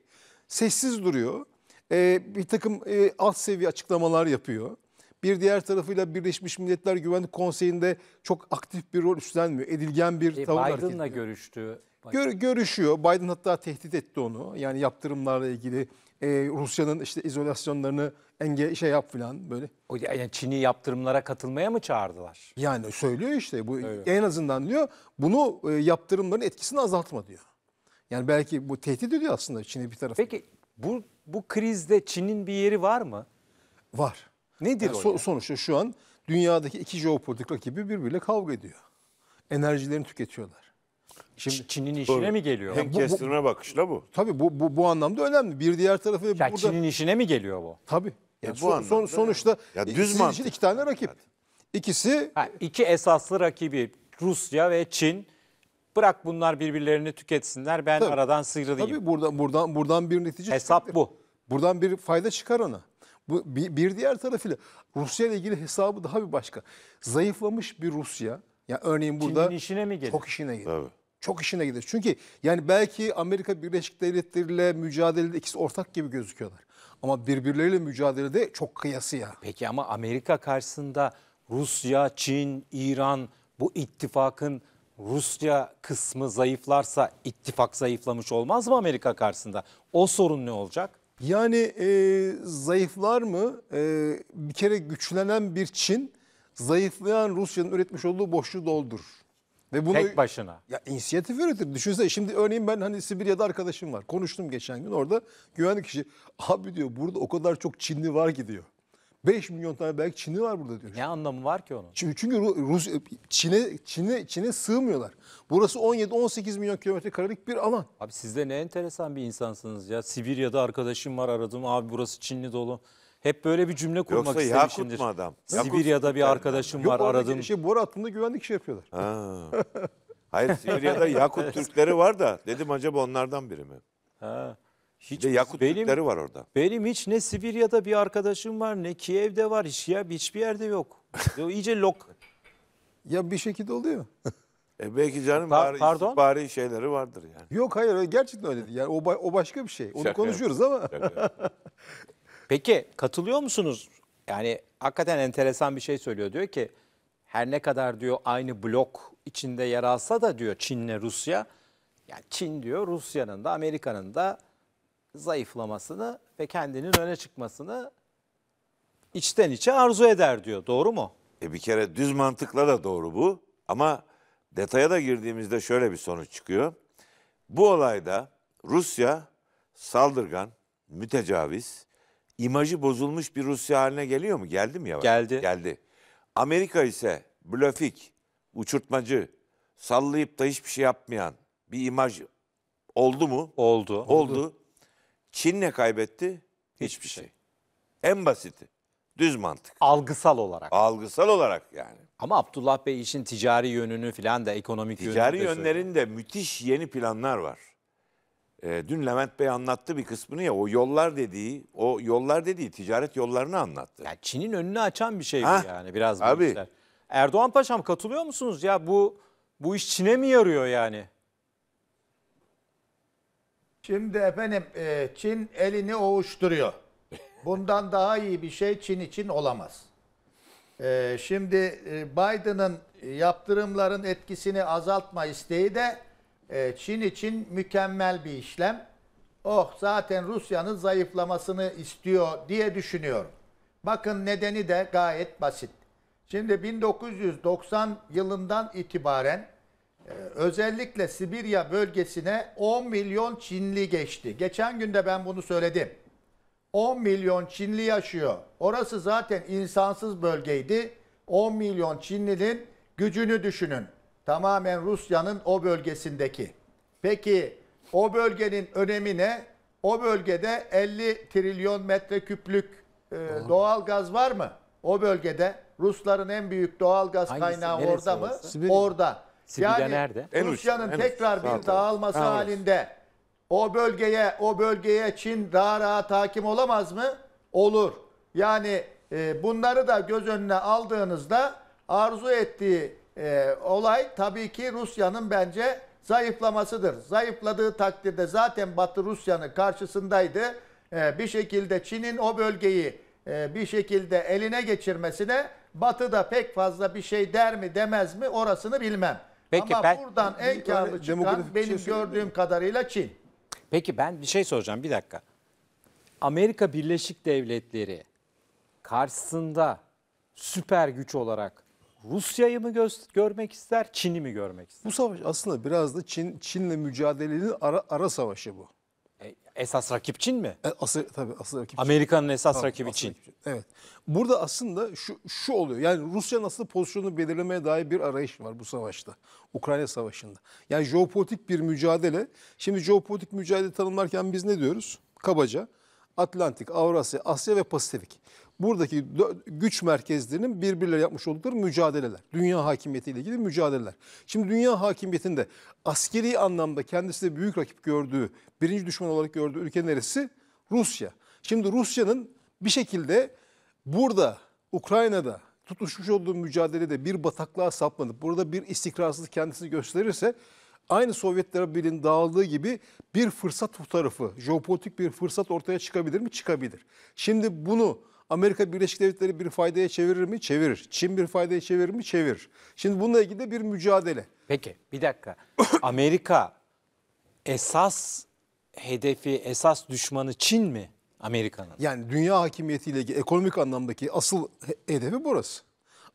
Sessiz duruyor. E, bir takım e, alt seviye açıklamalar yapıyor. Bir diğer tarafıyla Birleşmiş Milletler Güvenlik Konseyi'nde çok aktif bir rol üstlenmiyor. Edilgen bir e, tavır Biden'la görüştü. Gör, görüşüyor. Biden hatta tehdit etti onu. Yani yaptırımlarla ilgili e, Rusya'nın işte izolasyonlarını enge şey yap filan böyle. O yani Çin'i yaptırımlara katılmaya mı çağırdılar? Yani söylüyor işte bu Öyle. en azından diyor bunu e, yaptırımların etkisini azaltma diyor. Yani belki bu tehdit ediyor aslında Çin'i bir tarafı. Peki bu bu krizde Çin'in bir yeri var mı? Var. Nedir yani o? So, yani? Sonuçta şu an dünyadaki iki jeopolitik rakibi birbiriyle kavga ediyor. Enerjilerini tüketiyorlar. Şimdi Çin'in işine Doğru. mi geliyor? Hem kestirme bakışla bu. Tabii bu, bu, bu anlamda önemli. Bir diğer tarafı Ya burada... Çin'in işine mi geliyor bu? Tabii. Yani bu son, son, sonuçta Ya düz sizin için iki tane rakip. İkisi Ha, iki esaslı rakibi Rusya ve Çin. Bırak bunlar birbirlerini tüketsinler. Ben Tabii. aradan sıyrılayım. tabii buradan buradan buradan bir netice Hesap çıkabilir. bu. Buradan bir fayda çıkar ona. Bu bir, bir diğer tarafıyla Rusya ile ilgili hesabı daha bir başka. Zayıflamış bir Rusya. Ya örneğin burada Çin'in işine mi geliyor? çok işine gelir. Tabii çok işine gelir. Çünkü yani belki Amerika Birleşik Devletleri ile mücadelede ikisi ortak gibi gözüküyorlar. Ama birbirleriyle mücadelede çok kıyasıya. Peki ama Amerika karşısında Rusya, Çin, İran bu ittifakın Rusya kısmı zayıflarsa ittifak zayıflamış olmaz mı Amerika karşısında? O sorun ne olacak? Yani e, zayıflar mı? E, bir kere güçlenen bir Çin zayıflayan Rusya'nın üretmiş olduğu boşluğu doldurur. Ve bunu Tek başına. Ya inisiyatif üretir. Düşünsene şimdi örneğin ben hani Sibirya'da arkadaşım var. Konuştum geçen gün orada. Güvenlik kişi abi diyor burada o kadar çok Çinli var gidiyor. diyor. 5 milyon tane belki Çinli var burada diyor. Ne anlamı var ki onun? Çünkü, çünkü Rus e, Çin'e Çin'e Çin'e sığmıyorlar. Burası 17 18 milyon kilometre karelik bir alan. Abi siz de ne enteresan bir insansınız ya. Sibirya'da arkadaşım var aradım. Abi burası Çinli dolu. Hep böyle bir cümle kurmak Yoksa istemişimdir. Yakut mu adam? Sibirya'da bir arkadaşım Yok, var oradaki aradım. Şey, boru hattında güvenlik işi yapıyorlar. Ha. Hayır Sibirya'da Yakut Türkleri var da dedim acaba onlardan biri mi? Ha. Hiç de Yakut benim, Türkleri var orada. Benim hiç ne Sibirya'da bir arkadaşım var ne Kiev'de var hiç ya hiçbir yerde yok. İyice lok. Ya bir şekilde oluyor. E belki canım pa bari, pardon? istihbari şeyleri vardır yani. Yok hayır gerçekten öyle değil. Yani o, o başka bir şey. Onu Şaka konuşuyoruz ama. Peki katılıyor musunuz? Yani hakikaten enteresan bir şey söylüyor. Diyor ki her ne kadar diyor aynı blok içinde yer alsa da diyor Çin'le Rusya. Yani Çin diyor Rusya'nın da Amerika'nın da zayıflamasını ve kendinin öne çıkmasını içten içe arzu eder diyor. Doğru mu? E bir kere düz mantıkla da doğru bu ama detaya da girdiğimizde şöyle bir sonuç çıkıyor. Bu olayda Rusya saldırgan, mütecaviz, imajı bozulmuş bir Rusya haline geliyor mu? Geldi mi yavaş? Geldi. Geldi. Amerika ise blöfik, uçurtmacı, sallayıp da hiçbir şey yapmayan bir imaj oldu mu? Oldu. Oldu. Çin ne kaybetti? Hiçbir, şey. En basiti. Düz mantık. Algısal olarak. Algısal olarak yani. Ama Abdullah Bey işin ticari yönünü filan da ekonomik ticari yönünü de Ticari yönlerinde müthiş yeni planlar var. E, dün Levent Bey anlattı bir kısmını ya o yollar dediği, o yollar dediği ticaret yollarını anlattı. Ya Çin'in önünü açan bir şey bu yani biraz bu abi. işler. Erdoğan Paşam katılıyor musunuz ya bu bu iş Çin'e mi yarıyor yani? Şimdi efendim e, Çin elini ovuşturuyor. Bundan daha iyi bir şey Çin için olamaz. E, şimdi e, Biden'ın yaptırımların etkisini azaltma isteği de ee, Çin için mükemmel bir işlem. Oh zaten Rusya'nın zayıflamasını istiyor diye düşünüyorum. Bakın nedeni de gayet basit. Şimdi 1990 yılından itibaren e, özellikle Sibirya bölgesine 10 milyon Çinli geçti. Geçen günde ben bunu söyledim. 10 milyon Çinli yaşıyor. Orası zaten insansız bölgeydi. 10 milyon Çinlinin gücünü düşünün. Tamamen Rusya'nın o bölgesindeki. Peki o bölgenin önemi ne? O bölgede 50 trilyon metreküplük e, doğal gaz var mı? O bölgede Rusların en büyük doğal gaz kaynağı orada mı? orası? Orada. Sibirya yani nerede? Rusya'nın en tekrar Sağ bir dağılması Sağ halinde o bölgeye o bölgeye Çin daha rahat hakim olamaz mı? Olur. Yani e, bunları da göz önüne aldığınızda arzu ettiği e, olay tabii ki Rusya'nın bence zayıflamasıdır. Zayıfladığı takdirde zaten Batı Rusya'nın karşısındaydı. E, bir şekilde Çin'in o bölgeyi e, bir şekilde eline geçirmesine Batı da pek fazla bir şey der mi demez mi orasını bilmem. Peki, Ama ben, buradan en karlı çıkan şey benim şey gördüğüm kadarıyla Çin. Peki ben bir şey soracağım bir dakika. Amerika Birleşik Devletleri karşısında süper güç olarak Rusya'yı mı gö- görmek ister, Çin'i mi görmek ister? Bu savaş aslında biraz da Çin Çin'le mücadelenin ara, ara savaşı bu. E, esas rakip Çin mi? E, asıl tabii asıl rakip. Amerika'nın esas tabii, rakibi asıl Çin. Rakip Evet. Burada aslında şu şu oluyor. Yani Rusya aslında pozisyonunu belirlemeye dair bir arayış var bu savaşta. Ukrayna savaşında. Yani jeopolitik bir mücadele. Şimdi jeopolitik mücadele tanımlarken biz ne diyoruz? Kabaca Atlantik, Avrasya, Asya ve Pasifik buradaki güç merkezlerinin birbirleri yapmış oldukları mücadeleler. Dünya hakimiyetiyle ilgili mücadeleler. Şimdi dünya hakimiyetinde askeri anlamda kendisi de büyük rakip gördüğü, birinci düşman olarak gördüğü ülke neresi? Rusya. Şimdi Rusya'nın bir şekilde burada, Ukrayna'da tutuşmuş olduğu mücadelede bir bataklığa saplanıp burada bir istikrarsızlık kendisini gösterirse aynı Sovyetler Birliği'nin dağıldığı gibi bir fırsat tarafı, jeopolitik bir fırsat ortaya çıkabilir mi? Çıkabilir. Şimdi bunu Amerika Birleşik Devletleri bir faydaya çevirir mi? Çevirir. Çin bir faydaya çevirir mi? Çevirir. Şimdi bununla ilgili de bir mücadele. Peki bir dakika. Amerika esas hedefi, esas düşmanı Çin mi Amerika'nın? Yani dünya hakimiyetiyle ilgili ekonomik anlamdaki asıl hedefi burası.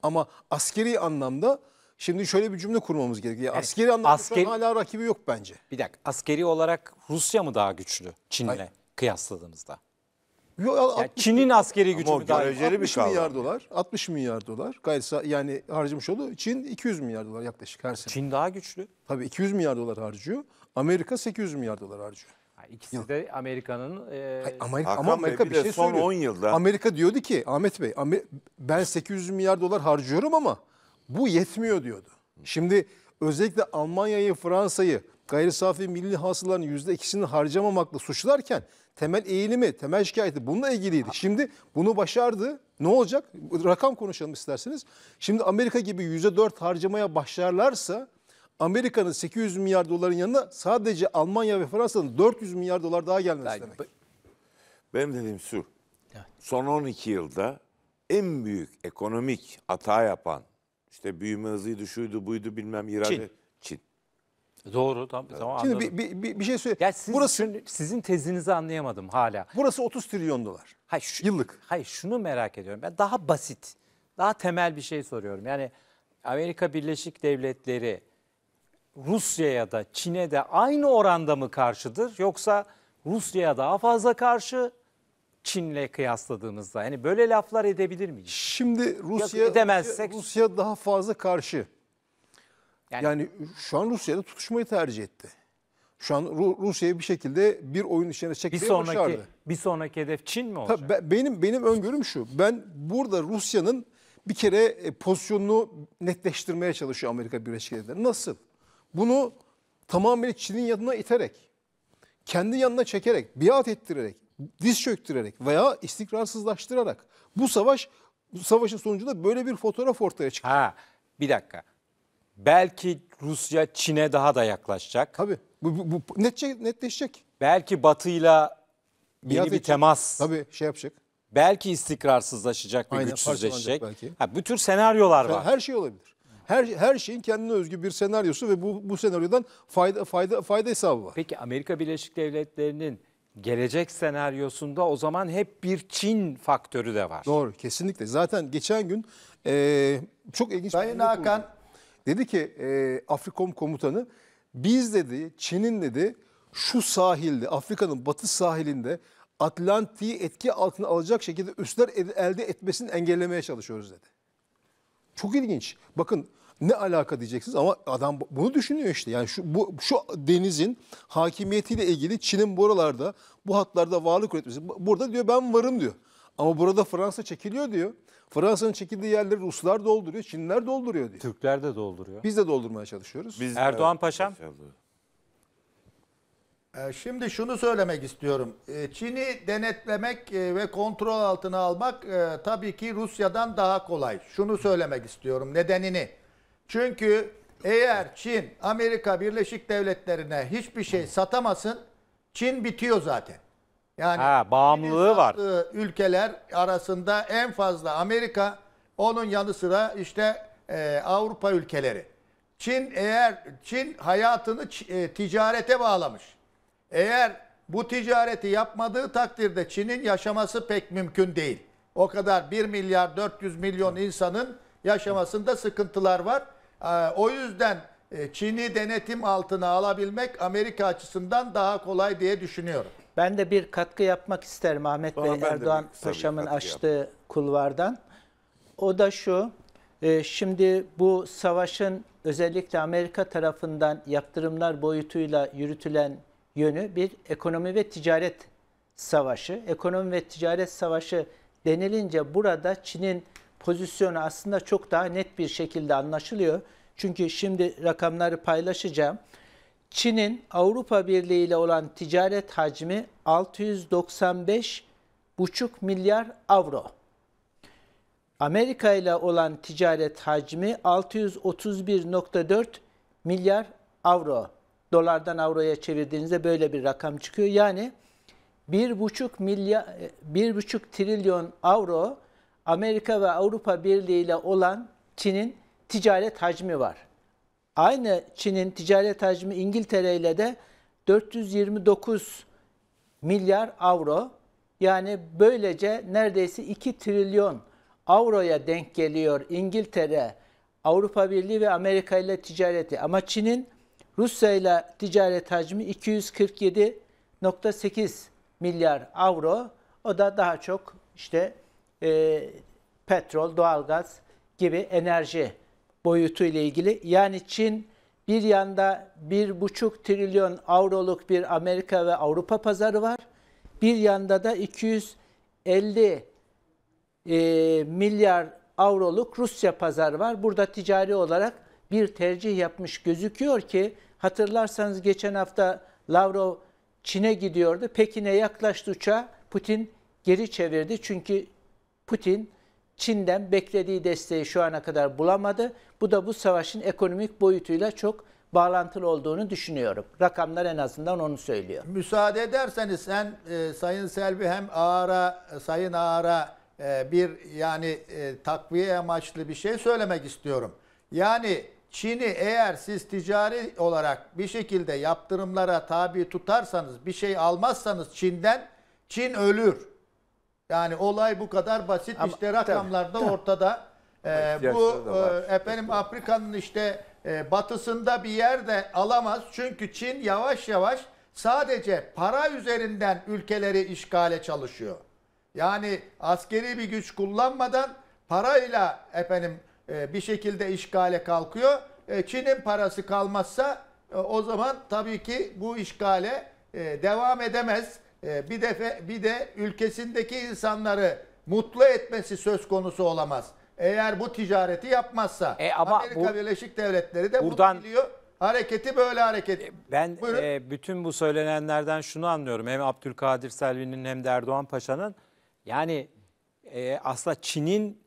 Ama askeri anlamda şimdi şöyle bir cümle kurmamız gerekiyor. Yani askeri anlamda askeri- hala rakibi yok bence. Bir dakika askeri olarak Rusya mı daha güçlü Çin'le Hayır. kıyasladığımızda? Yo, yani Çin'in askeri gücü mü daha 60 milyar dolar. 60 milyar dolar. Gayri yani harcamış oldu. Çin 200 milyar dolar yaklaşık her sene. Çin daha güçlü. Tabii 200 milyar dolar harcıyor. Amerika 800 milyar dolar harcıyor. İkisi de Amerika'nın... E... Amerika, ama Amerika bir, bir şey son söylüyor. 10 yılda... Amerika diyordu ki Ahmet Bey ben 800 milyar dolar harcıyorum ama bu yetmiyor diyordu. Şimdi özellikle Almanya'yı, Fransa'yı gayri safi milli hasıların %2'sini harcamamakla suçlarken temel eğilimi, temel şikayeti bununla ilgiliydi. Şimdi bunu başardı. Ne olacak? Rakam konuşalım isterseniz. Şimdi Amerika gibi %4 harcamaya başlarlarsa Amerika'nın 800 milyar doların yanına sadece Almanya ve Fransa'nın 400 milyar dolar daha gelmesi yani, demek. Benim dediğim şu. Son 12 yılda en büyük ekonomik hata yapan işte büyüme hızıydı şuydu buydu bilmem irade. Çin. Doğru tam, tamam Şimdi anladım. bir, bir, bir şey söyle. siz, burası sizin tezinizi anlayamadım hala. Burası 30 trilyon dolar. Hayır, şu, yıllık. Hayır şunu merak ediyorum. Ben daha basit, daha temel bir şey soruyorum. Yani Amerika Birleşik Devletleri Rusya'ya da Çin'e de aynı oranda mı karşıdır yoksa Rusya'ya daha fazla karşı Çin'le kıyasladığımızda yani böyle laflar edebilir miyiz? Şimdi Rusya Yok, edemezsek Rusya daha fazla karşı. Yani, yani şu an Rusya'da tutuşmayı tercih etti. Şu an Ru Rusya'yı bir şekilde bir oyun içine çekmeye bir sonraki, başardı. Bir sonraki hedef Çin mi olacak? Tabii ben, benim benim öngörüm şu. Ben burada Rusya'nın bir kere e, pozisyonunu netleştirmeye çalışıyor Amerika Birleşik Devletleri. Nasıl? Bunu tamamen Çin'in yanına iterek, kendi yanına çekerek, biat ettirerek, diz çöktürerek veya istikrarsızlaştırarak bu savaş bu savaşın sonucunda böyle bir fotoğraf ortaya çıkıyor. Ha, bir dakika. Belki Rusya Çin'e daha da yaklaşacak. Tabii. Bu, bu, bu netçe, netleşecek. Belki Batı'yla yeni bir edecek. temas. Tabii şey yapacak. Belki istikrarsızlaşacak ve güçsüzleşecek. Belki. Ha, bu tür senaryolar var. Her şey olabilir. Her, her şeyin kendine özgü bir senaryosu ve bu, bu senaryodan fayda, fayda, fayda hesabı var. Peki Amerika Birleşik Devletleri'nin gelecek senaryosunda o zaman hep bir Çin faktörü de var. Doğru kesinlikle. Zaten geçen gün e, çok ilginç. Sayın Hakan Dedi ki e, Afrikom komutanı biz dedi Çin'in dedi şu sahilde Afrika'nın batı sahilinde Atlantik'i etki altına alacak şekilde üstler elde etmesini engellemeye çalışıyoruz dedi. Çok ilginç. Bakın ne alaka diyeceksiniz ama adam bunu düşünüyor işte. Yani şu, bu, şu denizin hakimiyetiyle ilgili Çin'in buralarda bu hatlarda varlık üretmesi. Burada diyor ben varım diyor. Ama burada Fransa çekiliyor diyor. Fransa'nın çekildiği yerleri Ruslar dolduruyor, Çinler dolduruyor diyor. Türkler de dolduruyor. Biz de doldurmaya çalışıyoruz. Biz, Erdoğan Paşam. Ee, şimdi şunu söylemek istiyorum. Ee, Çin'i denetlemek e, ve kontrol altına almak e, tabii ki Rusya'dan daha kolay. Şunu söylemek istiyorum nedenini. Çünkü eğer Çin Amerika Birleşik Devletleri'ne hiçbir şey satamasın Çin bitiyor zaten. Yani ha, bağımlılığı var. Ülkeler arasında en fazla Amerika, onun yanı sıra işte e, Avrupa ülkeleri. Çin eğer Çin hayatını e, ticarete bağlamış. Eğer bu ticareti yapmadığı takdirde Çin'in yaşaması pek mümkün değil. O kadar 1 milyar 400 milyon insanın yaşamasında sıkıntılar var. E, o yüzden e, Çin'i denetim altına alabilmek Amerika açısından daha kolay diye düşünüyorum. Ben de bir katkı yapmak isterim Ahmet Bey Erdoğan bir, Paşam'ın açtığı yap. kulvardan. O da şu, e, şimdi bu savaşın özellikle Amerika tarafından yaptırımlar boyutuyla yürütülen yönü bir ekonomi ve ticaret savaşı. Ekonomi ve ticaret savaşı denilince burada Çin'in pozisyonu aslında çok daha net bir şekilde anlaşılıyor. Çünkü şimdi rakamları paylaşacağım. Çin'in Avrupa Birliği ile olan ticaret hacmi 695,5 milyar avro. Amerika ile olan ticaret hacmi 631,4 milyar avro. Dolardan avroya çevirdiğinizde böyle bir rakam çıkıyor. Yani 1,5 milyar 1,5 trilyon avro Amerika ve Avrupa Birliği ile olan Çin'in ticaret hacmi var. Aynı Çin'in ticaret hacmi İngiltere ile de 429 milyar avro. Yani böylece neredeyse 2 trilyon avroya denk geliyor İngiltere, Avrupa Birliği ve Amerika ile ticareti. Ama Çin'in Rusya ile ticaret hacmi 247.8 milyar avro. O da daha çok işte e, petrol, doğalgaz gibi enerji boyutu ile ilgili. Yani Çin bir yanda bir buçuk trilyon avroluk bir Amerika ve Avrupa pazarı var. Bir yanda da 250 e, milyar avroluk Rusya pazarı var. Burada ticari olarak bir tercih yapmış gözüküyor ki hatırlarsanız geçen hafta Lavrov Çin'e gidiyordu. Pekin'e yaklaştı uçağa Putin geri çevirdi. Çünkü Putin Çin'den beklediği desteği şu ana kadar bulamadı. Bu da bu savaşın ekonomik boyutuyla çok bağlantılı olduğunu düşünüyorum. Rakamlar en azından onu söylüyor. Müsaade ederseniz sen e, Sayın Selvi hem Ağar'a e, Sayın Ağar'a e, bir yani e, takviye amaçlı bir şey söylemek istiyorum. Yani Çin'i eğer siz ticari olarak bir şekilde yaptırımlara tabi tutarsanız, bir şey almazsanız Çin'den Çin ölür. Yani olay bu kadar basit. Ama, işte rakamlar da ortada. Ee, bu e, efendim Afrika'nın işte e, batısında bir yerde alamaz. Çünkü Çin yavaş yavaş sadece para üzerinden ülkeleri işgale çalışıyor. Yani askeri bir güç kullanmadan parayla efendim e, bir şekilde işgale kalkıyor. E, Çin'in parası kalmazsa e, o zaman tabii ki bu işgale e, devam edemez. Ee, bir defa bir de ülkesindeki insanları mutlu etmesi söz konusu olamaz. Eğer bu ticareti yapmazsa e ama Amerika bu, Birleşik Devletleri de buradan, bunu biliyor. Hareketi böyle hareket. E, ben e, bütün bu söylenenlerden şunu anlıyorum. Hem Abdülkadir Selvi'nin hem de Erdoğan Paşa'nın yani e, aslında Çin'in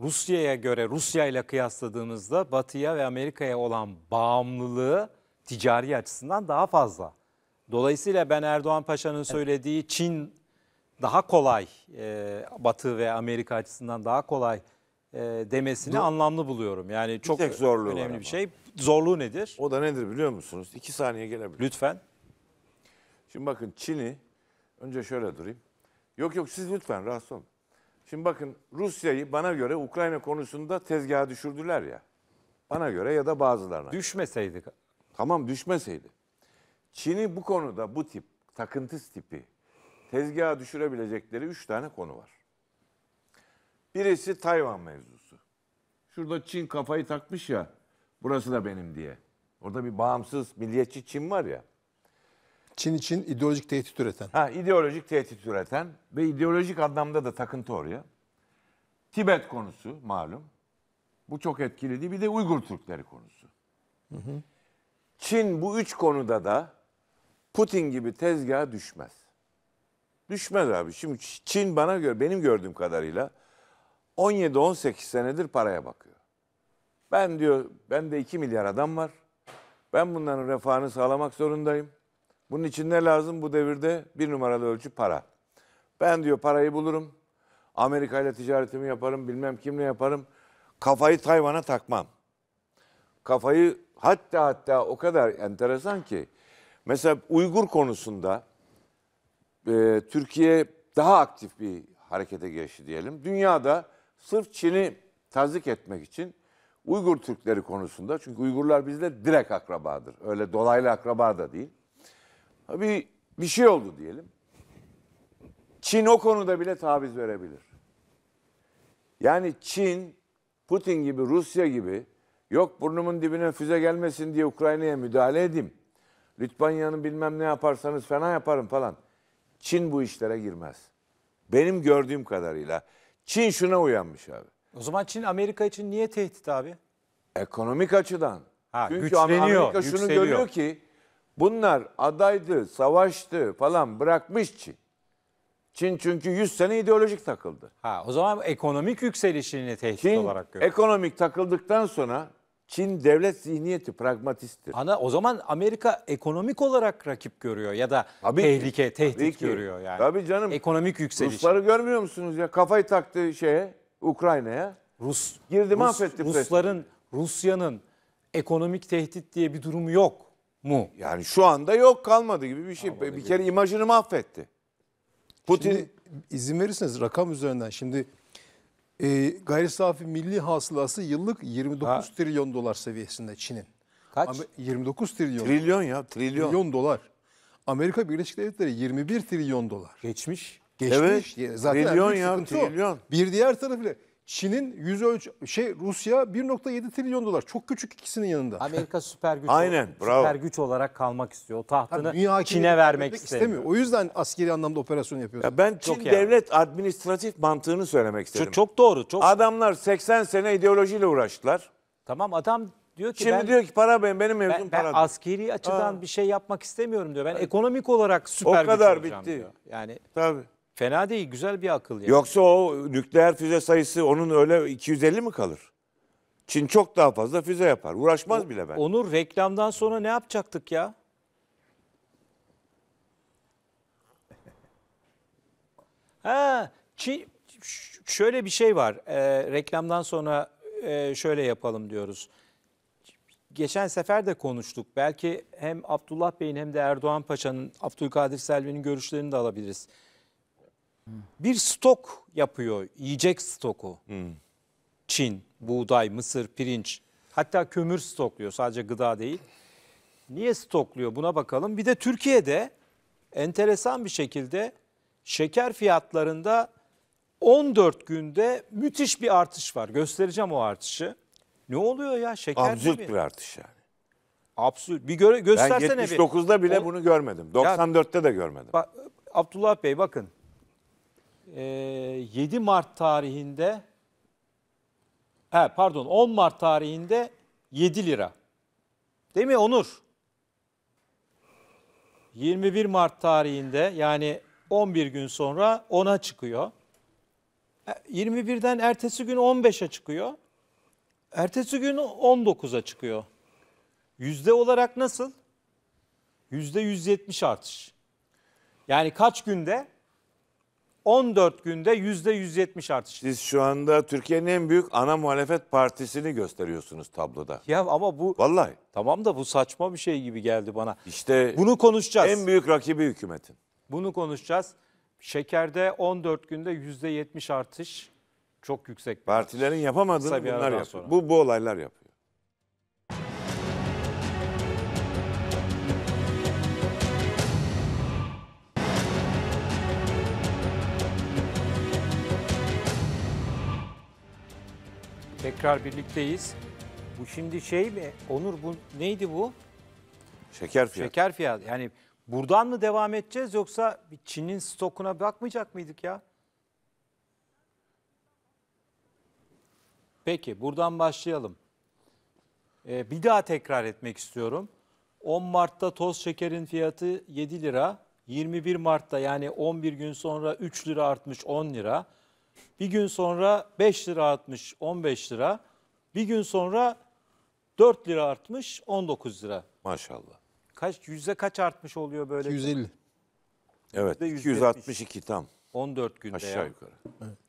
Rusya'ya göre Rusya ile kıyasladığımızda Batı'ya ve Amerika'ya olan bağımlılığı ticari açısından daha fazla. Dolayısıyla ben Erdoğan Paşa'nın söylediği Çin daha kolay e, Batı ve Amerika açısından daha kolay e, demesini Do- anlamlı buluyorum. Yani çok tek zorluğu önemli ama. bir şey. Zorluğu nedir? O da nedir biliyor musunuz? İki saniye gelebilir. Lütfen. Şimdi bakın Çin'i önce şöyle durayım. Yok yok siz lütfen rahatsız olun. Şimdi bakın Rusya'yı bana göre Ukrayna konusunda tezgaha düşürdüler ya. Bana göre ya da bazılarına. Düşmeseydik. Tamam düşmeseydi. Çin'i bu konuda bu tip takıntı tipi tezgaha düşürebilecekleri üç tane konu var. Birisi Tayvan mevzusu. Şurada Çin kafayı takmış ya burası da benim diye. Orada bir bağımsız milliyetçi Çin var ya. Çin için ideolojik tehdit üreten. Ha ideolojik tehdit üreten ve ideolojik anlamda da takıntı oraya. Tibet konusu malum. Bu çok etkiliydi. Bir de Uygur Türkleri konusu. Hı hı. Çin bu üç konuda da Putin gibi tezgaha düşmez. Düşmez abi. Şimdi Çin bana göre benim gördüğüm kadarıyla 17-18 senedir paraya bakıyor. Ben diyor bende 2 milyar adam var. Ben bunların refahını sağlamak zorundayım. Bunun için ne lazım bu devirde? Bir numaralı ölçü para. Ben diyor parayı bulurum. Amerika ile ticaretimi yaparım, bilmem kimle yaparım. Kafayı Tayvan'a takmam. Kafayı hatta hatta o kadar enteresan ki Mesela Uygur konusunda e, Türkiye daha aktif bir harekete geçti diyelim. Dünyada sırf Çin'i tazik etmek için Uygur Türkleri konusunda çünkü Uygurlar bizle direkt akrabadır. Öyle dolaylı akraba da değil. Bir, bir şey oldu diyelim. Çin o konuda bile taviz verebilir. Yani Çin, Putin gibi, Rusya gibi yok burnumun dibine füze gelmesin diye Ukrayna'ya müdahale edeyim Lütbanya'nın bilmem ne yaparsanız fena yaparım falan. Çin bu işlere girmez. Benim gördüğüm kadarıyla Çin şuna uyanmış abi. O zaman Çin Amerika için niye tehdit abi? Ekonomik açıdan. Ha, Çünkü güçleniyor, Amerika şunu yükseliyor. görüyor ki bunlar adaydı, savaştı falan bırakmış Çin. Çin çünkü 100 sene ideolojik takıldı. Ha, o zaman ekonomik yükselişini tehdit Çin, olarak görüyor. Ekonomik takıldıktan sonra Çin devlet zihniyeti pragmatisttir. Ana o zaman Amerika ekonomik olarak rakip görüyor ya da Tabii ki, tehdit ki. görüyor yani. Tabii canım. Ekonomik yükseliş. Rusları görmüyor musunuz ya? Kafayı taktı şeye, Ukrayna'ya. Rus Girdi Rus, mahvetti Rus, Rusların, Rusya'nın ekonomik tehdit diye bir durumu yok mu? Yani şu anda yok kalmadı gibi bir şey. Kalmadı bir kere imajını mahvetti. Putin Şimdi, izin verirseniz rakam üzerinden. Şimdi e, gayri safi milli hasılası yıllık 29 ha. trilyon dolar seviyesinde Çin'in. Kaç? Ama 29 trilyon. Trilyon ya trilyon. Trilyon dolar. Amerika Birleşik Devletleri 21 trilyon dolar. Geçmiş. Geçmiş. Evet. Zaten trilyon ya trilyon. O. Bir diğer tarafıyla Çin'in yüz ölç şey Rusya 1.7 trilyon dolar. Çok küçük ikisinin yanında. Amerika süper güç Aynen, süper bravo. güç olarak kalmak istiyor. O tahtını Çin'e vermek istemiyor. istemiyor. O yüzden askeri anlamda operasyon yapıyor. Ya ben Çin çok devlet yani. administratif mantığını söylemek istedim. Çok, çok doğru. Çok... Adamlar 80 sene ideolojiyle uğraştılar. Tamam adam diyor ki Şimdi ben, diyor ki para benim benim mevzum ben, para. Ben askeri açıdan Aa. bir şey yapmak istemiyorum diyor. Ben ekonomik olarak süper güç O kadar bitti. Diyor. Yani Tabii. Fena değil, güzel bir akıl yani. Yoksa o nükleer füze sayısı onun öyle 250 mi kalır? Çin çok daha fazla füze yapar. Uğraşmaz o, bile ben. Onur reklamdan sonra ne yapacaktık ya? Ha, Çin, şöyle bir şey var. E, reklamdan sonra e, şöyle yapalım diyoruz. Geçen sefer de konuştuk. Belki hem Abdullah Bey'in hem de Erdoğan Paşa'nın, Abdülkadir Selvi'nin görüşlerini de alabiliriz bir stok yapıyor yiyecek stoku. Hmm. Çin, buğday, mısır, pirinç hatta kömür stokluyor sadece gıda değil. Niye stokluyor buna bakalım. Bir de Türkiye'de enteresan bir şekilde şeker fiyatlarında 14 günde müthiş bir artış var. Göstereceğim o artışı. Ne oluyor ya şeker Absürt bir artış yani. Absürt. Bir göre, göstersene ben 79'da bile o, bunu görmedim. 94'te ya, de görmedim. Bak, Abdullah Bey bakın 7 ee, Mart tarihinde he, pardon 10 Mart tarihinde 7 lira. Değil mi Onur? 21 Mart tarihinde yani 11 gün sonra 10'a çıkıyor. 21'den e, ertesi gün 15'e çıkıyor. Ertesi gün 19'a çıkıyor. Yüzde olarak nasıl? Yüzde 170 artış. Yani kaç günde? 14 günde %170 artış. Siz şu anda Türkiye'nin en büyük ana muhalefet partisini gösteriyorsunuz tabloda. Ya ama bu Vallahi tamam da bu saçma bir şey gibi geldi bana. İşte Bunu konuşacağız. en büyük rakibi hükümetin. Bunu konuşacağız. Şekerde 14 günde %70 artış çok yüksek. Partilerin yapamadığını Kısa bir bunlar yapıyor. sonra. Bu bu olaylar yapıyor. Tekrar birlikteyiz. Bu şimdi şey mi? Onur bu neydi bu? Şeker fiyatı. Şeker fiyatı. Yani buradan mı devam edeceğiz yoksa Çin'in stokuna bakmayacak mıydık ya? Peki buradan başlayalım. Ee, bir daha tekrar etmek istiyorum. 10 Mart'ta toz şekerin fiyatı 7 lira. 21 Mart'ta yani 11 gün sonra 3 lira artmış 10 lira. Bir gün sonra 5 lira artmış 15 lira. Bir gün sonra 4 lira artmış 19 lira. Maşallah. Kaç yüzde kaç artmış oluyor böyle? 250. Evet 262 tam. 14 günde Aşağı ya. yukarı.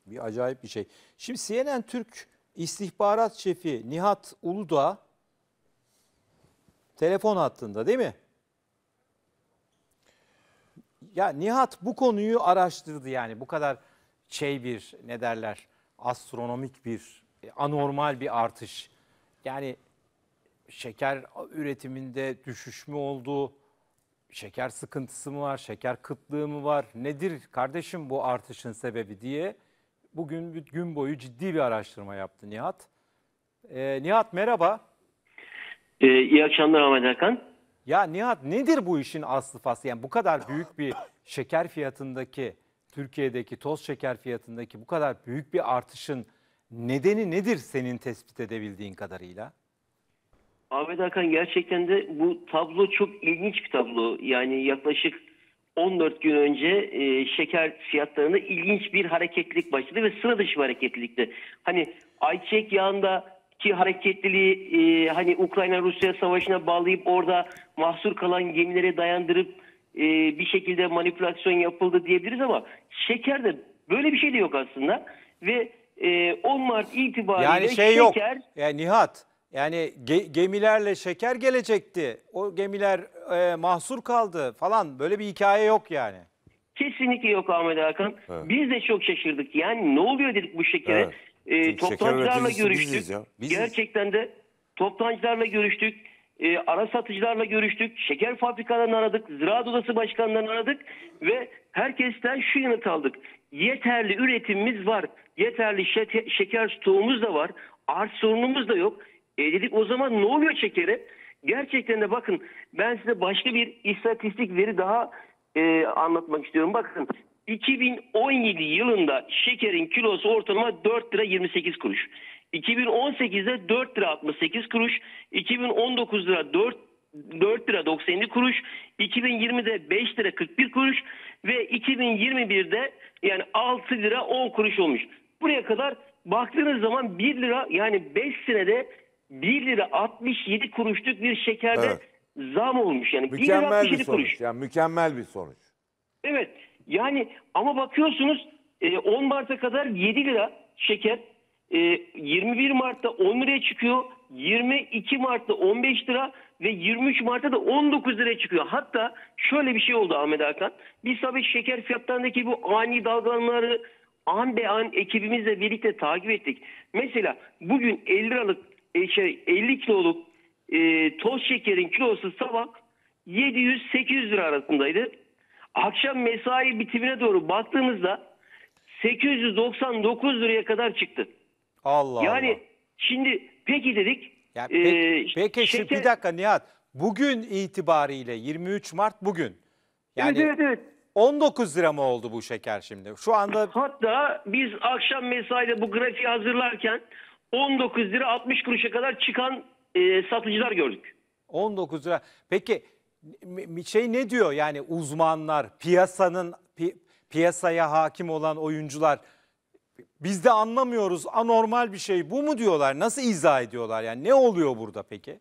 Bir acayip bir şey. Şimdi CNN Türk istihbarat şefi Nihat Uluda telefon hattında değil mi? Ya Nihat bu konuyu araştırdı yani bu kadar şey bir ne derler astronomik bir e, anormal bir artış. Yani şeker üretiminde düşüş mü oldu? Şeker sıkıntısı mı var? Şeker kıtlığı mı var? Nedir kardeşim bu artışın sebebi diye bugün gün boyu ciddi bir araştırma yaptı Nihat. Ee, Nihat merhaba. Ee, iyi akşamlar Ahmet Erkan. Ya Nihat nedir bu işin aslı faslı? Yani bu kadar büyük bir şeker fiyatındaki Türkiye'deki toz şeker fiyatındaki bu kadar büyük bir artışın nedeni nedir senin tespit edebildiğin kadarıyla? Ahmet Hakan gerçekten de bu tablo çok ilginç bir tablo. Yani yaklaşık 14 gün önce e, şeker fiyatlarında ilginç bir hareketlilik başladı ve sıra dışı bir hareketlilikti. Hani ayçiçek yağında ki hareketliliği e, hani Ukrayna Rusya savaşına bağlayıp orada mahsur kalan gemilere dayandırıp e, bir şekilde manipülasyon yapıldı diyebiliriz ama şekerde böyle bir şey de yok aslında ve e, 10 Mart itibariyle yani şey şeker... yok. Yani Nihat yani ge gemilerle şeker gelecekti. O gemiler e, mahsur kaldı falan böyle bir hikaye yok yani. Kesinlikle yok Ahmet Hakan. Evet. Biz de çok şaşırdık. Yani ne oluyor dedik bu şekere. Evet. E, toptancılarla şeker görüştük. Biziz ya. Biziz. Gerçekten de toptancılarla görüştük e, ara satıcılarla görüştük, şeker fabrikalarını aradık, ziraat odası başkanlarını aradık ve herkesten şu yanıt aldık. Yeterli üretimimiz var, yeterli şe- şeker stoğumuz da var, arz sorunumuz da yok. E dedik o zaman ne oluyor şekere? Gerçekten de bakın ben size başka bir istatistik veri daha e, anlatmak istiyorum. Bakın 2017 yılında şekerin kilosu ortalama 4 lira 28 kuruş. 2018'de 4 lira 68 kuruş, 2019 lira 4 4 lira 97 kuruş, 2020'de 5 lira 41 kuruş ve 2021'de yani 6 lira 10 kuruş olmuş. Buraya kadar baktığınız zaman 1 lira yani 5 senede 1 lira 67 kuruşluk bir şekerde evet. zam olmuş. Yani mükemmel 1 lira bir sonuç. kuruş. Yani mükemmel bir sonuç. Evet yani ama bakıyorsunuz 10 e, Mart'a kadar 7 lira şeker, e, ee, 21 Mart'ta 10 liraya çıkıyor. 22 Mart'ta 15 lira ve 23 Mart'ta da 19 liraya çıkıyor. Hatta şöyle bir şey oldu Ahmet Hakan. Biz tabii şeker fiyatlarındaki bu ani dalgalanmaları an be an ekibimizle birlikte takip ettik. Mesela bugün 50 liralık e, şey 50 kiloluk e, toz şekerin kilosu sabah 700-800 lira arasındaydı. Akşam mesai bitimine doğru baktığımızda 899 liraya kadar çıktı. Allah yani Allah. şimdi peki dedik. Ya e, pek, e, peki şeker... bir dakika Nihat. Bugün itibariyle 23 Mart bugün. Yani evet, evet, evet. 19 lira mı oldu bu şeker şimdi? Şu anda hatta biz akşam mesaide bu grafiği hazırlarken 19 lira 60 kuruşa kadar çıkan e, satıcılar gördük. 19 lira. Peki şey ne diyor yani uzmanlar, piyasanın pi, piyasaya hakim olan oyuncular biz de anlamıyoruz anormal bir şey bu mu diyorlar? Nasıl izah ediyorlar? Yani ne oluyor burada peki?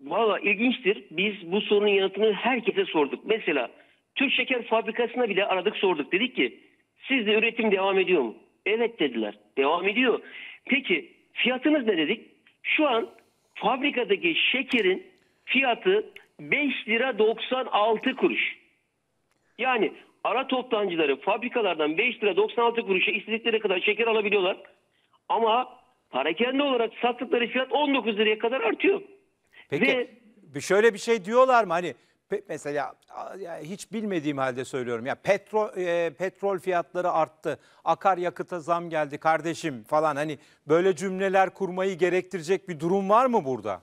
Valla ilginçtir. Biz bu sorunun yanıtını herkese sorduk. Mesela Türk Şeker Fabrikası'na bile aradık sorduk. Dedik ki siz de üretim devam ediyor mu? Evet dediler. Devam ediyor. Peki fiyatınız ne dedik? Şu an fabrikadaki şekerin fiyatı 5 lira 96 kuruş. Yani ara toptancıları fabrikalardan 5 lira 96 kuruşa istedikleri kadar şeker alabiliyorlar. Ama parakende olarak sattıkları fiyat 19 liraya kadar artıyor. Peki Ve, bir şöyle bir şey diyorlar mı hani mesela hiç bilmediğim halde söylüyorum ya petrol e, petrol fiyatları arttı. Akaryakıta zam geldi kardeşim falan hani böyle cümleler kurmayı gerektirecek bir durum var mı burada?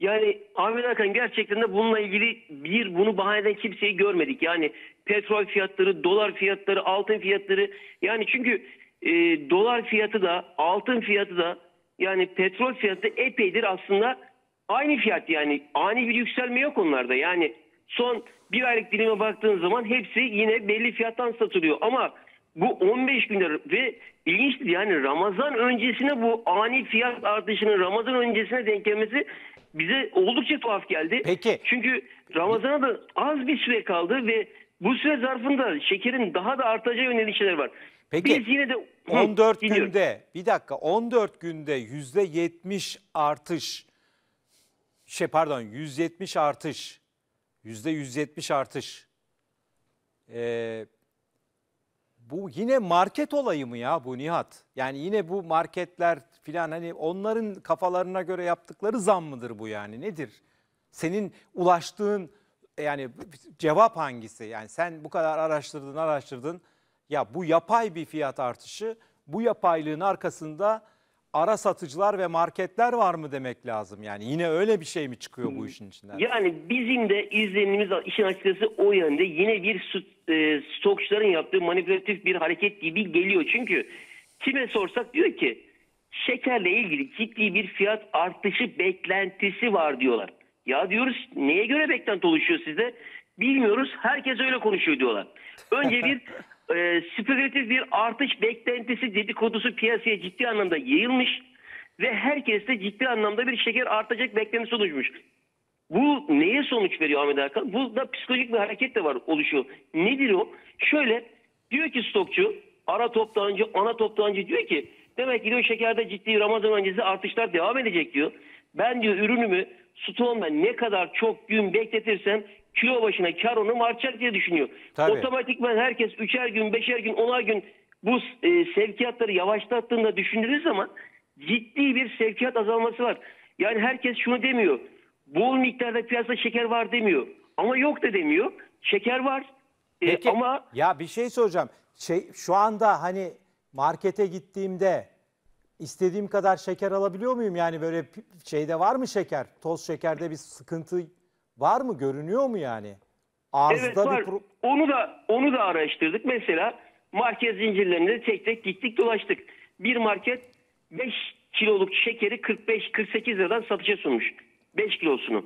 Yani Ahmet Hakan gerçekten de bununla ilgili bir bunu bahane kimseyi görmedik. Yani petrol fiyatları, dolar fiyatları, altın fiyatları yani çünkü e, dolar fiyatı da altın fiyatı da yani petrol fiyatı da epeydir aslında aynı fiyat yani ani bir yükselme yok onlarda yani son bir aylık dilime baktığın zaman hepsi yine belli fiyattan satılıyor ama bu 15 günler ve ilginçtir yani Ramazan öncesine bu ani fiyat artışının Ramazan öncesine denk gelmesi bize oldukça tuhaf geldi. Peki. Çünkü Ramazan'a da az bir süre kaldı ve bu süre zarfında şekerin daha da artacağı yönelik şeyler var. Peki Biz yine de 14 hı, günde bir dakika 14 günde yüzde %70 artış şey pardon 170 artış yüzde %170 artış. Ee, bu yine market olayı mı ya bu Nihat? Yani yine bu marketler filan hani onların kafalarına göre yaptıkları zam mıdır bu yani nedir? Senin ulaştığın yani cevap hangisi? Yani sen bu kadar araştırdın araştırdın. Ya bu yapay bir fiyat artışı. Bu yapaylığın arkasında ara satıcılar ve marketler var mı demek lazım? Yani yine öyle bir şey mi çıkıyor bu hmm. işin içinden? Yani bizim de izlenimimiz işin açıkçası o yönde. Yine bir e, stokçuların yaptığı manipülatif bir hareket gibi geliyor. Çünkü kime sorsak diyor ki şekerle ilgili ciddi bir fiyat artışı beklentisi var diyorlar. Ya diyoruz neye göre beklenti oluşuyor sizde? Bilmiyoruz. Herkes öyle konuşuyor diyorlar. Önce bir e, spekülatif bir artış beklentisi dedikodusu piyasaya ciddi anlamda yayılmış ve herkeste ciddi anlamda bir şeker artacak beklentisi oluşmuş. Bu neye sonuç veriyor Ahmet Erkan? Burada psikolojik bir hareket de var oluşuyor. Nedir o? Şöyle diyor ki stokçu, ara toptancı, ana toptancı diyor ki demek ki diyor şekerde ciddi Ramazan öncesi artışlar devam edecek diyor. Ben diyor ürünümü stoğumda ne kadar çok gün bekletirsem kilo başına kar onum artacak diye düşünüyor. Tabii. Otomatikman herkes üçer gün, beşer gün, onar gün bu e, sevkiyatları yavaşlattığında düşündüğünüz zaman ciddi bir sevkiyat azalması var. Yani herkes şunu demiyor. Bol miktarda piyasada şeker var demiyor. Ama yok da demiyor. Şeker var. E, Peki, e, ama ya bir şey soracağım. Şey şu anda hani markete gittiğimde istediğim kadar şeker alabiliyor muyum? Yani böyle şeyde var mı şeker? Toz şekerde bir sıkıntı var mı? Görünüyor mu yani? Arzda evet var. Bir pro- onu da onu da araştırdık. Mesela market zincirlerinde tek tek gittik dolaştık. Bir market 5 kiloluk şekeri 45-48 liradan satışa sunmuş. 5 kilosunu.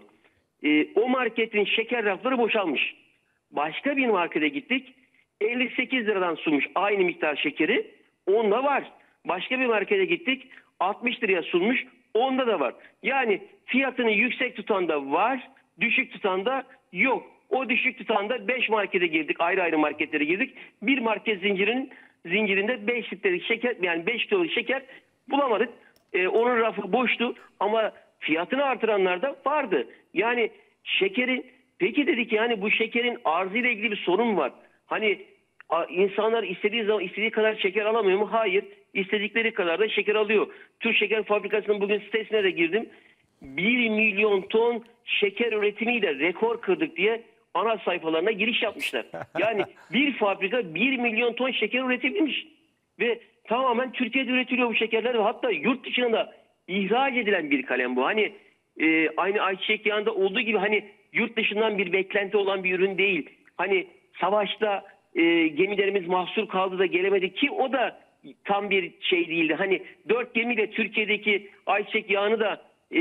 E, o marketin şeker rafları boşalmış. Başka bir markete gittik. 58 liradan sunmuş aynı miktar şekeri. Onda var. Başka bir markete gittik 60 liraya sunmuş onda da var. Yani fiyatını yüksek tutan da var düşük tutan da yok. O düşük tutan da 5 markete girdik ayrı ayrı marketlere girdik. Bir market zincirinin zincirinde 5 litrelik şeker yani 5 kiloluk şeker bulamadık. Ee, onun rafı boştu ama fiyatını artıranlar da vardı. Yani şekerin peki dedik yani bu şekerin ile ilgili bir sorun var. Hani insanlar istediği zaman istediği kadar şeker alamıyor mu? Hayır istedikleri kadar da şeker alıyor. Türk Şeker Fabrikası'nın bugün sitesine de girdim. 1 milyon ton şeker üretimiyle rekor kırdık diye ana sayfalarına giriş yapmışlar. Yani bir fabrika 1 milyon ton şeker üretebilmiş. Ve tamamen Türkiye'de üretiliyor bu şekerler ve hatta yurt dışına da ihraç edilen bir kalem bu. Hani e, aynı ayçiçek yağında olduğu gibi hani yurt dışından bir beklenti olan bir ürün değil. Hani savaşta e, gemilerimiz mahsur kaldı da gelemedi ki o da tam bir şey değildi. Hani dört gemiyle Türkiye'deki ayçiçek yağını da e,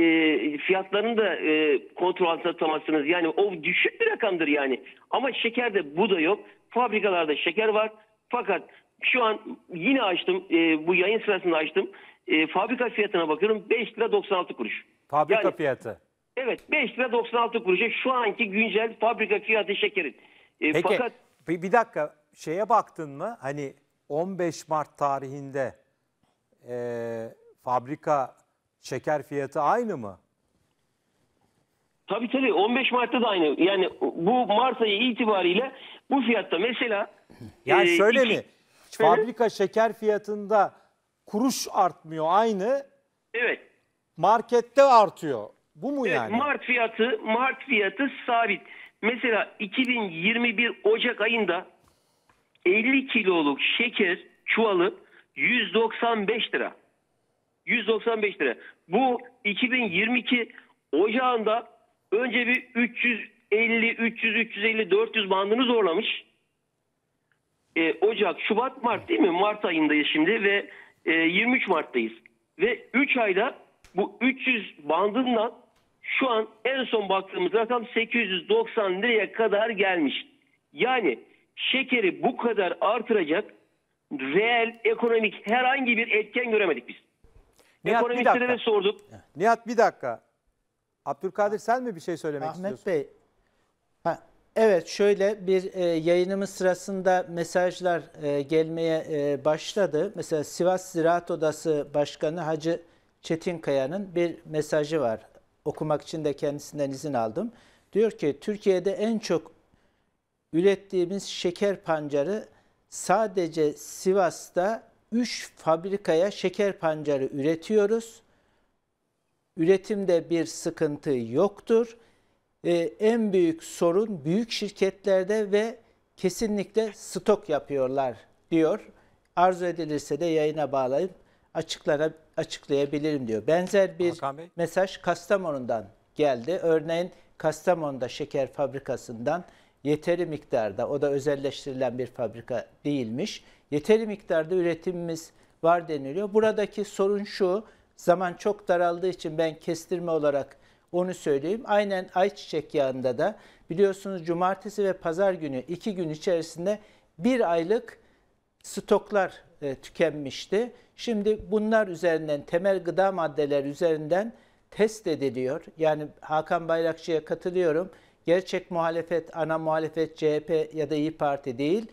fiyatlarını da e, kontrol altına tutamazsınız. Yani o düşük bir rakamdır yani. Ama şekerde bu da yok. Fabrikalarda şeker var. Fakat şu an yine açtım. E, bu yayın sırasında açtım. E, fabrika fiyatına bakıyorum. 5 lira 96 kuruş. Fabrika yani, fiyatı. Evet 5 lira 96 kuruş. şu anki güncel fabrika fiyatı şekerin. E, Peki fakat... bir dakika şeye baktın mı? Hani 15 Mart tarihinde e, fabrika şeker fiyatı aynı mı? Tabii tabii 15 Mart'ta da aynı. Yani bu Mart ayı itibariyle bu fiyatta mesela... Yani e, şöyle iki, mi? Hı? Fabrika şeker fiyatında kuruş artmıyor aynı. Evet. Markette artıyor. Bu mu evet, yani? Mart fiyatı, Mart fiyatı sabit. Mesela 2021 Ocak ayında 50 kiloluk şeker çuvalı 195 lira. 195 lira. Bu 2022 Ocağında önce bir 350, 300, 350, 400 bandını zorlamış. E, Ocak, Şubat, Mart değil mi? Mart ayındayız şimdi ve e, 23 Mart'tayız. Ve 3 ayda bu 300 bandından şu an en son baktığımız rakam 890 liraya kadar gelmiş. Yani şekeri bu kadar artıracak reel ekonomik herhangi bir etken göremedik biz. Nihat, Ekonomistlere de sorduk. Nihat bir dakika. Abdülkadir sen mi bir şey söylemek Ahmet istiyorsun? Ahmet Bey. Ha, evet şöyle bir e, yayınımız sırasında mesajlar e, gelmeye e, başladı. Mesela Sivas Ziraat Odası Başkanı Hacı Çetinkaya'nın bir mesajı var. Okumak için de kendisinden izin aldım. Diyor ki Türkiye'de en çok ürettiğimiz şeker pancarı sadece Sivas'ta 3 fabrikaya şeker pancarı üretiyoruz. Üretimde bir sıkıntı yoktur. Ee, en büyük sorun büyük şirketlerde ve kesinlikle stok yapıyorlar diyor. Arzu edilirse de yayına bağlayıp açıklara, açıklayabilirim diyor. Benzer bir mesaj Kastamonu'dan geldi. Örneğin Kastamonu'da şeker fabrikasından yeteri miktarda, o da özelleştirilen bir fabrika değilmiş, yeteri miktarda üretimimiz var deniliyor. Buradaki sorun şu, zaman çok daraldığı için ben kestirme olarak onu söyleyeyim. Aynen ayçiçek yağında da biliyorsunuz cumartesi ve pazar günü iki gün içerisinde bir aylık stoklar e, tükenmişti. Şimdi bunlar üzerinden temel gıda maddeler üzerinden test ediliyor. Yani Hakan Bayrakçı'ya katılıyorum. Gerçek muhalefet, ana muhalefet CHP ya da İyi Parti değil.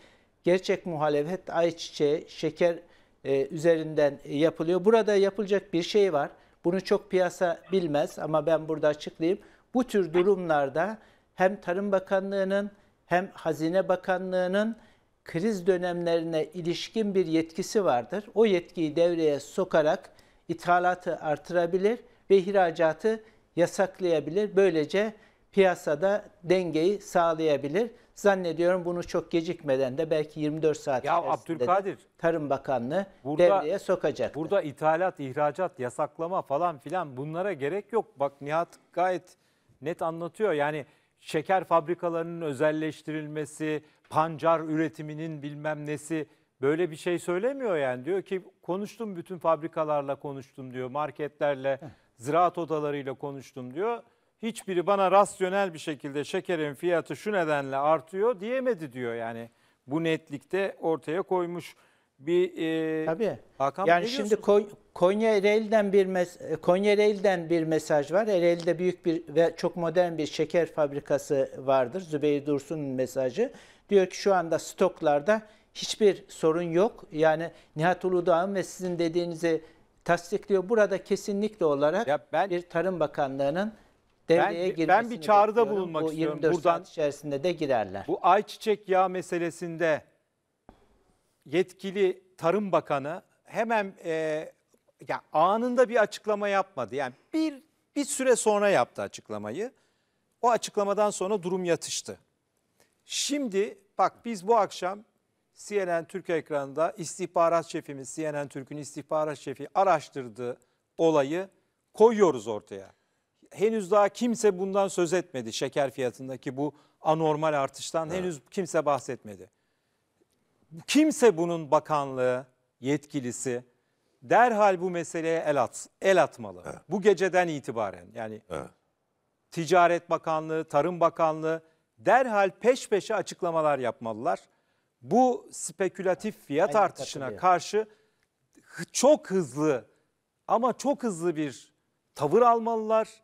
Gerçek muhalefet ayçiçeği, şeker e, üzerinden e, yapılıyor. Burada yapılacak bir şey var. Bunu çok piyasa bilmez ama ben burada açıklayayım. Bu tür durumlarda hem Tarım Bakanlığı'nın hem Hazine Bakanlığı'nın kriz dönemlerine ilişkin bir yetkisi vardır. O yetkiyi devreye sokarak ithalatı artırabilir ve ihracatı yasaklayabilir. Böylece piyasada dengeyi sağlayabilir. Zannediyorum bunu çok gecikmeden de belki 24 saat ya içerisinde Abdülkadir, Tarım Bakanlığı burada, devreye sokacak. Burada ithalat, ihracat, yasaklama falan filan bunlara gerek yok. Bak Nihat gayet net anlatıyor. Yani şeker fabrikalarının özelleştirilmesi, pancar üretiminin bilmem nesi böyle bir şey söylemiyor yani. Diyor ki konuştum bütün fabrikalarla konuştum diyor, marketlerle, ziraat odalarıyla konuştum diyor hiçbiri bana rasyonel bir şekilde şekerin fiyatı şu nedenle artıyor diyemedi diyor yani. Bu netlikte ortaya koymuş bir e, Tabii. Hakan yani şimdi Ko- Konya Ereğli'den bir mes- Konya Ereğli'den bir mesaj var. Ereğli'de büyük bir ve çok modern bir şeker fabrikası vardır. Zübeyir Dursun'un mesajı. Diyor ki şu anda stoklarda hiçbir sorun yok. Yani Nihat Uludağ'ın ve sizin dediğinizi tasdikliyor. Burada kesinlikle olarak ya ben, bir Tarım Bakanlığı'nın devreye ben, Ben bir çağrıda bekliyorum. bulunmak bu istiyorum. 24 Buradan, saat içerisinde de girerler. Bu ayçiçek yağı meselesinde yetkili Tarım Bakanı hemen e, yani anında bir açıklama yapmadı. Yani bir bir süre sonra yaptı açıklamayı. O açıklamadan sonra durum yatıştı. Şimdi bak biz bu akşam CNN Türk ekranında istihbarat şefimiz CNN Türk'ün istihbarat şefi araştırdığı olayı koyuyoruz ortaya henüz daha kimse bundan söz etmedi. Şeker fiyatındaki bu anormal artıştan evet. henüz kimse bahsetmedi. Kimse bunun bakanlığı, yetkilisi derhal bu meseleye el at, el atmalı. Evet. Bu geceden itibaren yani evet. Ticaret Bakanlığı, Tarım Bakanlığı derhal peş peşe açıklamalar yapmalılar. Bu spekülatif fiyat Aynen, artışına karşı çok hızlı ama çok hızlı bir tavır almalılar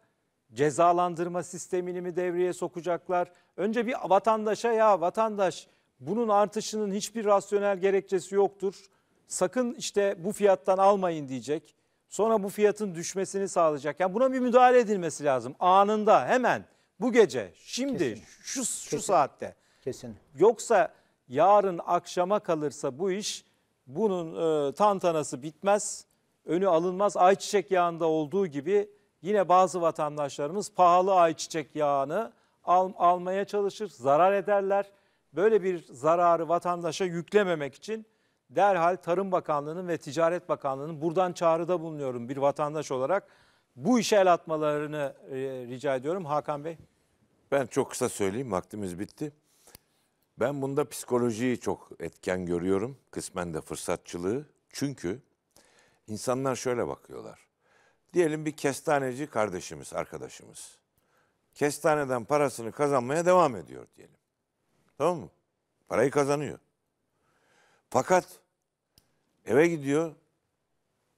cezalandırma sistemini mi devreye sokacaklar? Önce bir vatandaşa ya vatandaş bunun artışının hiçbir rasyonel gerekçesi yoktur. Sakın işte bu fiyattan almayın diyecek. Sonra bu fiyatın düşmesini sağlayacak. Yani buna bir müdahale edilmesi lazım. Anında hemen bu gece şimdi Kesin. şu şu saatte. Kesin. Yoksa yarın akşama kalırsa bu iş bunun e, tantanası bitmez. Önü alınmaz. Ayçiçek yağında olduğu gibi Yine bazı vatandaşlarımız pahalı ayçiçek yağını al, almaya çalışır, zarar ederler. Böyle bir zararı vatandaşa yüklememek için derhal Tarım Bakanlığı'nın ve Ticaret Bakanlığı'nın buradan çağrıda bulunuyorum bir vatandaş olarak. Bu işe el atmalarını e, rica ediyorum Hakan Bey. Ben çok kısa söyleyeyim vaktimiz bitti. Ben bunda psikolojiyi çok etken görüyorum. Kısmen de fırsatçılığı. Çünkü insanlar şöyle bakıyorlar. Diyelim bir kestaneci kardeşimiz, arkadaşımız. Kestaneden parasını kazanmaya devam ediyor diyelim. Tamam mı? Parayı kazanıyor. Fakat eve gidiyor,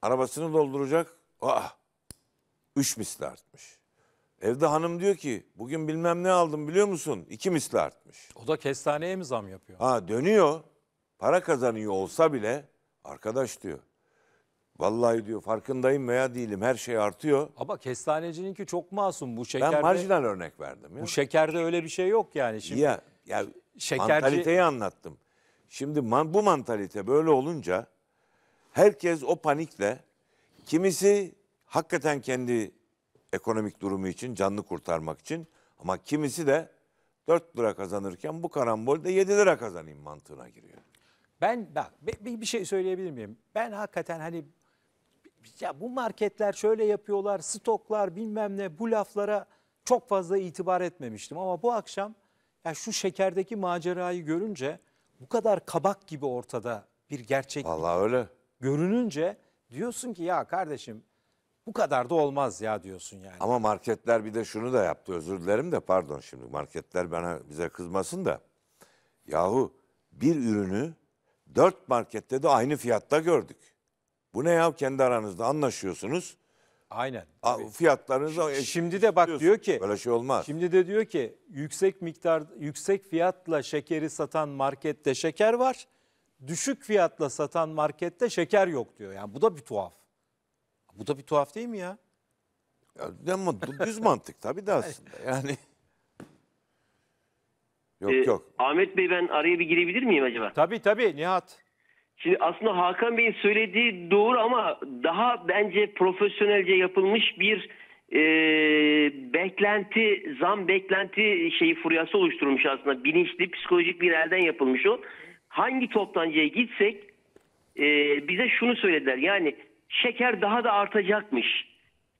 arabasını dolduracak. aa, üç misli artmış. Evde hanım diyor ki bugün bilmem ne aldım biliyor musun? İki misli artmış. O da kestaneye mi zam yapıyor? Ha dönüyor. Para kazanıyor olsa bile arkadaş diyor. Vallahi diyor farkındayım veya değilim her şey artıyor. Ama kestanecininki çok masum bu şekerde. Ben marjinal örnek verdim. Ya. Bu şekerde öyle bir şey yok yani. Şimdi ya, ya şekerci... mantaliteyi anlattım. Şimdi man, bu mantalite böyle olunca herkes o panikle kimisi hakikaten kendi ekonomik durumu için canlı kurtarmak için ama kimisi de 4 lira kazanırken bu karambolde 7 lira kazanayım mantığına giriyor. Ben bak bir şey söyleyebilir miyim? Ben hakikaten hani ya bu marketler şöyle yapıyorlar, stoklar bilmem ne bu laflara çok fazla itibar etmemiştim. Ama bu akşam ya şu şekerdeki macerayı görünce bu kadar kabak gibi ortada bir gerçek Vallahi öyle. görününce diyorsun ki ya kardeşim bu kadar da olmaz ya diyorsun yani. Ama marketler bir de şunu da yaptı özür dilerim de pardon şimdi marketler bana bize kızmasın da. Yahu bir ürünü dört markette de aynı fiyatta gördük. Bu ne ya kendi aranızda anlaşıyorsunuz. Aynen. A, Şimdi de bak diyor ki böyle şey olmaz. Şimdi de diyor ki yüksek miktar yüksek fiyatla şekeri satan markette şeker var. Düşük fiyatla satan markette şeker yok diyor. Yani bu da bir tuhaf. Bu da bir tuhaf değil mi ya? ya ama düz mantık tabii de aslında. Yani ee, Yok ee, yok. Ahmet Bey ben araya bir girebilir miyim acaba? Tabii tabii Nihat. Şimdi aslında Hakan Bey'in söylediği doğru ama daha bence profesyonelce yapılmış bir e, beklenti, zam beklenti şeyi furyası oluşturmuş aslında. Bilinçli, psikolojik bir elden yapılmış o. Hangi toptancıya gitsek e, bize şunu söylediler. Yani şeker daha da artacakmış.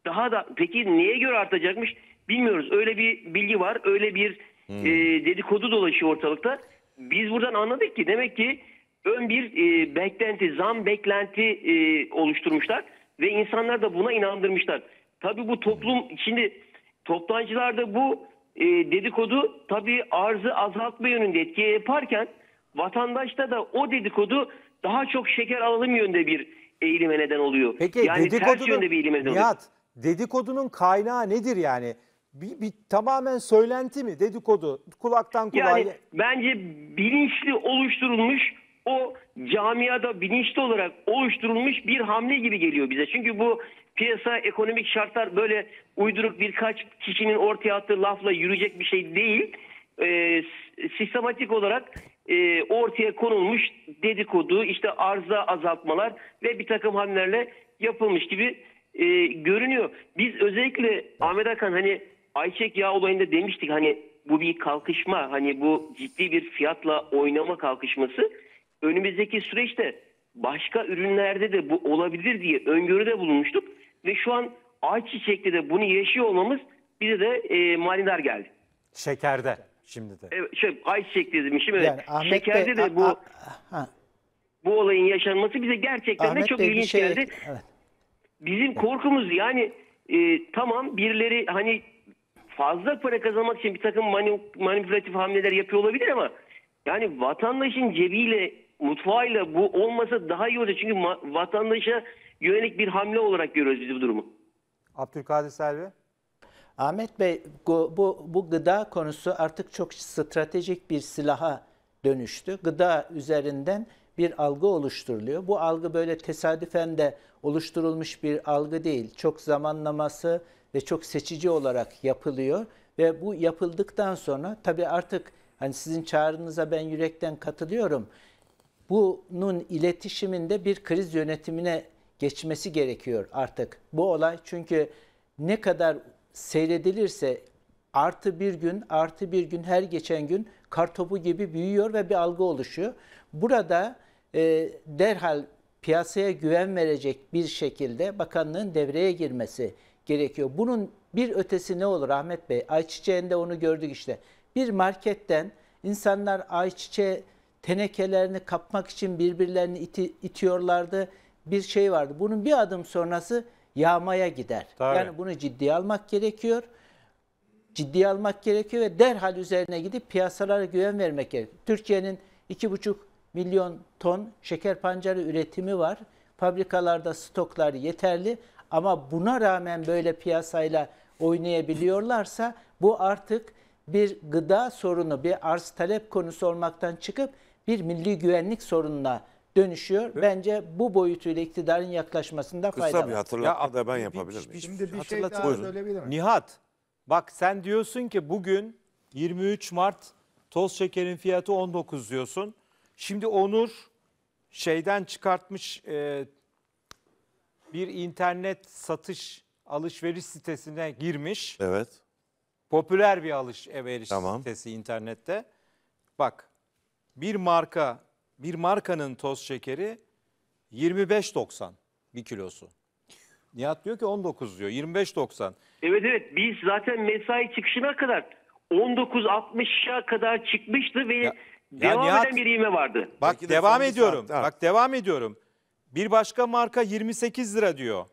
Daha da peki neye göre artacakmış bilmiyoruz. Öyle bir bilgi var, öyle bir hmm. e, dedikodu dolaşıyor ortalıkta. Biz buradan anladık ki demek ki ön bir e, beklenti, zam beklenti e, oluşturmuşlar ve insanlar da buna inandırmışlar. Tabii bu toplum şimdi toptancılarda bu e, dedikodu tabii arzı azaltma yönünde etki yaparken vatandaşta da o dedikodu daha çok şeker alalım yönde bir eğilime neden oluyor. Peki yani ters yönde bir eğilime neden oluyor. Nihat, dedikodunun kaynağı nedir yani? Bir, bir tamamen söylenti mi dedikodu kulaktan kulağa? Yani bence bilinçli oluşturulmuş o camiada bilinçli olarak oluşturulmuş bir hamle gibi geliyor bize. Çünkü bu piyasa ekonomik şartlar böyle uyduruk birkaç kişinin ortaya attığı lafla yürüyecek bir şey değil. E, sistematik olarak e, ortaya konulmuş dedikodu, işte arza azaltmalar ve bir takım hamlerle yapılmış gibi e, görünüyor. Biz özellikle Ahmet Hakan hani Ayçek Yağ olayında demiştik hani bu bir kalkışma hani bu ciddi bir fiyatla oynama kalkışması önümüzdeki süreçte başka ürünlerde de bu olabilir diye öngörüde bulunmuştuk ve şu an ayçiçekli de bunu yaşıyor olmamız bize de e, manidar geldi. Şekerde şimdi de. Evet, şey, ayçiçekli demişim evet. Yani Şekerde Bey, de bu bu olayın yaşanması bize gerçekten Ahmet de çok Bey, ilginç şey, geldi. Evet. Bizim evet. korkumuz yani e, tamam birileri hani fazla para kazanmak için bir takım manipülatif hamleler yapıyor olabilir ama yani vatandaşın cebiyle mutfağıyla bu olmasa daha iyi olacak. Çünkü vatandaşa yönelik bir hamle olarak görüyoruz biz bu durumu. Abdülkadir Selvi. Ahmet Bey bu, bu, bu gıda konusu artık çok stratejik bir silaha dönüştü. Gıda üzerinden bir algı oluşturuluyor. Bu algı böyle tesadüfen de oluşturulmuş bir algı değil. Çok zamanlaması ve çok seçici olarak yapılıyor ve bu yapıldıktan sonra tabii artık hani sizin çağrınıza ben yürekten katılıyorum bunun iletişiminde bir kriz yönetimine geçmesi gerekiyor artık bu olay. Çünkü ne kadar seyredilirse artı bir gün, artı bir gün her geçen gün kartopu gibi büyüyor ve bir algı oluşuyor. Burada e, derhal piyasaya güven verecek bir şekilde bakanlığın devreye girmesi gerekiyor. Bunun bir ötesi ne olur Ahmet Bey? Ayçiçeğinde onu gördük işte. Bir marketten insanlar ayçiçeği tenekelerini kapmak için birbirlerini iti, itiyorlardı. Bir şey vardı. Bunun bir adım sonrası yağmaya gider. Tabii. Yani bunu ciddiye almak gerekiyor. Ciddiye almak gerekiyor ve derhal üzerine gidip piyasalara güven vermek gerekiyor. Türkiye'nin 2,5 milyon ton şeker pancarı üretimi var. Fabrikalarda stoklar yeterli ama buna rağmen böyle piyasayla oynayabiliyorlarsa bu artık bir gıda sorunu, bir arz talep konusu olmaktan çıkıp bir milli güvenlik sorununa dönüşüyor. Evet. Bence bu boyutuyla iktidarın yaklaşmasında fayda var. Kısa bir hatırlatma da ben yapabilir miyim? Şimdi bir şey daha söyleyebilirim. Nihat bak sen diyorsun ki bugün 23 Mart toz şekerin fiyatı 19 diyorsun. Şimdi Onur şeyden çıkartmış e, bir internet satış alışveriş sitesine girmiş. Evet. Popüler bir alışveriş tamam. sitesi internette. Bak bir marka bir markanın toz şekeri 25.90 bir kilosu. Nihat diyor ki 19 diyor 25.90. Evet evet biz zaten mesai çıkışına kadar 19.60'a kadar çıkmıştı ve ya, devam ya Nihat, eden bir iğme vardı. Bak de devam ediyorum. Saat, bak devam ediyorum. Bir başka marka 28 lira diyor.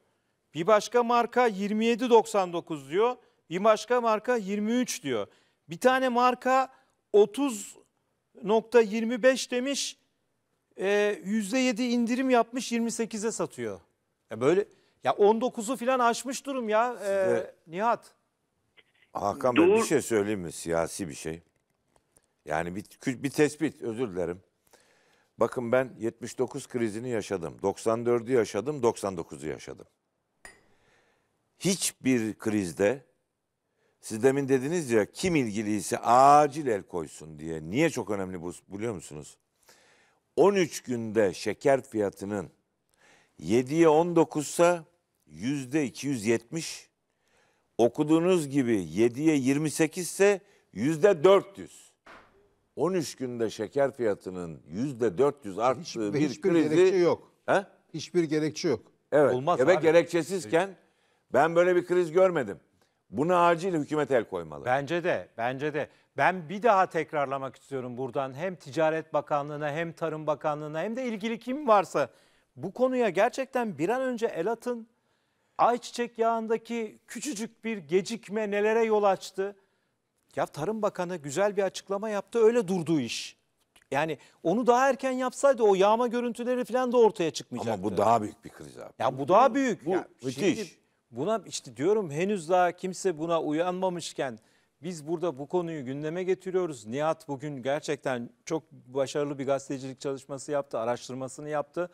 Bir başka marka 27.99 diyor. Bir başka marka 23 diyor. Bir tane marka 30 25 demiş %7 e, indirim yapmış 28'e satıyor. Ya böyle ya 19'u falan aşmış durum ya e, Size- Nihat. Hakan Bey bir şey söyleyeyim mi? Siyasi bir şey. Yani bir, bir tespit özür dilerim. Bakın ben 79 krizini yaşadım. 94'ü yaşadım, 99'u yaşadım. Hiçbir krizde siz demin dediniz ya kim ilgiliyse acil el koysun diye. Niye çok önemli bu biliyor musunuz? 13 günde şeker fiyatının 7'ye 19 ise yüzde 270. Okuduğunuz gibi 7'ye 28 ise yüzde 400. 13 günde şeker fiyatının yüzde 400 arttığı hiçbir, bir hiçbir krizi... gerekçe yok. He? Hiçbir gerekçe yok. Evet. Olmaz Ve abi. gerekçesizken ben böyle bir kriz görmedim. Buna acil hükümet el koymalı. Bence de, bence de. Ben bir daha tekrarlamak istiyorum buradan hem Ticaret Bakanlığı'na hem Tarım Bakanlığı'na hem de ilgili kim varsa bu konuya gerçekten bir an önce el atın. Ayçiçek yağındaki küçücük bir gecikme nelere yol açtı? Ya Tarım Bakanı güzel bir açıklama yaptı öyle durdu iş. Yani onu daha erken yapsaydı o yağma görüntüleri falan da ortaya çıkmayacaktı. Ama bu daha büyük bir kriz abi. Ya bu daha büyük. Bu yani müthiş. Şimdi Buna işte diyorum henüz daha kimse buna uyanmamışken biz burada bu konuyu gündeme getiriyoruz. Nihat bugün gerçekten çok başarılı bir gazetecilik çalışması yaptı, araştırmasını yaptı.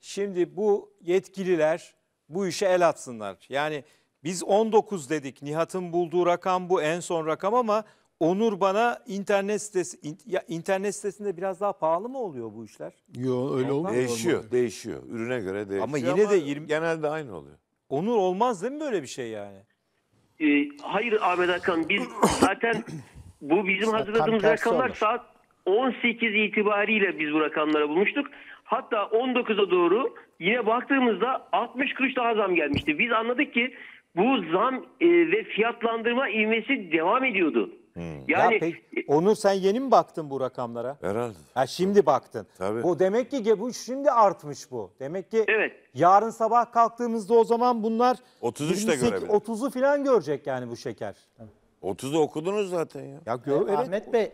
Şimdi bu yetkililer bu işe el atsınlar. Yani biz 19 dedik. Nihat'ın bulduğu rakam bu en son rakam ama Onur bana internet sitesi internet sitesinde biraz daha pahalı mı oluyor bu işler? Yok öyle olmuyor. Değişiyor, değişiyor. Ürüne göre değişiyor. Ama yine ama de 20 genelde aynı oluyor. Onur olmaz değil mi böyle bir şey yani? E, hayır Ahmet Hakan biz zaten bu bizim hazırladığımız rakamlar olur. saat 18 itibariyle biz bu rakamlara bulmuştuk. Hatta 19'a doğru yine baktığımızda 60 kuruş daha zam gelmişti. Biz anladık ki bu zam e, ve fiyatlandırma ivmesi devam ediyordu. Hmm. Yani ya pek e- Onur sen yeni mi baktın bu rakamlara? Herhalde. Ha şimdi Tabii. baktın. Tabii. Bu demek ki bu şimdi artmış bu. Demek ki Evet. yarın sabah kalktığımızda o zaman bunlar 33 de 30'u falan görecek yani bu şeker. 30'u okudunuz zaten ya. Ya gör, evet. Ahmet Bey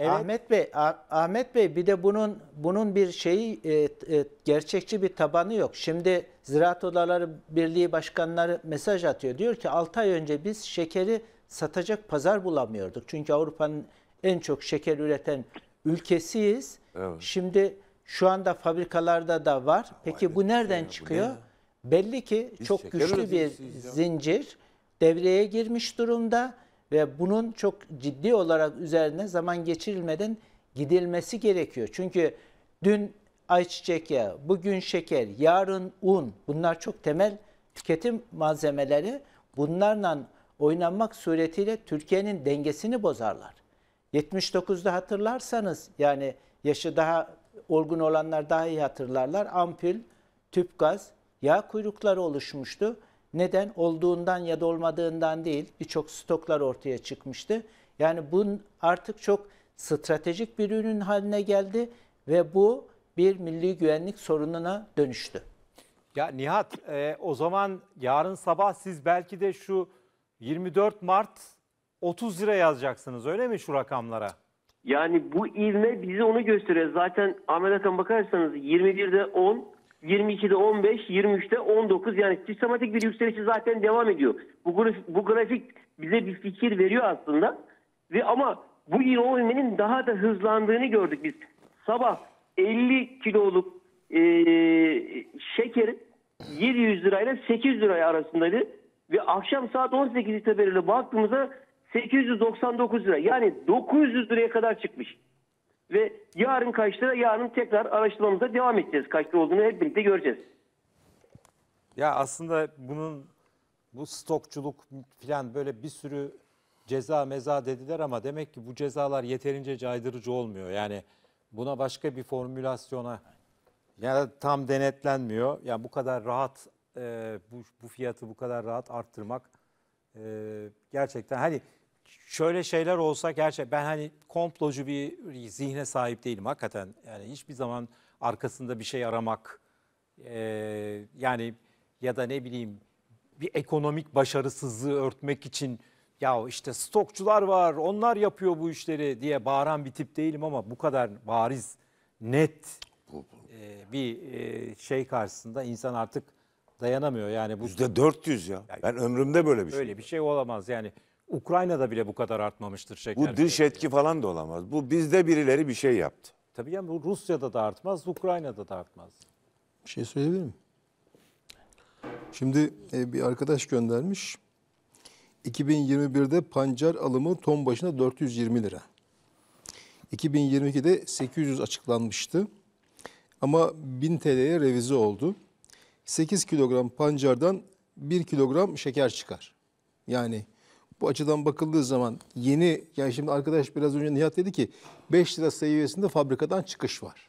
Evet. Ahmet Bey, ah, Ahmet Bey bir de bunun bunun bir şeyi e, e, gerçekçi bir tabanı yok. Şimdi Ziraat Odaları Birliği başkanları mesaj atıyor. Diyor ki 6 ay önce biz şekeri satacak pazar bulamıyorduk. Çünkü Avrupa'nın en çok şeker üreten ülkesiyiz. Evet. Şimdi şu anda fabrikalarda da var. Peki bu şey nereden şey, çıkıyor? Bu ne? Belli ki Biz çok güçlü bir zincir devreye girmiş durumda ve bunun çok ciddi olarak üzerine zaman geçirilmeden gidilmesi gerekiyor. Çünkü dün ayçiçek yağı, bugün şeker, yarın un bunlar çok temel tüketim malzemeleri. Bunlarla oynanmak suretiyle Türkiye'nin dengesini bozarlar. 79'da hatırlarsanız yani yaşı daha olgun olanlar daha iyi hatırlarlar. Ampul, tüp gaz, yağ kuyrukları oluşmuştu. Neden? Olduğundan ya da olmadığından değil birçok stoklar ortaya çıkmıştı. Yani bunun artık çok stratejik bir ürün haline geldi ve bu bir milli güvenlik sorununa dönüştü. Ya Nihat e, o zaman yarın sabah siz belki de şu 24 Mart 30 lira yazacaksınız öyle mi şu rakamlara? Yani bu ilme bizi onu gösteriyor. Zaten Ahmet Hakan bakarsanız 21'de 10, 22'de 15, 23'te 19 yani sistematik bir yükselişi zaten devam ediyor. Bu, grafik, bu grafik bize bir fikir veriyor aslında. Ve ama bu ivmenin daha da hızlandığını gördük biz. Sabah 50 kiloluk e, şeker 700 lirayla 800 liraya arasındaydı ve akşam saat 18 itibariyle baktığımızda 899 lira yani 900 liraya kadar çıkmış. Ve yarın kaç lira? Yarın tekrar araştırmamıza devam edeceğiz. Kaç lira olduğunu hep birlikte göreceğiz. Ya aslında bunun bu stokçuluk falan böyle bir sürü ceza meza dediler ama demek ki bu cezalar yeterince caydırıcı olmuyor. Yani buna başka bir formülasyona ya yani tam denetlenmiyor. Yani bu kadar rahat e, bu, bu fiyatı bu kadar rahat arttırmak e, gerçekten hani şöyle şeyler olsa gerçek ben hani komplocu bir zihne sahip değilim hakikaten. Yani hiçbir zaman arkasında bir şey aramak e, yani ya da ne bileyim bir ekonomik başarısızlığı örtmek için ya işte stokçular var onlar yapıyor bu işleri diye bağıran bir tip değilim ama bu kadar bariz net e, bir e, şey karşısında insan artık dayanamıyor yani. Bu... yüzde %400 ya. Yani, ben ömrümde böyle bir şey. Böyle bir şey olamaz yani. Ukrayna'da bile bu kadar artmamıştır şeker. Bu dış etki falan da olamaz. Bu bizde birileri bir şey yaptı. Tabii yani bu Rusya'da da artmaz, Ukrayna'da da artmaz. Bir şey söyleyebilir miyim? Şimdi e, bir arkadaş göndermiş. 2021'de pancar alımı ton başına 420 lira. 2022'de 800 açıklanmıştı. Ama 1000 TL'ye revize oldu. 8 kilogram pancardan 1 kilogram şeker çıkar. Yani bu açıdan bakıldığı zaman yeni, yani şimdi arkadaş biraz önce Nihat dedi ki 5 lira seviyesinde fabrikadan çıkış var.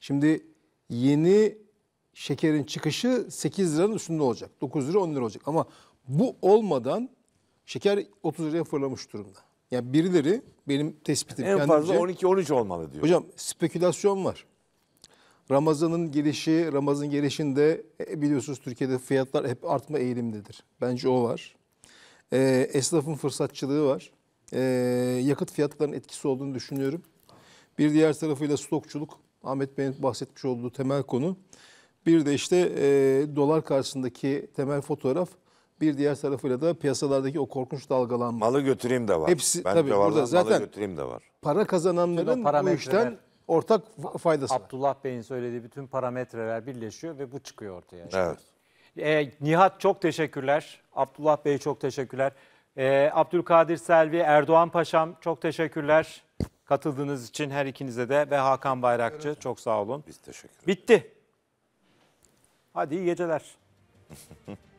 Şimdi yeni şekerin çıkışı 8 liranın üstünde olacak. 9 lira 10 lira olacak. Ama bu olmadan şeker 30 liraya fırlamış durumda. Yani birileri benim tespitim. En fazla 12-13 olmalı diyor. Hocam spekülasyon var. Ramazan'ın gelişi, Ramazan gelişinde e, biliyorsunuz Türkiye'de fiyatlar hep artma eğilimdedir. Bence o var. E, esnafın fırsatçılığı var. E, yakıt fiyatlarının etkisi olduğunu düşünüyorum. Bir diğer tarafıyla stokçuluk. Ahmet Bey'in bahsetmiş olduğu temel konu. Bir de işte e, dolar karşısındaki temel fotoğraf. Bir diğer tarafıyla da piyasalardaki o korkunç dalgalanma. Malı götüreyim de var. Hepsi ben tabii burada zaten malı götüreyim de var. Para kazananların bu işten ortak faydası var. Abdullah Bey'in söylediği bütün parametreler birleşiyor ve bu çıkıyor ortaya. Evet. E, Nihat çok teşekkürler. Abdullah Bey çok teşekkürler. E, Abdülkadir Selvi, Erdoğan Paşam çok teşekkürler. Katıldığınız için her ikinize de ve Hakan Bayrakçı çok sağ olun. Biz teşekkür ederiz. Bitti. Hadi iyi geceler.